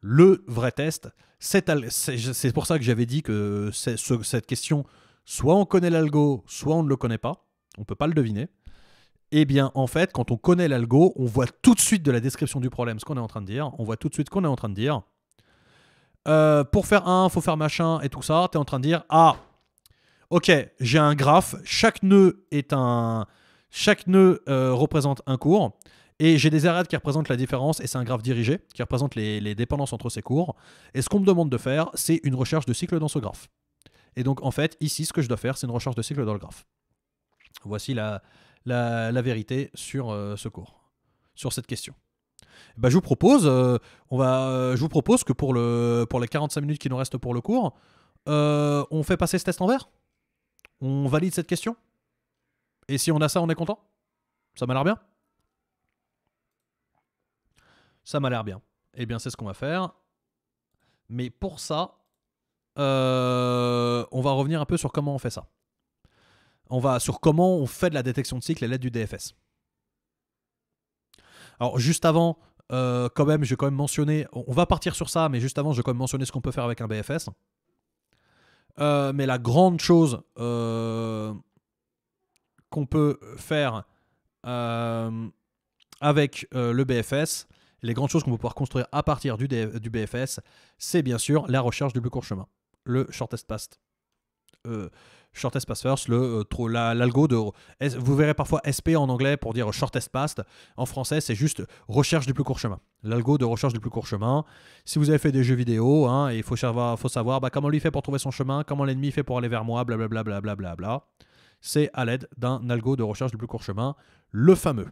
S1: le vrai test, c'est pour ça que j'avais dit que cette question soit on connaît l'algo, soit on ne le connaît pas, on ne peut pas le deviner, eh bien en fait, quand on connaît l'algo, on voit tout de suite de la description du problème ce qu'on est en train de dire, on voit tout de suite qu'on est en train de dire. Euh, pour faire un, faut faire machin et tout ça, tu es en train de dire, ah, ok, j'ai un graphe, chaque nœud est un... Chaque nœud euh, représente un cours. Et j'ai des arêtes qui représentent la différence, et c'est un graphe dirigé qui représente les, les dépendances entre ces cours. Et ce qu'on me demande de faire, c'est une recherche de cycle dans ce graphe. Et donc, en fait, ici, ce que je dois faire, c'est une recherche de cycle dans le graphe. Voici la, la, vérité sur euh, ce cours, sur cette question. Bah, je, vous propose, euh, on va, euh, je vous propose que pour, le, pour les 45 minutes qui nous restent pour le cours, on fait passer ce test en vert On valide cette question Et si on a ça, on est content Ça m'a l'air bien Ça m'a l'air bien. Eh bien, c'est ce qu'on va faire. Mais pour ça, euh, on va revenir un peu sur comment on fait ça. On va sur comment on fait de la détection de cycle à l'aide du DFS. Alors juste avant, euh, quand même, je vais quand même mentionner, on va partir sur ça, mais juste avant, je vais quand même mentionner ce qu'on peut faire avec un BFS. Euh, mais la grande chose qu'on peut faire avec le BFS, les grandes choses qu'on peut pouvoir construire à partir du, du BFS, c'est bien sûr la recherche du plus court chemin le shortest path. Euh, shortest pass first, le euh, l'algo de vous verrez parfois SP en anglais pour dire shortest past En français, c'est juste recherche du plus court chemin. L'algo de recherche du plus court chemin. Si vous avez fait des jeux vidéo, hein, il faut savoir, faut savoir bah, comment lui fait pour trouver son chemin, comment l'ennemi fait pour aller vers moi, blablabla. Bla, bla, bla, bla, C'est à l'aide d'un algo de recherche du plus court chemin, le fameux.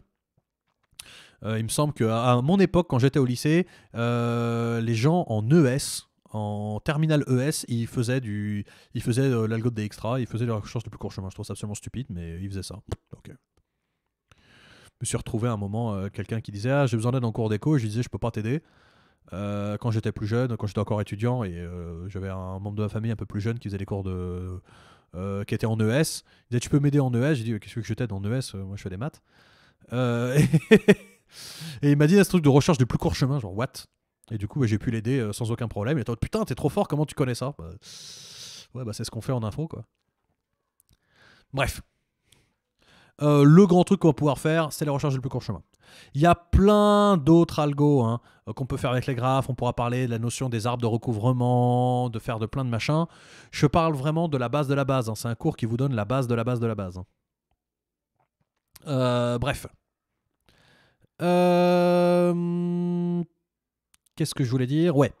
S1: Euh, il me semble qu'à mon époque, quand j'étais au lycée, euh, les gens en ES, en terminal ES, il faisait du, il faisait euh, l'algo des extras, il faisait la recherche du plus court chemin. Je trouve ça absolument stupide, mais il faisait ça. Euh, je me suis retrouvé à un moment euh, quelqu'un qui disait ah j'ai besoin d'aide en cours d'éco, je disais je peux pas t'aider. quand j'étais plus jeune, quand j'étais encore étudiant et j'avais un membre de ma famille un peu plus jeune qui faisait des cours de, qui était en ES, il disait tu peux m'aider en ES. J'ai dit qu'est-ce que je t'aide en ES, moi je fais des maths. et, il m'a dit ce truc de recherche du plus court chemin, genre what et du coup, bah, j'ai pu l'aider euh, sans aucun problème. Et toi, putain, t'es trop fort, comment tu connais ça bah, Ouais, bah c'est ce qu'on fait en info, quoi. Bref. Euh, le grand truc qu'on va pouvoir faire, c'est les recherches du plus court chemin. Il y a plein d'autres algos hein, euh, qu'on peut faire avec les graphes. On pourra parler de la notion des arbres de recouvrement, de faire de plein de machins. Je parle vraiment de la base de la base. Hein. C'est un cours qui vous donne la base de la base de la base. Hein. bref. Euh... Qu'est-ce que je voulais dire Ouais.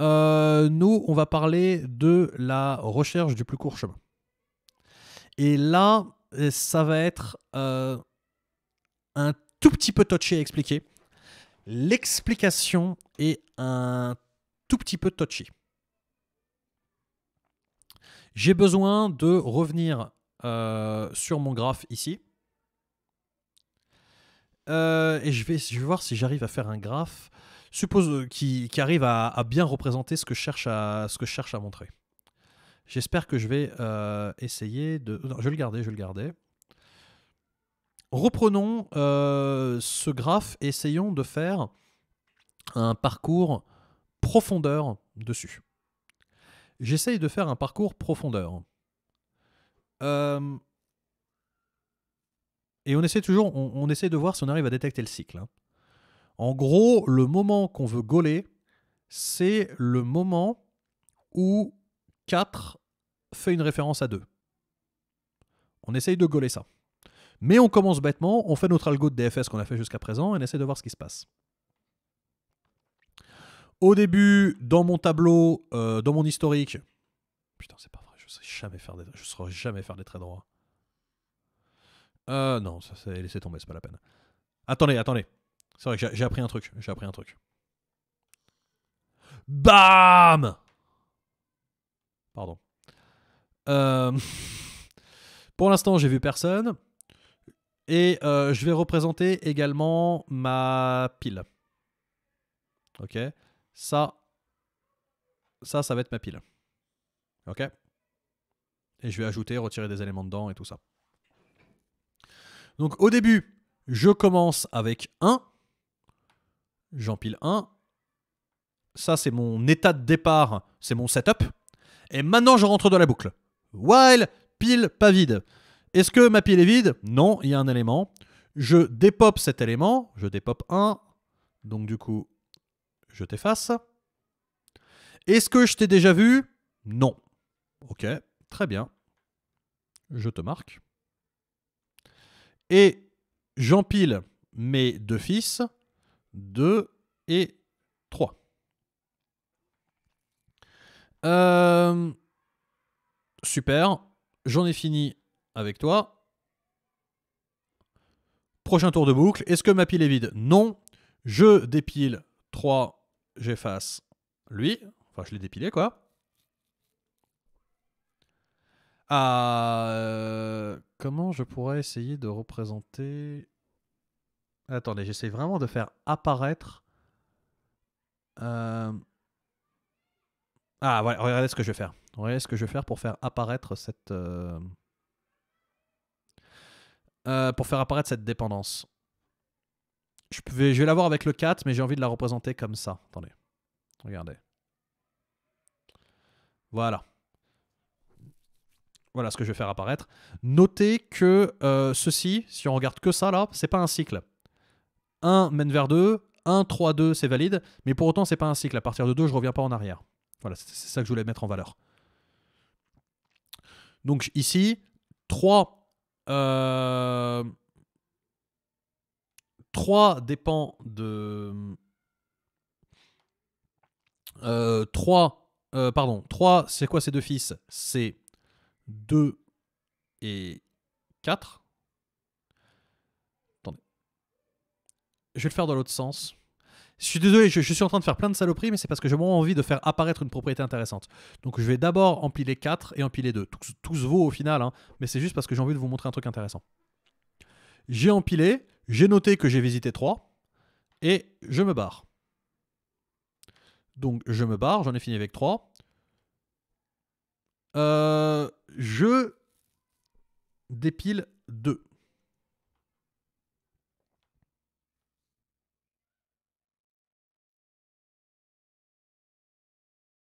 S1: Euh, nous, on va parler de la recherche du plus court chemin. Et là, euh, ça va être euh, un tout petit peu touché à expliquer. L'explication est un tout petit peu touché. J'ai besoin de revenir sur mon graphe ici. et je vais voir si j'arrive à faire un graphe suppose euh, qui, arrive à, bien représenter ce que je cherche à, ce que cherche à montrer. J'espère que je vais euh, essayer de... Non, je vais le garder, je le garder. Reprenons euh, ce graphe et essayons de faire un parcours profondeur dessus. J'essaye de faire un parcours profondeur. Et on essaie toujours, on, essaie de voir si on arrive à détecter le cycle. Hein. En gros, le moment qu'on veut gauler, c'est le moment où 4 fait une référence à 2. On essaye de gauler ça. Mais on commence bêtement, on fait notre algo de DFS qu'on a fait jusqu'à présent et on essaie de voir ce qui se passe. Au début, dans mon tableau, euh, dans mon historique, putain, c'est pas vrai, je sais jamais faire des, je saurais jamais faire des traits droits. Euh, non, ça c'est laisser tomber, c'est pas la peine. Attendez, attendez. C'est vrai que j'ai appris un truc. J'ai appris un truc. Bam Pardon. Euh, pour l'instant, j'ai vu personne. Et euh, je vais représenter également ma pile. Ok Ça, ça, ça va être ma pile. Ok Et je vais ajouter, retirer des éléments dedans et tout ça. Donc au début, je commence avec 1 j'empile 1. Ça, c'est mon état de départ, c'est mon setup. Et maintenant, je rentre dans la boucle. While, pile, pas vide. Est-ce que ma pile est vide Non, il y a un élément. Je dépop cet élément, je dépop 1. Donc du coup, je t'efface. Est-ce que je t'ai déjà vu Non. Ok, très bien. Je te marque. Et j'empile mes deux fils 2 et 3. Euh, super, j'en ai fini avec toi. Prochain tour de boucle. Est-ce que ma pile est vide Non. Je dépile 3, j'efface lui. Enfin, je l'ai dépilé quoi. Ah, euh, comment je pourrais essayer de représenter Attendez, j'essaie vraiment de faire apparaître. Euh, ah, voilà, regardez ce que je vais faire. Regardez ce que je vais faire pour faire apparaître cette. Euh, euh, pour faire apparaître cette dépendance. Je, vais, je l'avoir avec le 4, mais j'ai envie de la représenter comme ça. Attendez. Regardez. Voilà. Voilà ce que je vais faire apparaître. Notez que ceci, si on regarde que ça là, c'est pas un cycle. 1 mène vers 2, 1, 3, 2, c'est valide, mais pour autant, c'est pas un cycle. À partir de 2, je reviens pas en arrière. Voilà, c'est ça que je voulais mettre en valeur. Donc ici, 3, 3 euh, dépend de... 3, euh, euh, pardon, 3, c'est quoi ces deux fils C'est 2 et 4. Je vais le faire dans l'autre sens. Je suis désolé, je, suis en train de faire plein de saloperies, mais c'est parce que j'ai vraiment envie de faire apparaître une propriété intéressante. Donc je vais d'abord empiler 4 et empiler 2. Tout, se vaut au final, hein, mais c'est juste parce que j'ai envie de vous montrer un truc intéressant. J'ai empilé, j'ai noté que j'ai visité 3, et je me barre. Donc je me barre, j'en ai fini avec 3. Euh, je dépile 2.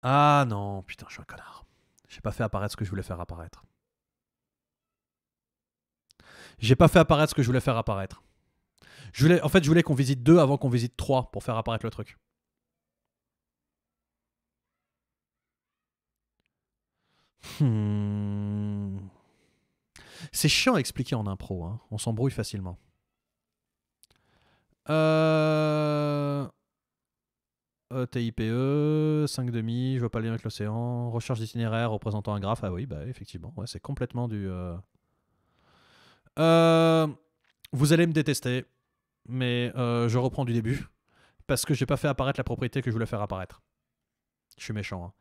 S1: Ah non, putain, je suis un connard. J'ai pas fait apparaître ce que je voulais faire apparaître. J'ai pas fait apparaître ce que je voulais faire apparaître. en fait, je voulais qu'on visite deux avant qu'on visite trois pour faire apparaître le truc. Hmm. C'est chiant à expliquer en impro, hein. on s'embrouille facilement. Euh... Euh, TIPE, 5 demi, je vois pas le lien avec l'océan, recherche d'itinéraire représentant un graphe. Ah oui, bah effectivement, ouais, c'est complètement du. Euh, euh, vous allez me détester, mais je reprends du début parce que j'ai pas fait apparaître la propriété que je voulais faire apparaître. Je suis méchant. Hein.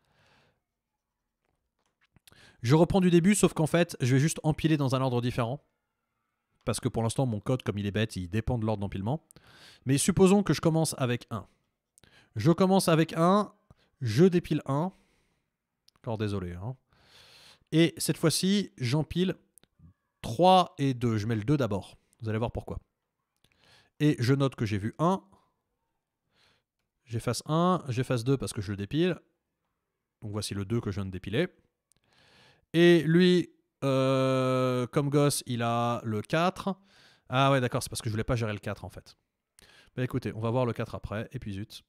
S1: Je reprends du début, sauf qu'en fait, je vais juste empiler dans un ordre différent. Parce que pour l'instant, mon code, comme il est bête, il dépend de l'ordre d'empilement. Mais supposons que je commence avec 1. Je commence avec 1, je dépile 1. Encore désolé. Hein. Et cette fois-ci, j'empile 3 et 2. Je mets le 2 d'abord. Vous allez voir pourquoi. Et je note que j'ai vu 1. J'efface 1, j'efface 2 parce que je le dépile. Donc voici le 2 que je viens de dépiler. Et lui, euh, comme gosse, il a le 4. Ah ouais, d'accord, c'est parce que je voulais pas gérer le 4 en fait. Bah écoutez, on va voir le 4 après, et puis zut.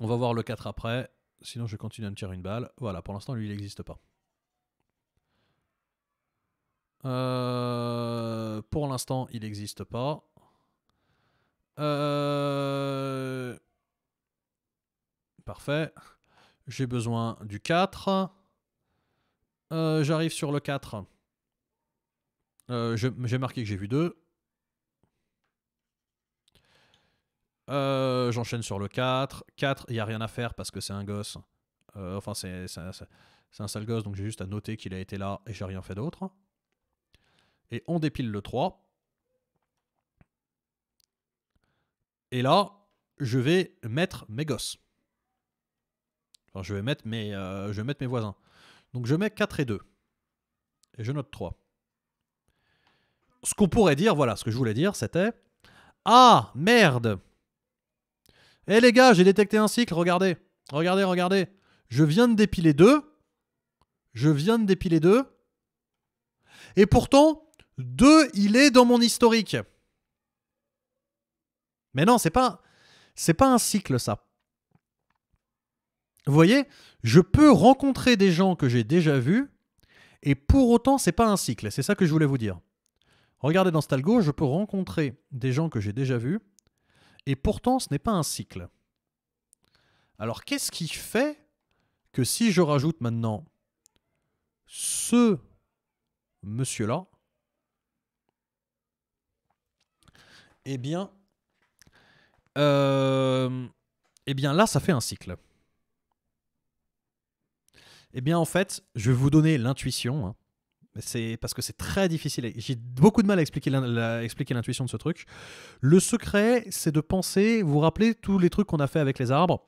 S1: On va voir le 4 après. Sinon, je continue à me tirer une balle. Voilà, pour l'instant, lui, il n'existe pas. Euh, pour l'instant, il n'existe pas. Euh, parfait. J'ai besoin du 4. Euh, j'arrive sur le 4. J'ai marqué que j'ai vu 2. Euh, j'enchaîne sur le 4. 4, il n'y a rien à faire parce que c'est un gosse. Euh, enfin, c'est un sale gosse, donc j'ai juste à noter qu'il a été là et j'ai rien fait d'autre. Et on dépile le 3. Et là, je vais mettre mes gosses. je vais mettre euh, je vais mettre mes voisins. Donc je mets 4 et 2. Et je note 3. Ce qu'on pourrait dire, voilà, ce que je voulais dire, c'était Ah, merde eh les gars, j'ai détecté un cycle, regardez. Regardez, regardez. Je viens de dépiler deux. Je viens de dépiler deux. Et pourtant, deux, il est dans mon historique. Mais non, c'est pas c'est pas un cycle ça. Vous voyez, je peux rencontrer des gens que j'ai déjà vus et pour autant, c'est pas un cycle. C'est ça que je voulais vous dire. Regardez dans Stalgo, je peux rencontrer des gens que j'ai déjà vus et pourtant, ce n'est pas un cycle. Alors, qu'est-ce qui fait que si je rajoute maintenant ce monsieur-là, eh bien, euh, eh bien là, ça fait un cycle. Eh bien, en fait, je vais vous donner l'intuition. Hein. C'est parce que c'est très difficile. J'ai beaucoup de mal à expliquer l'intuition de ce truc. Le secret, c'est de penser. Vous vous rappelez tous les trucs qu'on a fait avec les arbres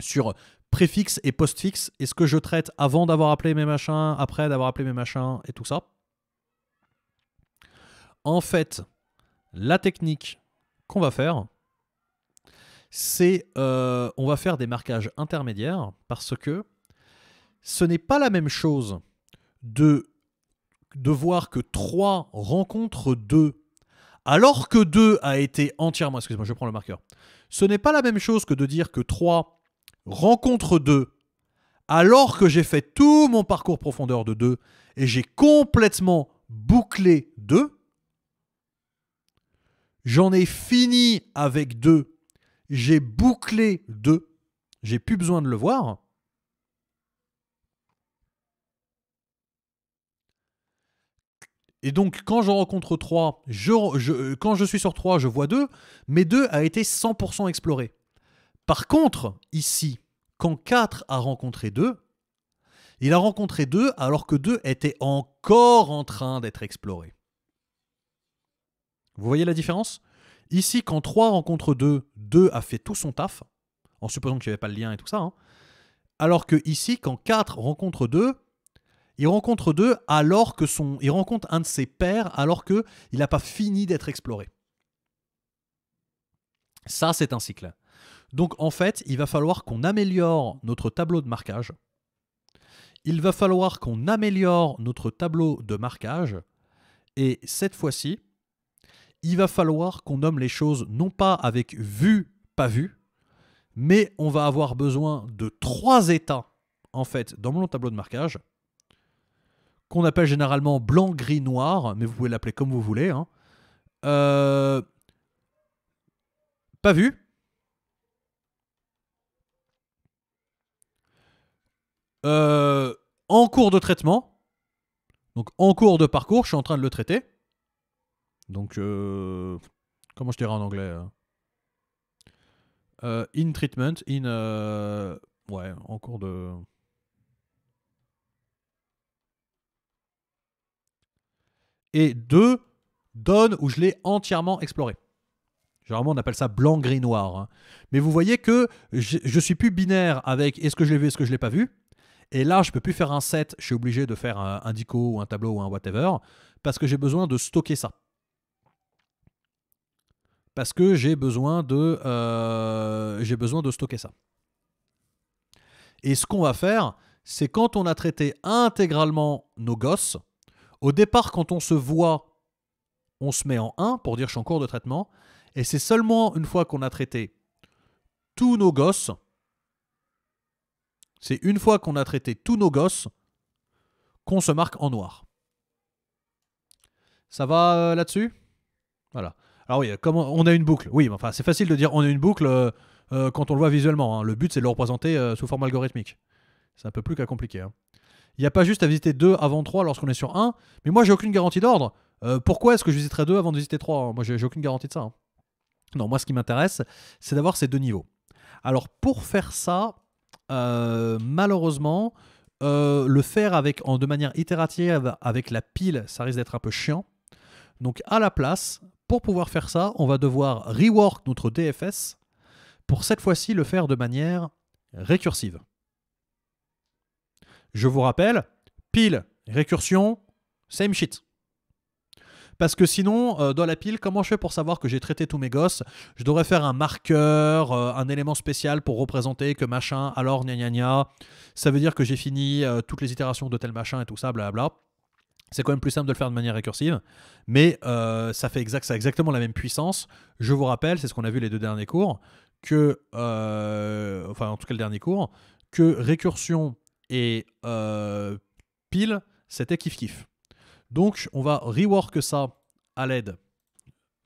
S1: sur préfixe et postfixe et ce que je traite avant d'avoir appelé mes machins, après d'avoir appelé mes machins et tout ça. En fait, la technique qu'on va faire, c'est euh, on va faire des marquages intermédiaires parce que ce n'est pas la même chose de de voir que 3 rencontre 2, alors que 2 a été entièrement... Excusez-moi, je prends le marqueur. Ce n'est pas la même chose que de dire que 3 rencontre 2, alors que j'ai fait tout mon parcours profondeur de 2 et j'ai complètement bouclé 2. J'en ai fini avec 2. J'ai bouclé 2. J'ai plus besoin de le voir. Et donc, quand je rencontre 3, quand je suis sur 3, je vois 2, mais 2 a été 100% exploré. Par contre, ici, quand 4 a rencontré 2, il a rencontré 2 alors que 2 était encore en train d'être exploré. Vous voyez la différence Ici, quand 3 rencontre 2, 2 a fait tout son taf, en supposant qu'il n'y avait pas le lien et tout ça. Hein, alors que ici, quand 4 rencontre 2, il rencontre deux alors que son. Il rencontre un de ses pères alors que il n'a pas fini d'être exploré. Ça, c'est un cycle. Donc en fait, il va falloir qu'on améliore notre tableau de marquage. Il va falloir qu'on améliore notre tableau de marquage. Et cette fois-ci, il va falloir qu'on nomme les choses non pas avec vu, pas vu, mais on va avoir besoin de trois états en fait dans mon tableau de marquage qu'on appelle généralement blanc, gris, noir, mais vous pouvez l'appeler comme vous voulez. Hein. Euh, pas vu. Euh, en cours de traitement. Donc en cours de parcours, je suis en train de le traiter. Donc, euh, comment je dirais en anglais In treatment, in... Ouais, en cours de... et deux donne où je l'ai entièrement exploré. Généralement, on appelle ça blanc, gris, noir. Hein. Mais vous voyez que je, ne suis plus binaire avec est-ce que je l'ai vu, est-ce que je l'ai pas vu. Et là, je ne peux plus faire un set, je suis obligé de faire un, un ou un tableau ou un whatever, parce que j'ai besoin de stocker ça. Parce que j'ai besoin, de, euh, j'ai besoin de stocker ça. Et ce qu'on va faire, c'est quand on a traité intégralement nos gosses, au départ, quand on se voit, on se met en 1 pour dire je suis en cours de traitement. Et c'est seulement une fois qu'on a traité tous nos gosses, c'est une fois qu'on a traité tous nos gosses qu'on se marque en noir. Ça va euh, là-dessus Voilà. Alors oui, on a une boucle. Oui, enfin, c'est facile de dire on a une boucle euh, euh, quand on le voit visuellement. Hein. Le but, c'est de le représenter sous forme algorithmique. C'est un peu plus qu'à compliquer. Hein. Il n'y a pas juste à visiter 2 avant 3 lorsqu'on est sur 1. Mais moi, j'ai aucune garantie d'ordre. Euh, pourquoi est-ce que je visiterai 2 avant de visiter 3 hein? Moi, j'ai aucune garantie de ça. Hein. Non, moi, ce qui m'intéresse, c'est d'avoir ces deux niveaux. Alors, pour faire ça, euh, malheureusement, euh, le faire avec, en, de manière itérative avec la pile, ça risque d'être un peu chiant. Donc, à la place, pour pouvoir faire ça, on va devoir rework notre DFS pour cette fois-ci le faire de manière récursive. Je vous rappelle, pile, récursion, same shit. Parce que sinon, euh, dans la pile, comment je fais pour savoir que j'ai traité tous mes gosses Je devrais faire un marqueur, euh, un élément spécial pour représenter que machin, alors gna gna gna, ça veut dire que j'ai fini euh, toutes les itérations de tel machin et tout ça, blablabla. C'est quand même plus simple de le faire de manière récursive, mais ça fait exact, ça a exactement la même puissance. Je vous rappelle, c'est ce qu'on a vu les deux derniers cours, que, enfin en tout cas le dernier cours, que récursion et euh, pile, c'était kiff kiff. Donc, on va rework ça à l'aide.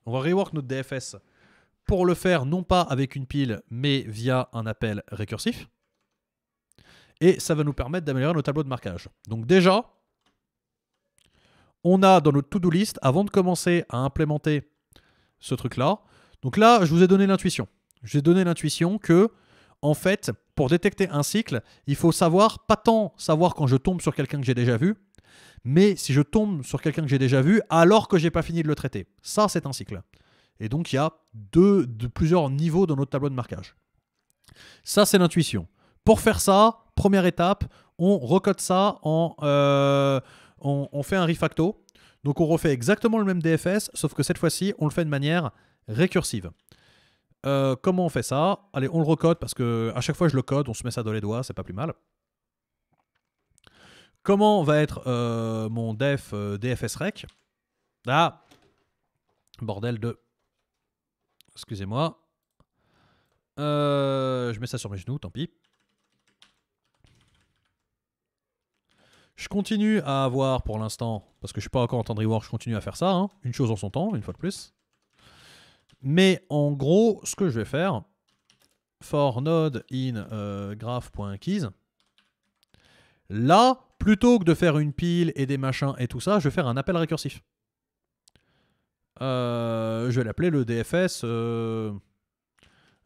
S1: On va rework notre DFS pour le faire non pas avec une pile, mais via un appel récursif. Et ça va nous permettre d'améliorer nos tableaux de marquage. Donc déjà, on a dans notre to-do list, avant de commencer à implémenter ce truc-là, donc là, je vous ai donné l'intuition. J'ai donné l'intuition que, en fait, pour détecter un cycle, il faut savoir, pas tant savoir quand je tombe sur quelqu'un que j'ai déjà vu, mais si je tombe sur quelqu'un que j'ai déjà vu alors que j'ai pas fini de le traiter. Ça, c'est un cycle. Et donc, il y a deux, de plusieurs niveaux dans notre tableau de marquage. Ça, c'est l'intuition. Pour faire ça, première étape, on recode ça en. Euh, on, on, fait un refacto. Donc, on refait exactement le même DFS, sauf que cette fois-ci, on le fait de manière récursive. Euh, comment on fait ça Allez, on le recode parce que à chaque fois je le code, on se met ça dans les doigts, c'est pas plus mal. Comment va être euh, mon def euh, DFS Rec Ah Bordel de. Excusez-moi. je mets ça sur mes genoux, tant pis. Je continue à avoir pour l'instant, parce que je suis pas encore en temps de je continue à faire ça, hein, une chose en son temps, une fois de plus. Mais en gros, ce que je vais faire, for node in euh, graph.keys, là, plutôt que de faire une pile et des machins et tout ça, je vais faire un appel récursif. Euh, je vais l'appeler le DFS euh,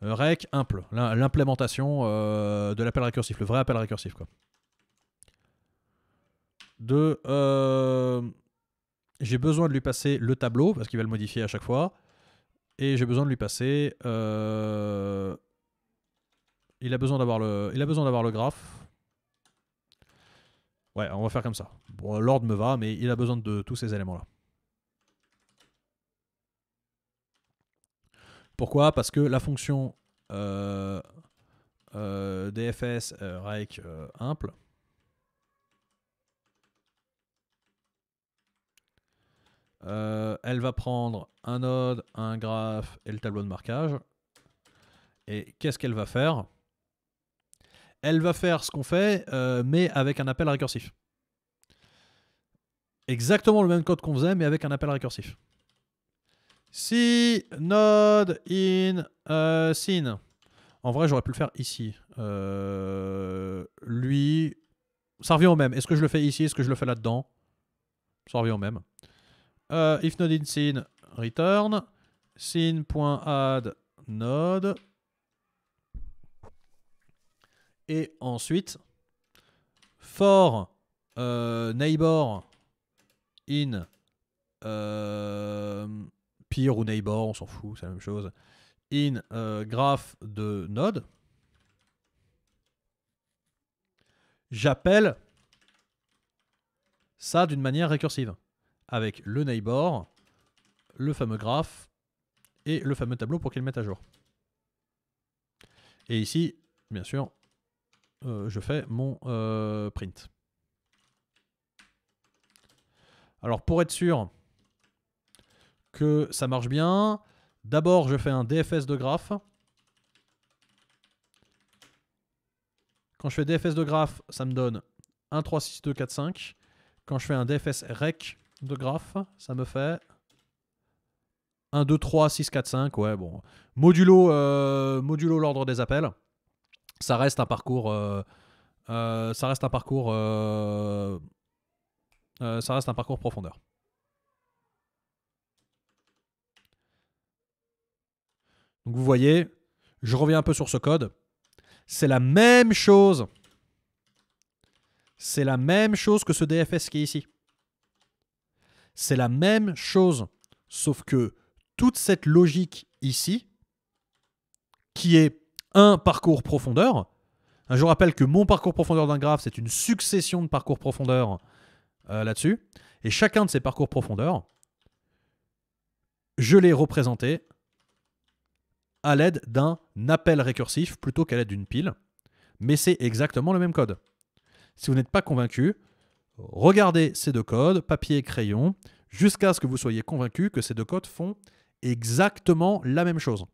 S1: euh, rec impl, l'implémentation de l'appel récursif, le vrai appel récursif. Quoi. De, j'ai besoin de lui passer le tableau parce qu'il va le modifier à chaque fois et j'ai besoin de lui passer. Euh, il a besoin d'avoir le, il a besoin d'avoir le graphe. Ouais, on va faire comme ça. Bon, l'ordre me va, mais il a besoin de tous ces éléments-là. Pourquoi Parce que la fonction euh, euh, DFS REC imple, Euh, elle va prendre un node, un graphe et le tableau de marquage. Et qu'est-ce qu'elle va faire Elle va faire ce qu'on fait, euh, mais avec un appel récursif. Exactement le même code qu'on faisait, mais avec un appel récursif. Si node in euh, sin. En vrai, j'aurais pu le faire ici. Euh, lui, ça revient au même. Est-ce que je le fais ici Est-ce que je le fais là-dedans Ça revient au même. Euh, if node in sin, return. Sin.add node. Et ensuite, for euh, neighbor in euh, peer ou neighbor, on s'en fout, c'est la même chose, in euh, graph de node, j'appelle ça d'une manière récursive avec le neighbor, le fameux graphe et le fameux tableau pour qu'il mette à jour. Et ici, bien sûr, euh, je fais mon euh, print. Alors pour être sûr que ça marche bien, d'abord je fais un DFS de graphe. Quand je fais DFS de graphe, ça me donne 1, 3, 6, 2, 4, 5. Quand je fais un DFS rec, de graphe, ça me fait 1, 2, 3, 6, 4, 5. Ouais, bon. Modulo, euh, modulo l'ordre des appels. Ça reste un parcours. Euh, euh, ça reste un parcours. ça reste un parcours profondeur. Donc vous voyez, je reviens un peu sur ce code. C'est la même chose. C'est la même chose que ce DFS qui est ici. C'est la même chose, sauf que toute cette logique ici, qui est un parcours profondeur, hein, je vous rappelle que mon parcours profondeur d'un graphe, c'est une succession de parcours profondeur euh, là-dessus, et chacun de ces parcours profondeurs, je l'ai représenté à l'aide d'un appel récursif plutôt qu'à l'aide d'une pile, mais c'est exactement le même code. Si vous n'êtes pas convaincu, Regardez ces deux codes, papier et crayon, jusqu'à ce que vous soyez convaincu que ces deux codes font exactement la même chose.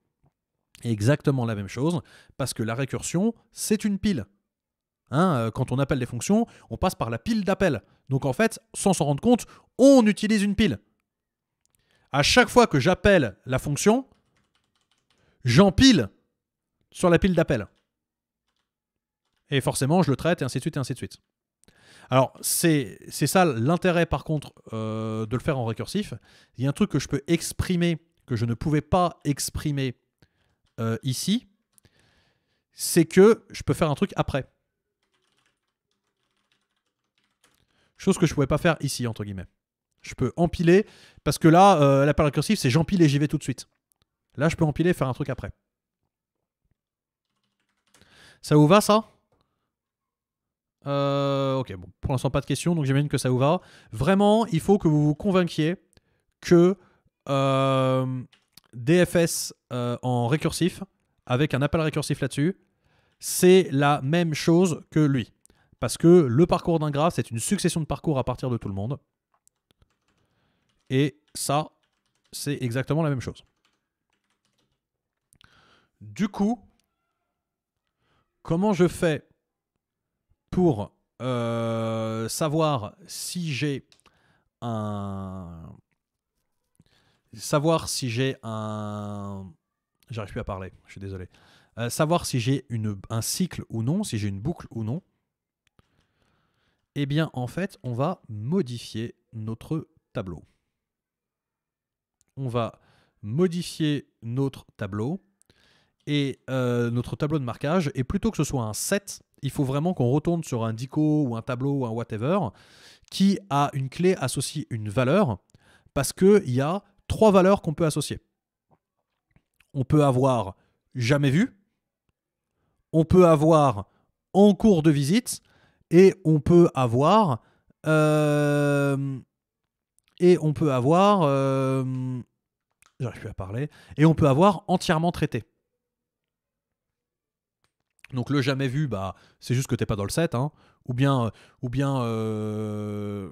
S1: Exactement la même chose, parce que la récursion, c'est une pile. Hein, euh, quand on appelle des fonctions, on passe par la pile d'appel. Donc en fait, sans s'en rendre compte, on utilise une pile. À chaque fois que j'appelle la fonction, j'empile sur la pile d'appel. Et forcément, je le traite, et ainsi de suite, et ainsi de suite. Alors, c'est ça l'intérêt, par contre, euh, de le faire en récursif. Il y a un truc que je peux exprimer, que je ne pouvais pas exprimer euh, ici, c'est que je peux faire un truc après. Chose que je ne pouvais pas faire ici, entre guillemets. Je peux empiler, parce que là, euh, l'appel récursif, c'est j'empile et j'y vais tout de suite. Là, je peux empiler et faire un truc après. Ça vous va, ça euh, ok, pour l'instant pas de question donc j'imagine que ça vous va. Vraiment, il faut que vous vous convainquiez que euh, DFS euh, en récursif, avec un appel récursif là-dessus, c'est la même chose que lui. Parce que le parcours d'un graphe, c'est une succession de parcours à partir de tout le monde. Et ça, c'est exactement la même chose. Du coup, comment je fais pour euh, savoir si j'ai un savoir si j'ai un j'arrive plus à parler je suis désolé euh, savoir si j'ai une un cycle ou non si j'ai une boucle ou non eh bien en fait on va modifier notre tableau on va modifier notre tableau et euh, notre tableau de marquage et plutôt que ce soit un set il faut vraiment qu'on retourne sur un dico ou un tableau ou un whatever qui a une clé associée, une valeur parce qu'il y a trois valeurs qu'on peut associer. On peut avoir jamais vu, on peut avoir en cours de visite et on peut avoir euh, et on peut avoir euh, j'arrive à parler et on peut avoir entièrement traité. Donc le jamais vu, bah, c'est juste que tu n'es pas dans le set, hein. ou bien, euh, euh,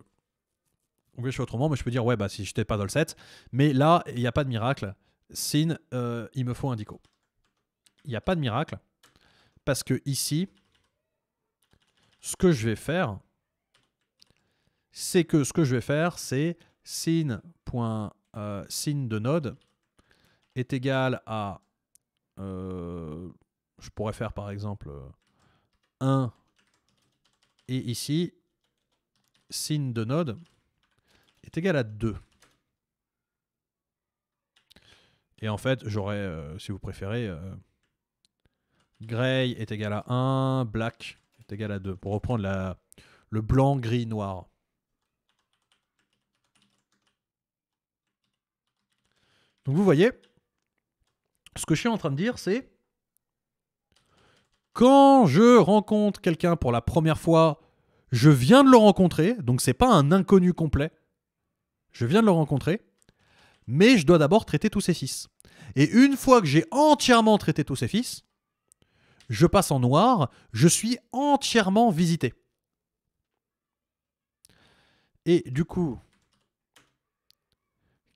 S1: ou bien, je autrement, mais je peux dire ouais bah si j'étais pas dans le set, mais là il n'y a pas de miracle. Sin, euh, il me faut un dico. Il n'y a pas de miracle parce que ici, ce que je vais faire, c'est que ce que je vais faire, c'est sin de node est égal à je pourrais faire par exemple 1 euh, et ici signe de node est égal à 2. Et en fait, j'aurais, euh, si vous préférez, euh, gray est égal à 1, black est égal à 2, pour reprendre la, le blanc, gris, noir. Donc vous voyez, ce que je suis en train de dire, c'est quand je rencontre quelqu'un pour la première fois, je viens de le rencontrer, donc c'est pas un inconnu complet. Je viens de le rencontrer, mais je dois d'abord traiter tous ses fils. Et une fois que j'ai entièrement traité tous ses fils, je passe en noir, je suis entièrement visité. Et du coup,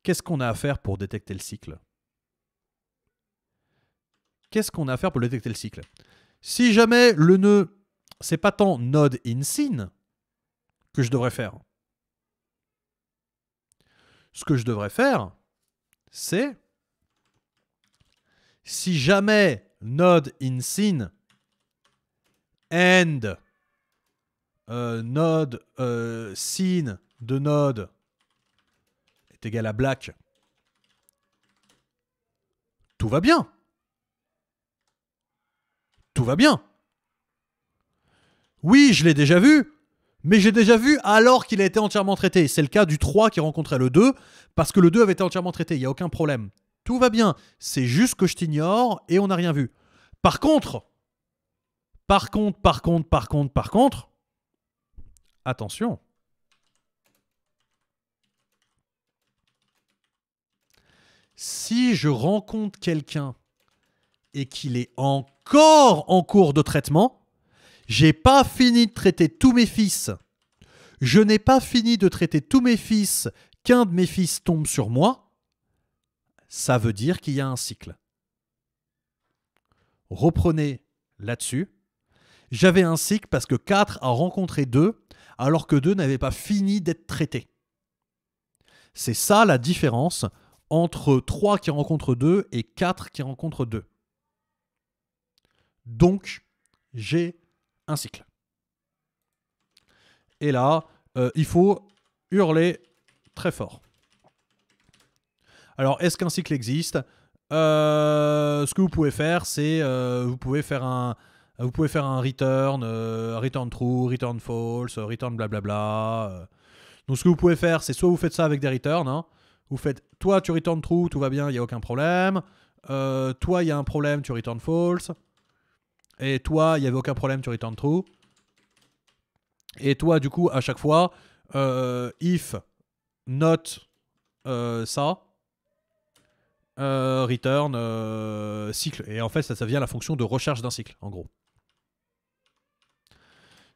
S1: qu'est-ce qu'on a à faire pour détecter le cycle Qu'est-ce qu'on a à faire pour détecter le cycle si jamais le nœud, c'est pas tant node in sin que je devrais faire. Ce que je devrais faire, c'est si jamais node in sin and euh, node euh, sin de node est égal à black, tout va bien tout va bien. Oui, je l'ai déjà vu, mais j'ai déjà vu alors qu'il a été entièrement traité. C'est le cas du 3 qui rencontrait le 2, parce que le 2 avait été entièrement traité, il n'y a aucun problème. Tout va bien, c'est juste que je t'ignore et on n'a rien vu. Par contre, par contre, par contre, par contre, par contre, attention. Si je rencontre quelqu'un et qu'il est encore en cours de traitement, j'ai pas fini de traiter tous mes fils. Je n'ai pas fini de traiter tous mes fils qu'un de mes fils tombe sur moi. Ça veut dire qu'il y a un cycle. Reprenez là-dessus. J'avais un cycle parce que 4 a rencontré 2 alors que 2 n'avait pas fini d'être traité. C'est ça la différence entre 3 qui rencontre 2 et 4 qui rencontre 2. Donc, j'ai un cycle. Et là, euh, il faut hurler très fort. Alors, est-ce qu'un cycle existe euh, Ce que vous pouvez faire, c'est euh, vous pouvez faire un vous pouvez faire un return, return true, return false, return blablabla. Donc ce que vous pouvez faire, c'est soit vous faites ça avec des returns, hein. vous faites toi tu return true, tout va bien, il n'y a aucun problème. toi il y a un problème, tu return false. Et toi, il n'y avait aucun problème, tu return true. Et toi, du coup, à chaque fois, euh, if not euh, ça, euh, return cycle. Et en fait, ça, ça vient la fonction de recherche d'un cycle, en gros.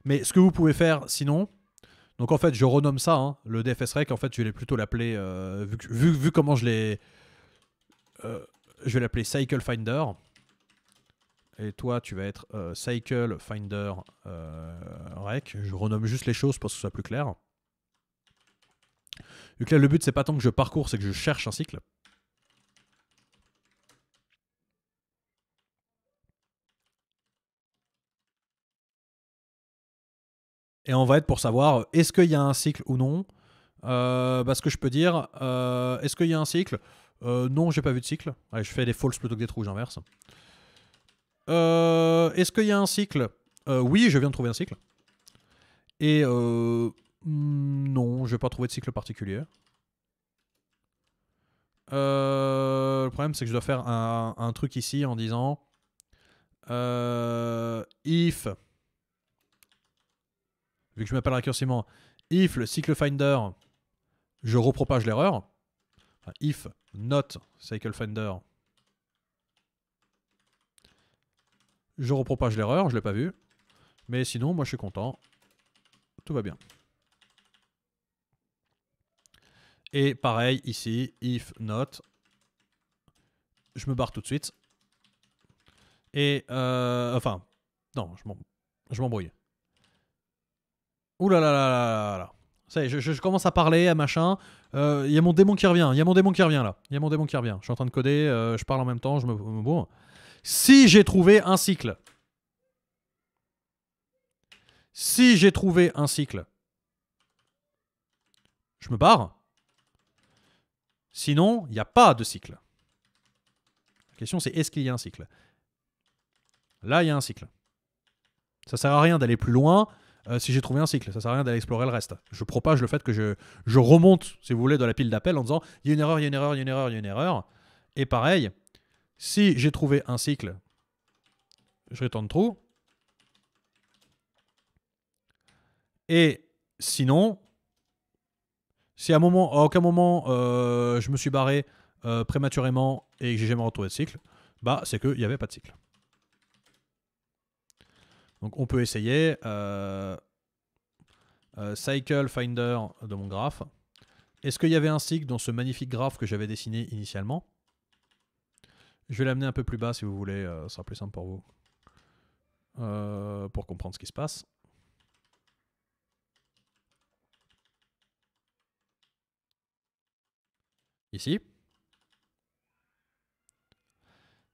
S1: Mais ce que vous pouvez faire sinon, donc en fait, je renomme ça, hein, le le DFSREC, en fait, je vais plutôt l'appeler, vu, vu, comment je l'ai, je vais l'appeler Cycle Finder. Et toi, tu vas être euh, Cycle, Finder, euh, Rec. Je renomme juste les choses pour que ce soit plus clair. Vu là, le but, c'est pas tant que je parcours, c'est que je cherche un cycle. Et on va être pour savoir est-ce qu'il y a un cycle ou non. Euh, parce que je peux dire, est-ce qu'il y a un cycle Non, Non, j'ai pas vu de cycle. je fais des false plutôt que des trous, j'inverse. Euh, est-ce qu'il y a un cycle euh, Oui, je viens de trouver un cycle. Et euh, non, je vais pas trouver de cycle particulier. le problème, c'est que je dois faire un, truc ici en disant if, vu que je m'appelle récursivement, if le cycle finder, je repropage l'erreur. if not cycle finder, Je repropage l'erreur, je l'ai pas vu. Mais sinon, moi je suis content. Tout va bien. Et pareil ici, if not, je me barre tout de suite. Et euh, enfin, non, je m'embrouille. Ouh là là Ça y est, je, commence à parler, à machin. Il euh, y a mon démon qui revient, il y a mon démon qui revient là. Il y a mon démon qui revient. Je suis en train de coder, euh, je parle en même temps, je me, me si j'ai trouvé un cycle, si j'ai trouvé un cycle, je me barre. Sinon, il n'y a pas de cycle. La question, c'est est-ce qu'il y a un cycle Là, il y a un cycle. Ça sert à rien d'aller plus loin euh, si j'ai trouvé un cycle. Ça sert à rien d'aller explorer le reste. Je propage le fait que je, je remonte, si vous voulez, dans la pile d'appels en disant il y a une erreur, il y a une erreur, il y a une erreur, il y a une erreur. Et pareil, si j'ai trouvé un cycle, je retourne true. Et sinon, si à, un moment, aucun moment euh, je me suis barré euh, prématurément et que j'ai jamais retrouvé de cycle, bah c'est qu'il n'y avait pas de cycle. Donc on peut essayer euh, cycle finder de mon graphe. Est-ce qu'il y avait un cycle dans ce magnifique graphe que j'avais dessiné initialement je vais l'amener un peu plus bas si vous voulez, euh, ça sera plus simple pour vous. Euh, pour comprendre ce qui se passe. Ici.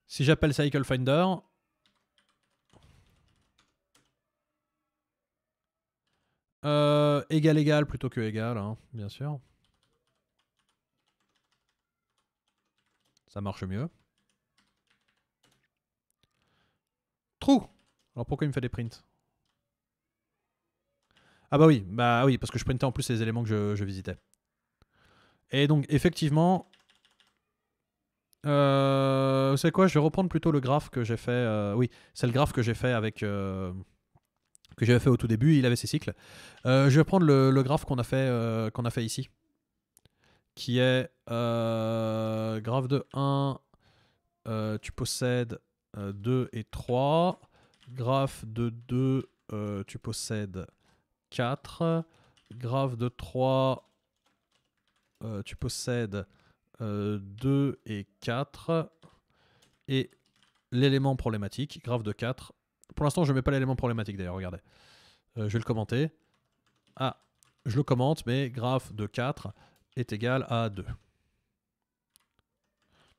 S1: Si j'appelle Cycle Finder, euh, égal égal plutôt que égal, hein, bien sûr. Ça marche mieux. Trou Alors pourquoi il me fait des prints Ah bah oui, bah oui, parce que je printais en plus les éléments que je, visitais. Et donc effectivement, vous euh, savez quoi Je vais reprendre plutôt le graphe que j'ai fait. Euh, oui, c'est le graphe que j'ai fait avec euh, que j'avais fait au tout début. Il avait ses cycles. je vais prendre le, le graphe qu'on a fait qu'on a fait ici, qui est graphe de 1. tu possèdes 2 euh, et 3. Graphe de 2, euh, tu possèdes 4. Graphe de 3, euh, tu possèdes 2 et 4. Et l'élément problématique, graphe de 4. Pour l'instant, je ne mets pas l'élément problématique d'ailleurs, regardez. je vais le commenter. Ah, je le commente, mais graphe de 4 est égal à 2.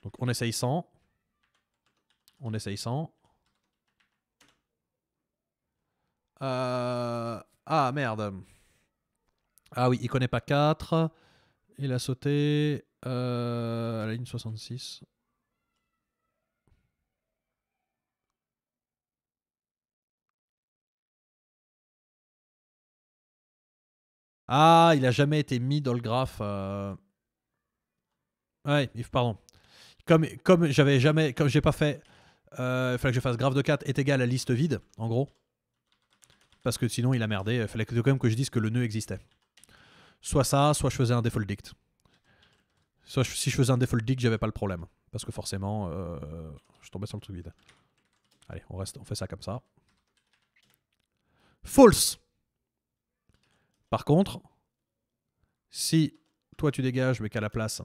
S1: Donc on essaye 100. On essaye 100. Euh, ah merde. Ah oui, il connaît pas 4. Il a sauté euh, à la ligne 66. Ah, il a jamais été mis dans le graphe. Oui, euh. Ouais, Yves, pardon. Comme, comme j'avais jamais, comme j'ai pas fait, euh, il fallait que je fasse grave de 4 est égal à liste vide, en gros. Parce que sinon il a merdé. Il fallait quand même que je dise que le nœud existait. Soit ça, soit je faisais un default dict. Soit si je faisais un default dict, j'avais pas le problème. Parce que forcément, euh, je tombais sur le truc vide. Allez, on, reste, on fait ça comme ça. False Par contre, si toi tu dégages mais qu'à la place,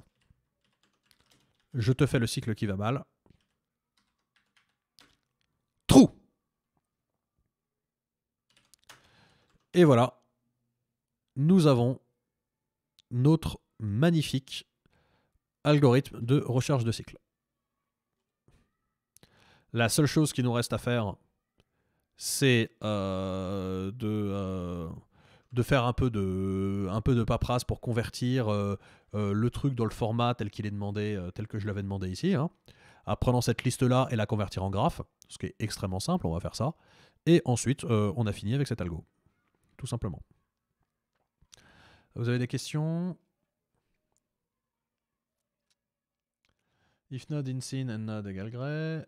S1: je te fais le cycle qui va mal, Trou. Et voilà, nous avons notre magnifique algorithme de recherche de cycle. La seule chose qui nous reste à faire, c'est euh, euh, de, faire un peu de, un paperasse pour convertir euh, le truc dans le format tel qu'il est demandé, tel que je l'avais demandé ici. Hein à prenant cette liste-là et la convertir en graphe, ce qui est extrêmement simple, on va faire ça. Et ensuite, euh, on a fini avec cet algo, tout simplement. Vous avez des questions If not in scene and node égale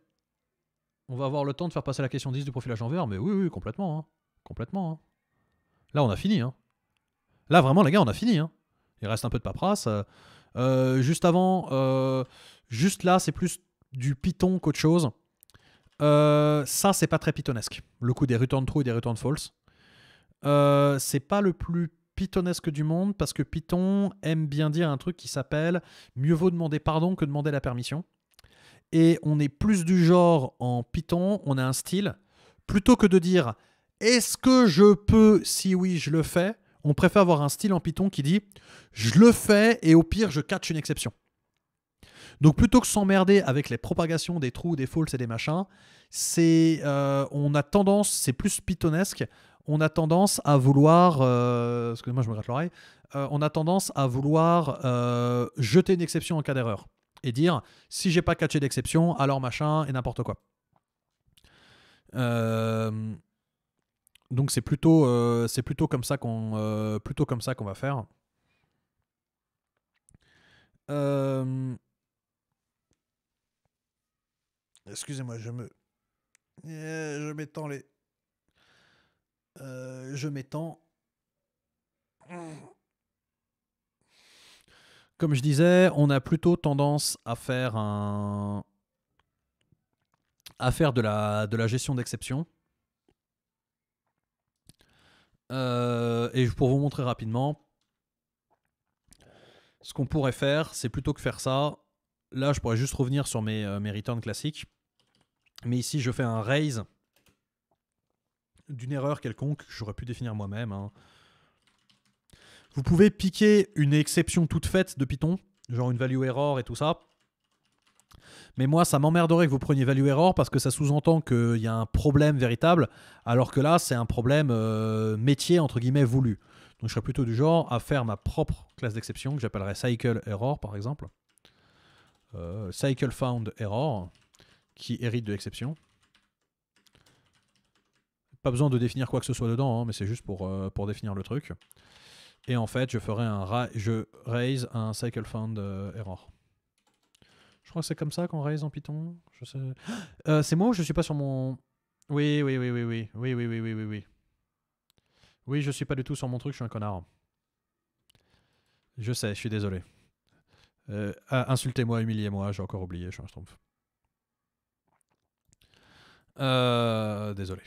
S1: On va avoir le temps de faire passer la question 10 du profilage en vert, mais oui, oui, complètement. Hein. Complètement. Hein. Là, on a fini. Hein. Là, vraiment, les gars, on a fini. Il reste un peu de paperasse. Euh, euh, juste avant, juste là, c'est plus du Python qu'autre chose. Euh, ça, c'est pas très pythonesque. Le coup des return true et des return false. Euh, c'est pas le plus pythonesque du monde parce que Python aime bien dire un truc qui s'appelle mieux vaut demander pardon que demander la permission. Et on est plus du genre en Python, on a un style. Plutôt que de dire est-ce que je peux, si oui, je le fais, on préfère avoir un style en Python qui dit je le fais et au pire, je catch une exception. Donc plutôt que s'emmerder avec les propagations des trous, des faults et des machins, c'est euh, on a tendance, c'est plus pitonesque, on a tendance à vouloir, excusez-moi, euh, je me gratte l'oreille, euh, on a tendance à vouloir jeter une exception en cas d'erreur et dire si j'ai pas catché d'exception, alors machin et n'importe quoi. donc c'est plutôt, c'est plutôt comme ça qu'on, plutôt comme ça qu'on va faire. Euh, Excusez-moi, je me. Euh, je m'étends les. Euh, je m'étends. Comme je disais, on a plutôt tendance à faire un. à faire de la, de la gestion d'exception. Euh, et pour vous montrer rapidement, ce qu'on pourrait faire, c'est plutôt que faire ça. Là, je pourrais juste revenir sur mes, mes returns classiques. Mais ici, je fais un raise d'une erreur quelconque que j'aurais pu définir moi-même. Hein. Vous pouvez piquer une exception toute faite de Python, genre une value error et tout ça. Mais moi, ça m'emmerderait que vous preniez value error parce que ça sous-entend qu'il y a un problème véritable, alors que là, c'est un problème euh, métier, entre guillemets, voulu. Donc je serais plutôt du genre à faire ma propre classe d'exception que j'appellerais cycle error, par exemple. Euh, cycle found error qui hérite de l'exception. Pas besoin de définir quoi que ce soit dedans, hein, mais c'est juste pour, euh, pour définir le truc. Et en fait, je ferai un ra je raise un cycle fund euh, error. Je crois que c'est comme ça qu'on raise en Python. Je sais. Euh, c'est moi ou je suis pas sur mon. Oui, oui, oui, oui, oui, oui, oui, oui, oui, oui, oui. Oui, je suis pas du tout sur mon truc, je suis un connard. Je sais, je suis désolé. Ah, insultez-moi, humiliez-moi, j'ai encore oublié, je suis un euh, désolé.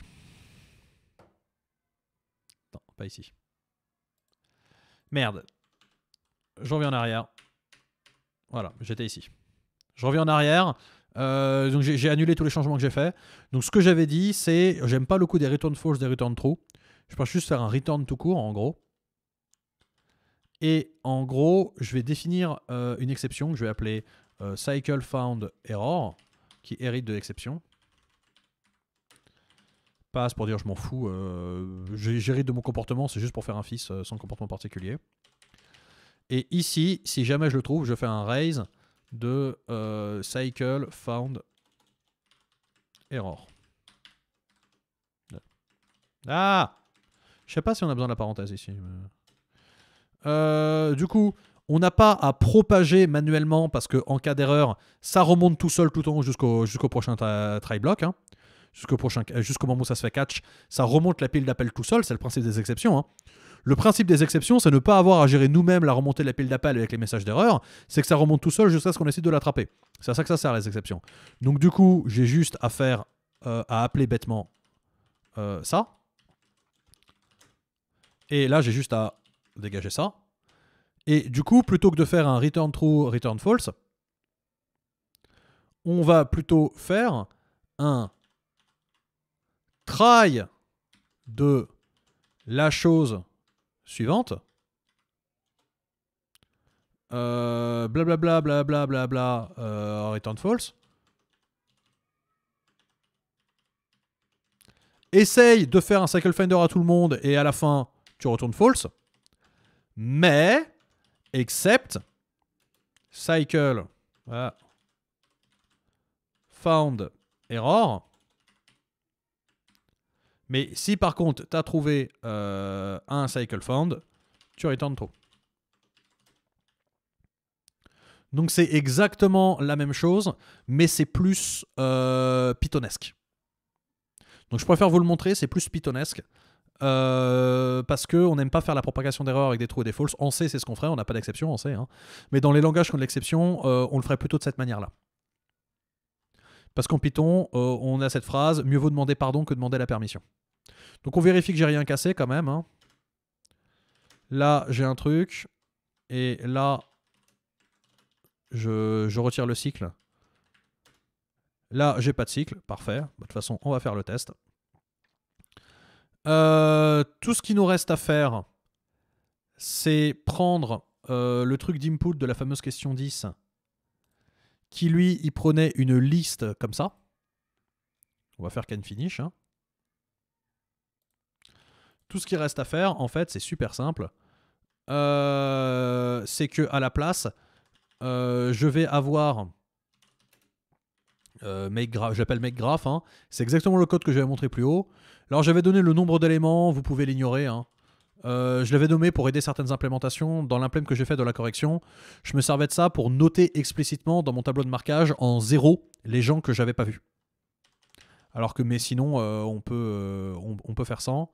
S1: Non, pas ici. Merde. Je reviens en arrière. Voilà, j'étais ici. Je reviens en arrière. Euh, donc j'ai annulé tous les changements que j'ai fait. Donc ce que j'avais dit, c'est j'aime pas le coup des return false, des return true. Je pense juste faire un return tout court, en gros. Et en gros, je vais définir euh, une exception que je vais appeler cycle found error, qui hérite de l'exception passe pour dire je m'en fous, euh, j'hérite de mon comportement, c'est juste pour faire un fils euh, sans comportement particulier. Et ici, si jamais je le trouve, je fais un raise de euh, cycle found error. Ah Je sais pas si on a besoin de la parenthèse ici. du coup, on n'a pas à propager manuellement parce qu'en cas d'erreur, ça remonte tout seul tout en haut jusqu'au prochain try block. Hein jusqu'au prochain, euh, jusqu'au moment où ça se fait catch, ça remonte la pile d'appel tout seul. C'est le principe des exceptions. Hein. Le principe des exceptions, c'est ne pas avoir à gérer nous-mêmes la remontée de la pile d'appel avec les messages d'erreur, c'est que ça remonte tout seul jusqu'à ce qu'on essaie de l'attraper. C'est à ça que ça sert les exceptions. Donc du coup, j'ai juste à faire, euh, à appeler bêtement euh, ça. Et là, j'ai juste à dégager ça. Et du coup, plutôt que de faire un return true, return false, on va plutôt faire un try de la chose suivante. Blablabla, euh, blablabla, bla, bla, bla, euh, return false. Essaye de faire un cycle finder à tout le monde et à la fin, tu retournes false. Mais, except cycle found error. Mais si par contre, tu as trouvé euh, un cycle found, tu retournes trop. Donc c'est exactement la même chose, mais c'est plus euh, pythonesque. Donc je préfère vous le montrer, c'est plus pythonesque. Euh, parce qu'on n'aime pas faire la propagation d'erreurs avec des trous et des false. On sait, c'est ce qu'on ferait, on n'a pas d'exception on sait. Hein. Mais dans les langages qui ont de l'exception, on le ferait plutôt de cette manière-là. Parce qu'en Python, on a cette phrase mieux vaut demander pardon que demander la permission. Donc on vérifie que j'ai rien cassé quand même. Hein. Là, j'ai un truc. Et là, je, retire le cycle. Là, j'ai pas de cycle. Parfait. Bah, de toute façon, on va faire le test. Euh, tout ce qui nous reste à faire, c'est prendre euh, le truc d'input de la fameuse question 10, qui lui, il prenait une liste comme ça. On va faire can finish. Hein. Tout ce qui reste à faire, en fait, c'est super simple. Euh, c'est que à la place, euh, je vais avoir euh, j'appelle makeGraph, hein. c'est exactement le code que j'avais montré plus haut. Alors j'avais donné le nombre d'éléments, vous pouvez l'ignorer. Hein. je l'avais nommé pour aider certaines implémentations. Dans l'implème que j'ai fait de la correction, je me servais de ça pour noter explicitement dans mon tableau de marquage en zéro les gens que j'avais pas vus. Alors que, mais sinon, on, peut, on, peut faire sans.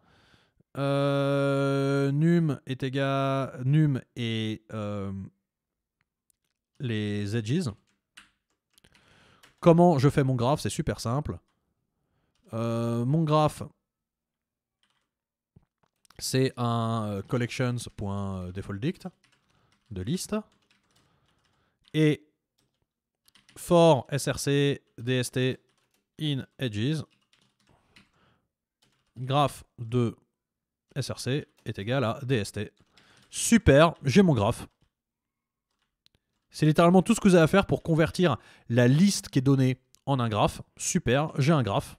S1: Num est égal Num et euh, les Edges. Comment je fais mon graphe C'est super simple. Euh, mon graphe, c'est un euh, collections.defaultDict de liste. Et for src dst in edges, graphe de src est égal à dst. Super, j'ai mon graphe. C'est littéralement tout ce que vous avez à faire pour convertir la liste qui est donnée en un graphe. Super, j'ai un graphe.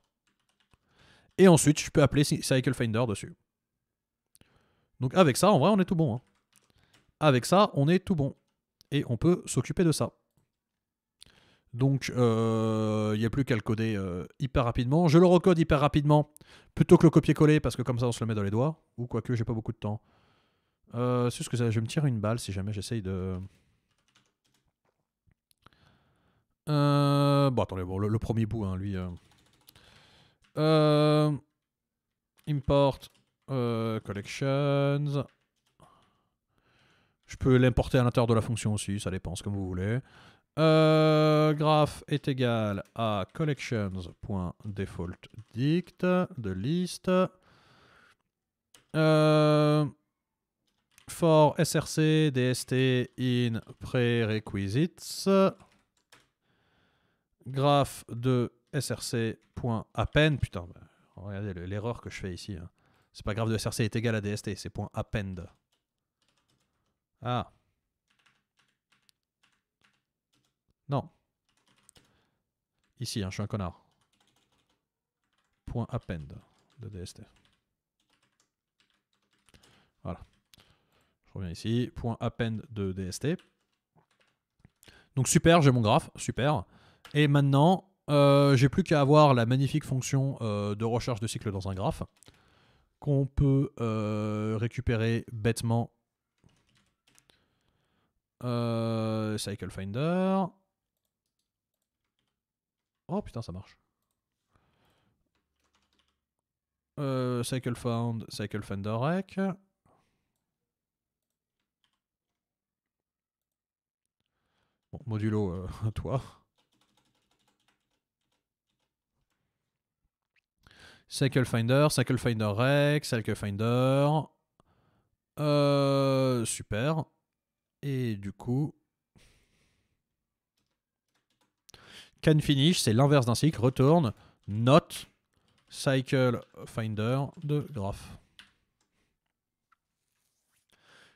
S1: Et ensuite, je peux appeler Cycle Finder dessus. Donc avec ça, en vrai, on est tout bon. Hein. Avec ça, on est tout bon. Et on peut s'occuper de ça. Donc, il euh, n'y a plus qu'à le coder euh, hyper rapidement. Je le recode hyper rapidement plutôt que le copier-coller parce que comme ça, on se le met dans les doigts. Ou quoique, j'ai pas beaucoup de temps. Euh, c'est ce que je vais me tire une balle si jamais j'essaye de. bon, attendez, le, premier bout, hein, lui. import collections. Je peux l'importer à l'intérieur de la fonction aussi, ça dépend, comme vous voulez. Euh, graph est égal à collections.defaultDict de liste. Euh, for src dst in prerequisites. Graph de src.append. Putain, bah, regardez l'erreur que je fais ici. Hein. C'est pas graph de src est égal à dst, c'est .append. Ah. Non. Ici, hein, je suis un connard. Point append de DST. Voilà. Je reviens ici. Point append de DST. Donc super, j'ai mon graphe, super. Et maintenant, euh, j'ai plus qu'à avoir la magnifique fonction euh, de recherche de cycle dans un graphe qu'on peut euh, récupérer bêtement. cycle finder. Oh putain, ça marche. Euh, cycle Found, Cycle finder Bon, modulo, euh, à toi. Cycle Finder, Cycle Finder Rec, Cycle Finder. Euh, super. Et du coup, Can finish, c'est l'inverse d'un cycle. Retourne not cycle finder de graph.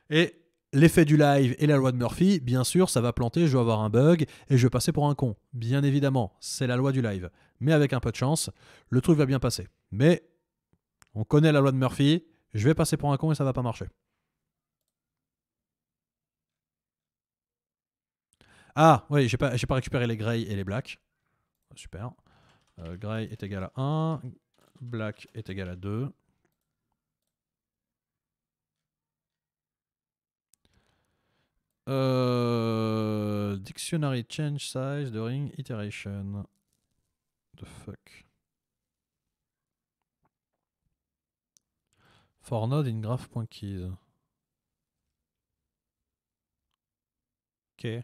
S1: Et l'effet du live et la loi de Murphy, bien sûr, ça va planter, je vais avoir un bug et je vais passer pour un con. Bien évidemment, c'est la loi du live. Mais avec un peu de chance, le truc va bien passer. Mais on connaît la loi de Murphy, je vais passer pour un con et ça va pas marcher. Ah, oui, j'ai pas, j'ai pas récupéré les grey et les blacks. Super. Euh, grey gray est égal à 1, black est égal à 2. Euh, dictionary change size during iteration. The fuck. For node in graph.keys. Ok.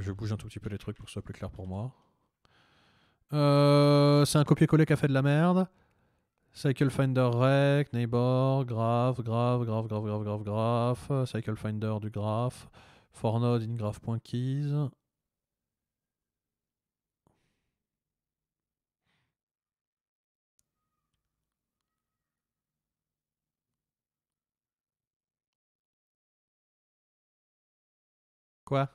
S1: je, bouge un tout petit peu les trucs pour que ce soit plus clair pour moi. Euh, c'est un copier-coller qui a fait de la merde. Cycle Finder REC, Neighbor, Graph, Graph, Graph, Graph, Graph, Graph, Graph, Cycle Finder du Graph, Fornode in Graph.keys. Quoi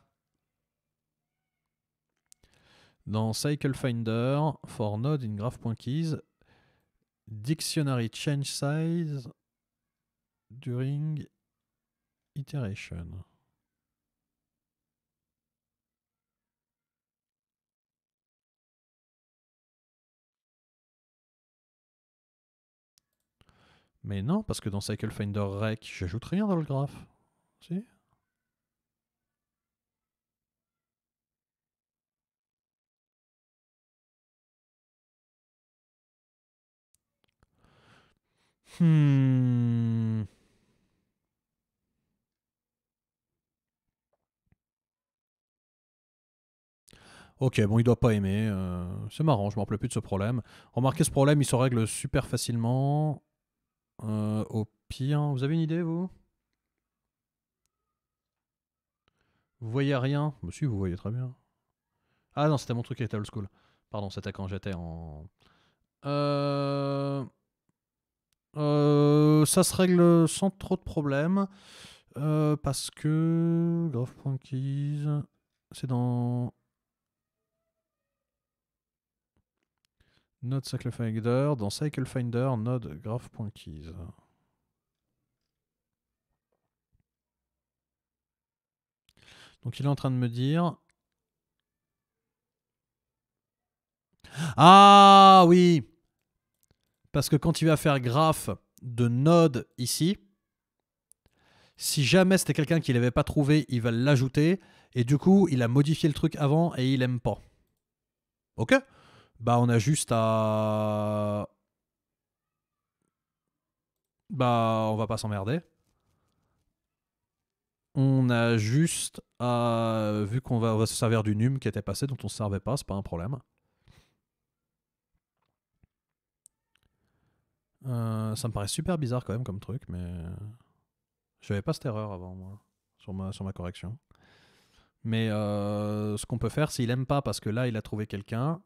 S1: dans Cycle Finder, for node in graph.keys, dictionary change size during iteration. Mais non, parce que dans Cycle Finder Rec, j'ajoute rien dans le graphe. Hmm. Ok, bon, il doit pas aimer. Euh, c'est marrant, je m'en rappelle plus de ce problème. Remarquez, ce problème, il se règle super facilement. Euh, au pire, vous avez une idée, vous Vous voyez rien Monsieur, bah, vous voyez très bien. Ah non, c'était mon truc qui était old school. Pardon, c'était quand j'étais en... Euh... Euh, ça se règle sans trop de problèmes. Euh, parce que Graph.keys, c'est dans Node Cycle Finder, dans Cycle Finder, Node Graph.keys. Donc il est en train de me dire. Ah oui parce que quand il va faire graph de node ici, si jamais c'était quelqu'un qui l'avait pas trouvé, il va l'ajouter. Et du coup, il a modifié le truc avant et il aime pas. Ok Bah on a juste à... Bah on va pas s'emmerder. On a juste à... Vu qu'on va, se servir du num qui était passé, dont on se servait pas, c'est pas un problème. Euh, ça me paraît super bizarre quand même comme truc, mais je n'avais pas cette erreur avant moi sur ma, correction. Mais euh, ce qu'on peut faire, s'il aime pas parce que là il a trouvé quelqu'un.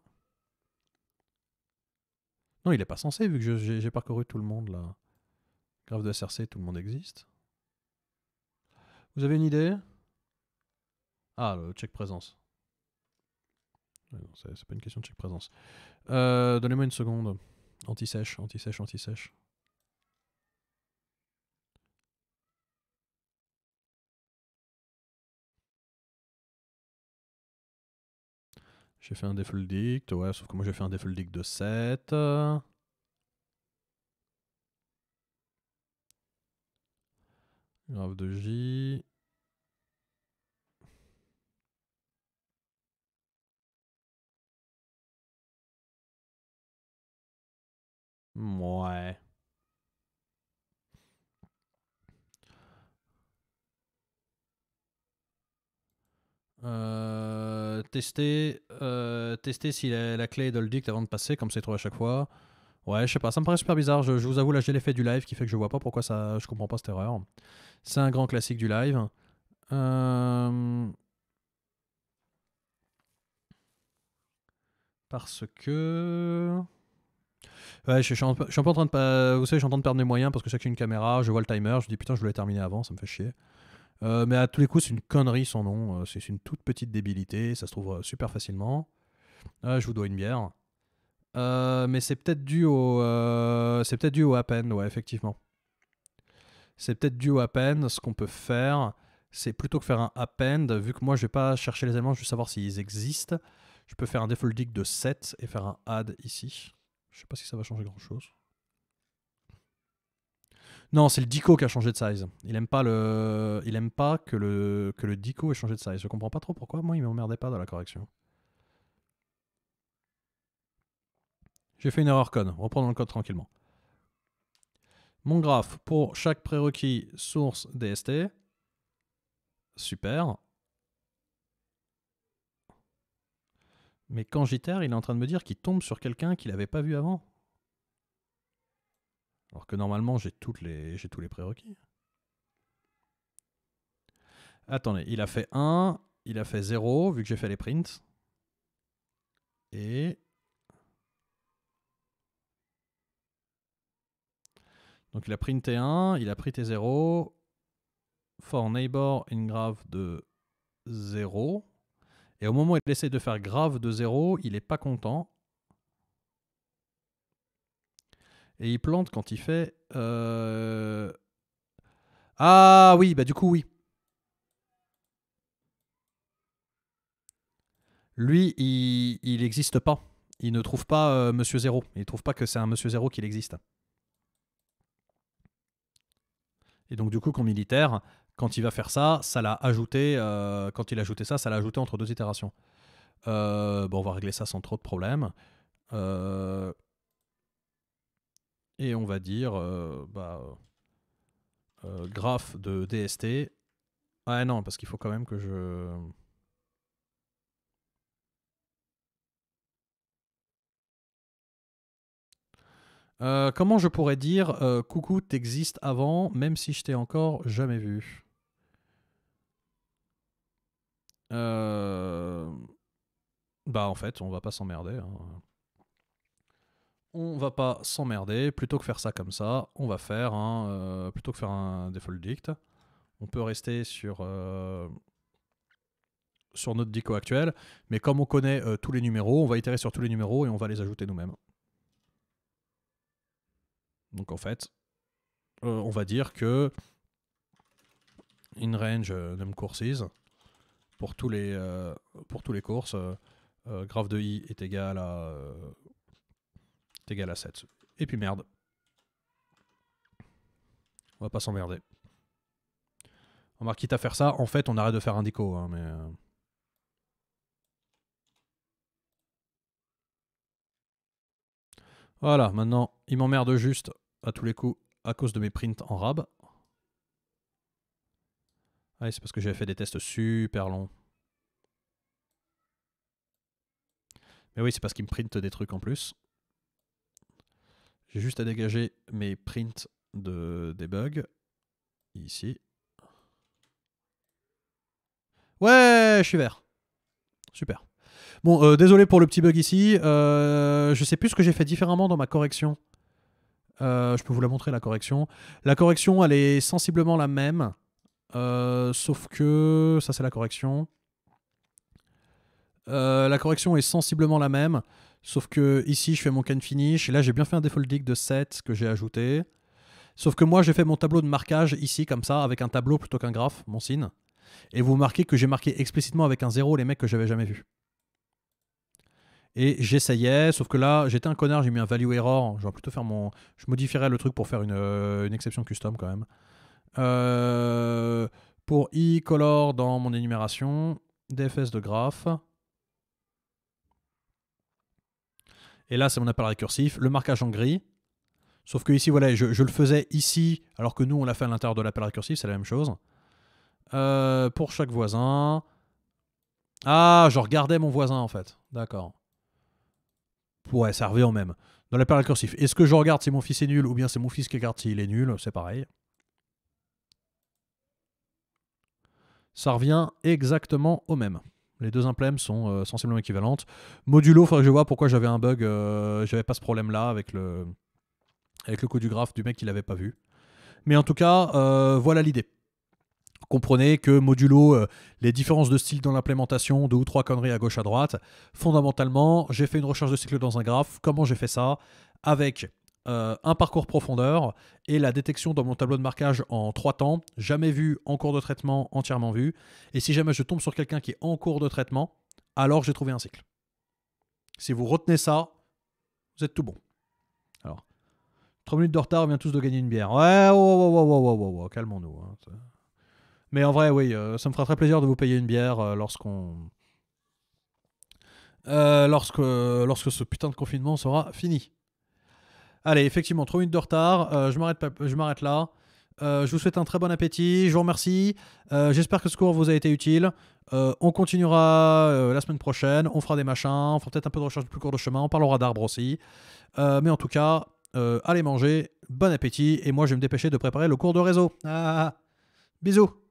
S1: Non, il n'est pas censé vu que j'ai parcouru tout le monde là. Grave de SRC, tout le monde existe. Vous avez une idée Ah, le check présence. C'est pas une question de check présence. Euh, donnez-moi une seconde. Anti-sèche, anti-sèche, anti-sèche. J'ai fait un dict, ouais, sauf que moi j'ai fait un dict de 7. Grave de J. Ouais. Euh, tester euh, tester si la, clé est Doldict avant de passer, comme c'est trop à chaque fois. Ouais, je sais pas, ça me paraît super bizarre. Je, vous avoue, là, j'ai l'effet du live qui fait que je vois pas pourquoi ça. Je comprends pas cette erreur. C'est un grand classique du live. Euh, parce que. Ouais, je, suis en, en train de perdre mes moyens parce que chaque une caméra, je vois le timer, je dis putain, je voulais terminer avant, ça me fait chier. Euh, mais à tous les coups, c'est une connerie son nom. Euh, c'est une toute petite débilité. Ça se trouve euh, super facilement. je vous dois une bière. mais c'est peut-être dû au. c'est peut-être dû au append, ouais, effectivement. C'est peut-être dû au append Ce qu'on peut faire, c'est plutôt que faire un append, vu que moi je vais pas chercher les éléments, je vais savoir s'ils existent. Je peux faire un default dig de 7 et faire un add ici. Je sais pas si ça va changer grand chose. Non, c'est le Dico qui a changé de size. Il n'aime pas le, il pas que le que le Dico ait changé de size. Je comprends pas trop pourquoi. Moi, il m'emmerdait pas dans la correction. J'ai fait une erreur code. Reprenons le code tranquillement. Mon graphe pour chaque prérequis source DST. Super. Mais quand j'y terre, il est en train de me dire qu'il tombe sur quelqu'un qu'il n'avait pas vu avant. Alors que normalement, j'ai les, tous les prérequis. Attendez, il a fait 1, il a fait 0, vu que j'ai fait les prints. Et... Donc il a printé 1, il a printé 0, for neighbor in grave de 0. Et au moment où il essaie de faire grave de zéro, il n'est pas content. Et il plante quand il fait... Euh, ah oui, bah du coup oui. Lui, il n'existe pas. Il ne trouve pas euh, Monsieur Zéro. Il ne trouve pas que c'est un Monsieur Zéro qu'il existe. Et donc du coup, comme militaire, quand il va faire ça, ça l'a ajouté. Euh, quand il a ajouté ça, ça l'a ajouté entre deux itérations. Euh, bon, on va régler ça sans trop de problèmes. Euh, et on va dire bah, graph de DST. Ah non, parce qu'il faut quand même que je. comment je pourrais dire coucou, t'existes avant, même si je t'ai encore jamais vu euh, bah en fait, on va pas s'emmerder. Hein. On va pas s'emmerder. Plutôt que faire ça comme ça, on va faire un, euh, plutôt que faire un default dict, on peut rester sur euh, sur notre dico actuel. Mais comme on connaît tous les numéros, on va itérer sur tous les numéros et on va les ajouter nous-mêmes. Donc en fait, on va dire que in range num courses pour tous les, euh, pour tous les courses, euh, euh, grave de i est égal à, est égal à 7. Et puis merde. On va pas s'emmerder. va quitte à faire ça, en fait, on arrête de faire un déco. Hein, mais... Voilà, maintenant, il m'emmerde juste à tous les coups à cause de mes prints en rab. Ouais, c'est parce que j'ai fait des tests super longs. Mais oui, c'est parce qu'il me print des trucs en plus. J'ai juste à dégager mes prints de, des bugs. Ici. Ouais, je suis vert. Super. Bon, euh, désolé pour le petit bug ici. Euh, je sais plus ce que j'ai fait différemment dans ma correction. Euh, je peux vous la montrer, la correction. La correction, elle est sensiblement la même. Euh, sauf que, ça c'est la correction. Euh, la correction est sensiblement la même, sauf que ici je fais mon can finish, et là j'ai bien fait un default dig de 7 que j'ai ajouté. Sauf que moi j'ai fait mon tableau de marquage ici comme ça, avec un tableau plutôt qu'un graphe, mon signe. Et vous marquez que j'ai marqué explicitement avec un 0 les mecs que j'avais jamais vus. Et j'essayais, sauf que là, j'étais un connard, j'ai mis un value error. Je plutôt faire mon. Je modifierais le truc pour faire une, euh, une exception custom quand même. Euh, pour i color dans mon énumération, dfs de graphe. Et là, c'est mon appel récursif, le marquage en gris. Sauf que ici, voilà, je, le faisais ici, alors que nous, on l'a fait à l'intérieur de l'appel récursif, c'est la même chose. Euh, pour chaque voisin. Ah, je regardais mon voisin, en fait. D'accord. Ouais, servir en même. Dans l'appel récursif. Est-ce que je regarde si mon fils est nul ou bien c'est mon fils qui regarde s'il est nul C'est pareil. ça revient exactement au même. Les deux implèmes sont euh, sensiblement équivalentes. Modulo, il faudrait que je vois pourquoi j'avais un bug, euh, j'avais pas ce problème-là avec le, avec le coup du graphe du mec qui l'avait pas vu. Mais en tout cas, euh, voilà l'idée. Comprenez que modulo les différences de style dans l'implémentation, deux ou trois conneries à gauche à droite, fondamentalement, j'ai fait une recherche de cycle dans un graphe, comment j'ai fait ça Avec euh, un parcours profondeur et la détection dans mon tableau de marquage en trois temps, jamais vu, en cours de traitement, entièrement vu. Et si jamais je tombe sur quelqu'un qui est en cours de traitement, alors j'ai trouvé un cycle. Si vous retenez ça, vous êtes tout bon. Alors, 3 minutes de retard, on vient tous de gagner une bière. Ouais, ouais, ouais, ouais, calmons-nous. Hein, Mais en vrai, oui, euh, ça me fera très plaisir de vous payer une bière euh, lorsqu'on. lorsque, lorsque ce putain de confinement sera fini. Allez, effectivement, trop minutes de retard. Euh, je m'arrête, là. Euh, je vous souhaite un très bon appétit. Je vous remercie. Euh, j'espère que ce cours vous a été utile. on continuera la semaine prochaine. On fera des machins. On fera peut-être un peu de recherche de plus court de chemin. On parlera d'arbres aussi. mais en tout cas, allez manger. Bon appétit. Et moi, je vais me dépêcher de préparer le cours de réseau. Ah, ah, ah. bisous.